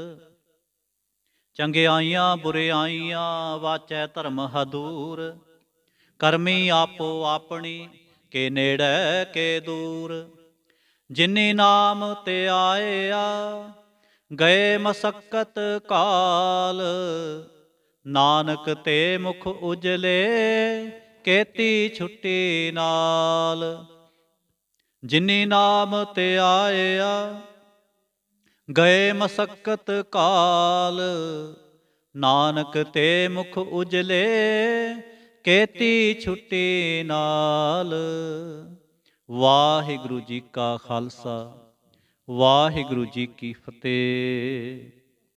Speaker 1: ਚੰਗਿਆਈਆਂ ਬੁਰਿਆਈਆਂ ਵਾਚੈ ਧਰਮ ਹਦੂਰ ਕਰਮੀ ਆਪੋ ਆਪਣੀ ਕੇ ਨੇੜੇ ਕੇ ਦੂਰ ਜਿਨੇ ਨਾਮ ਤੇ ਆਏ ਆ ਗਏ ਮਸਕਤ ਕਾਲ ਨਾਨਕ ਤੇ ਮੁਖ ਉਜਲੇ ਕੇਤੀ ਛੁੱਟੀ ਨਾਲ ਜਿਨੀ ਨਾਮ ਤੇ ਆਇਆ ਗਏ ਮਸਕਤ ਕਾਲ ਨਾਨਕ ਤੇ ਮੁਖ ਉਜਲੇ ਕੇਤੀ ਛੁੱਟੀ ਨਾਲ ਵਾਹਿਗੁਰੂ ਜੀ ਕਾ ਖਾਲਸਾ ਵਾਹਿਗੁਰੂ ਜੀ ਕੀ ਫਤਿਹ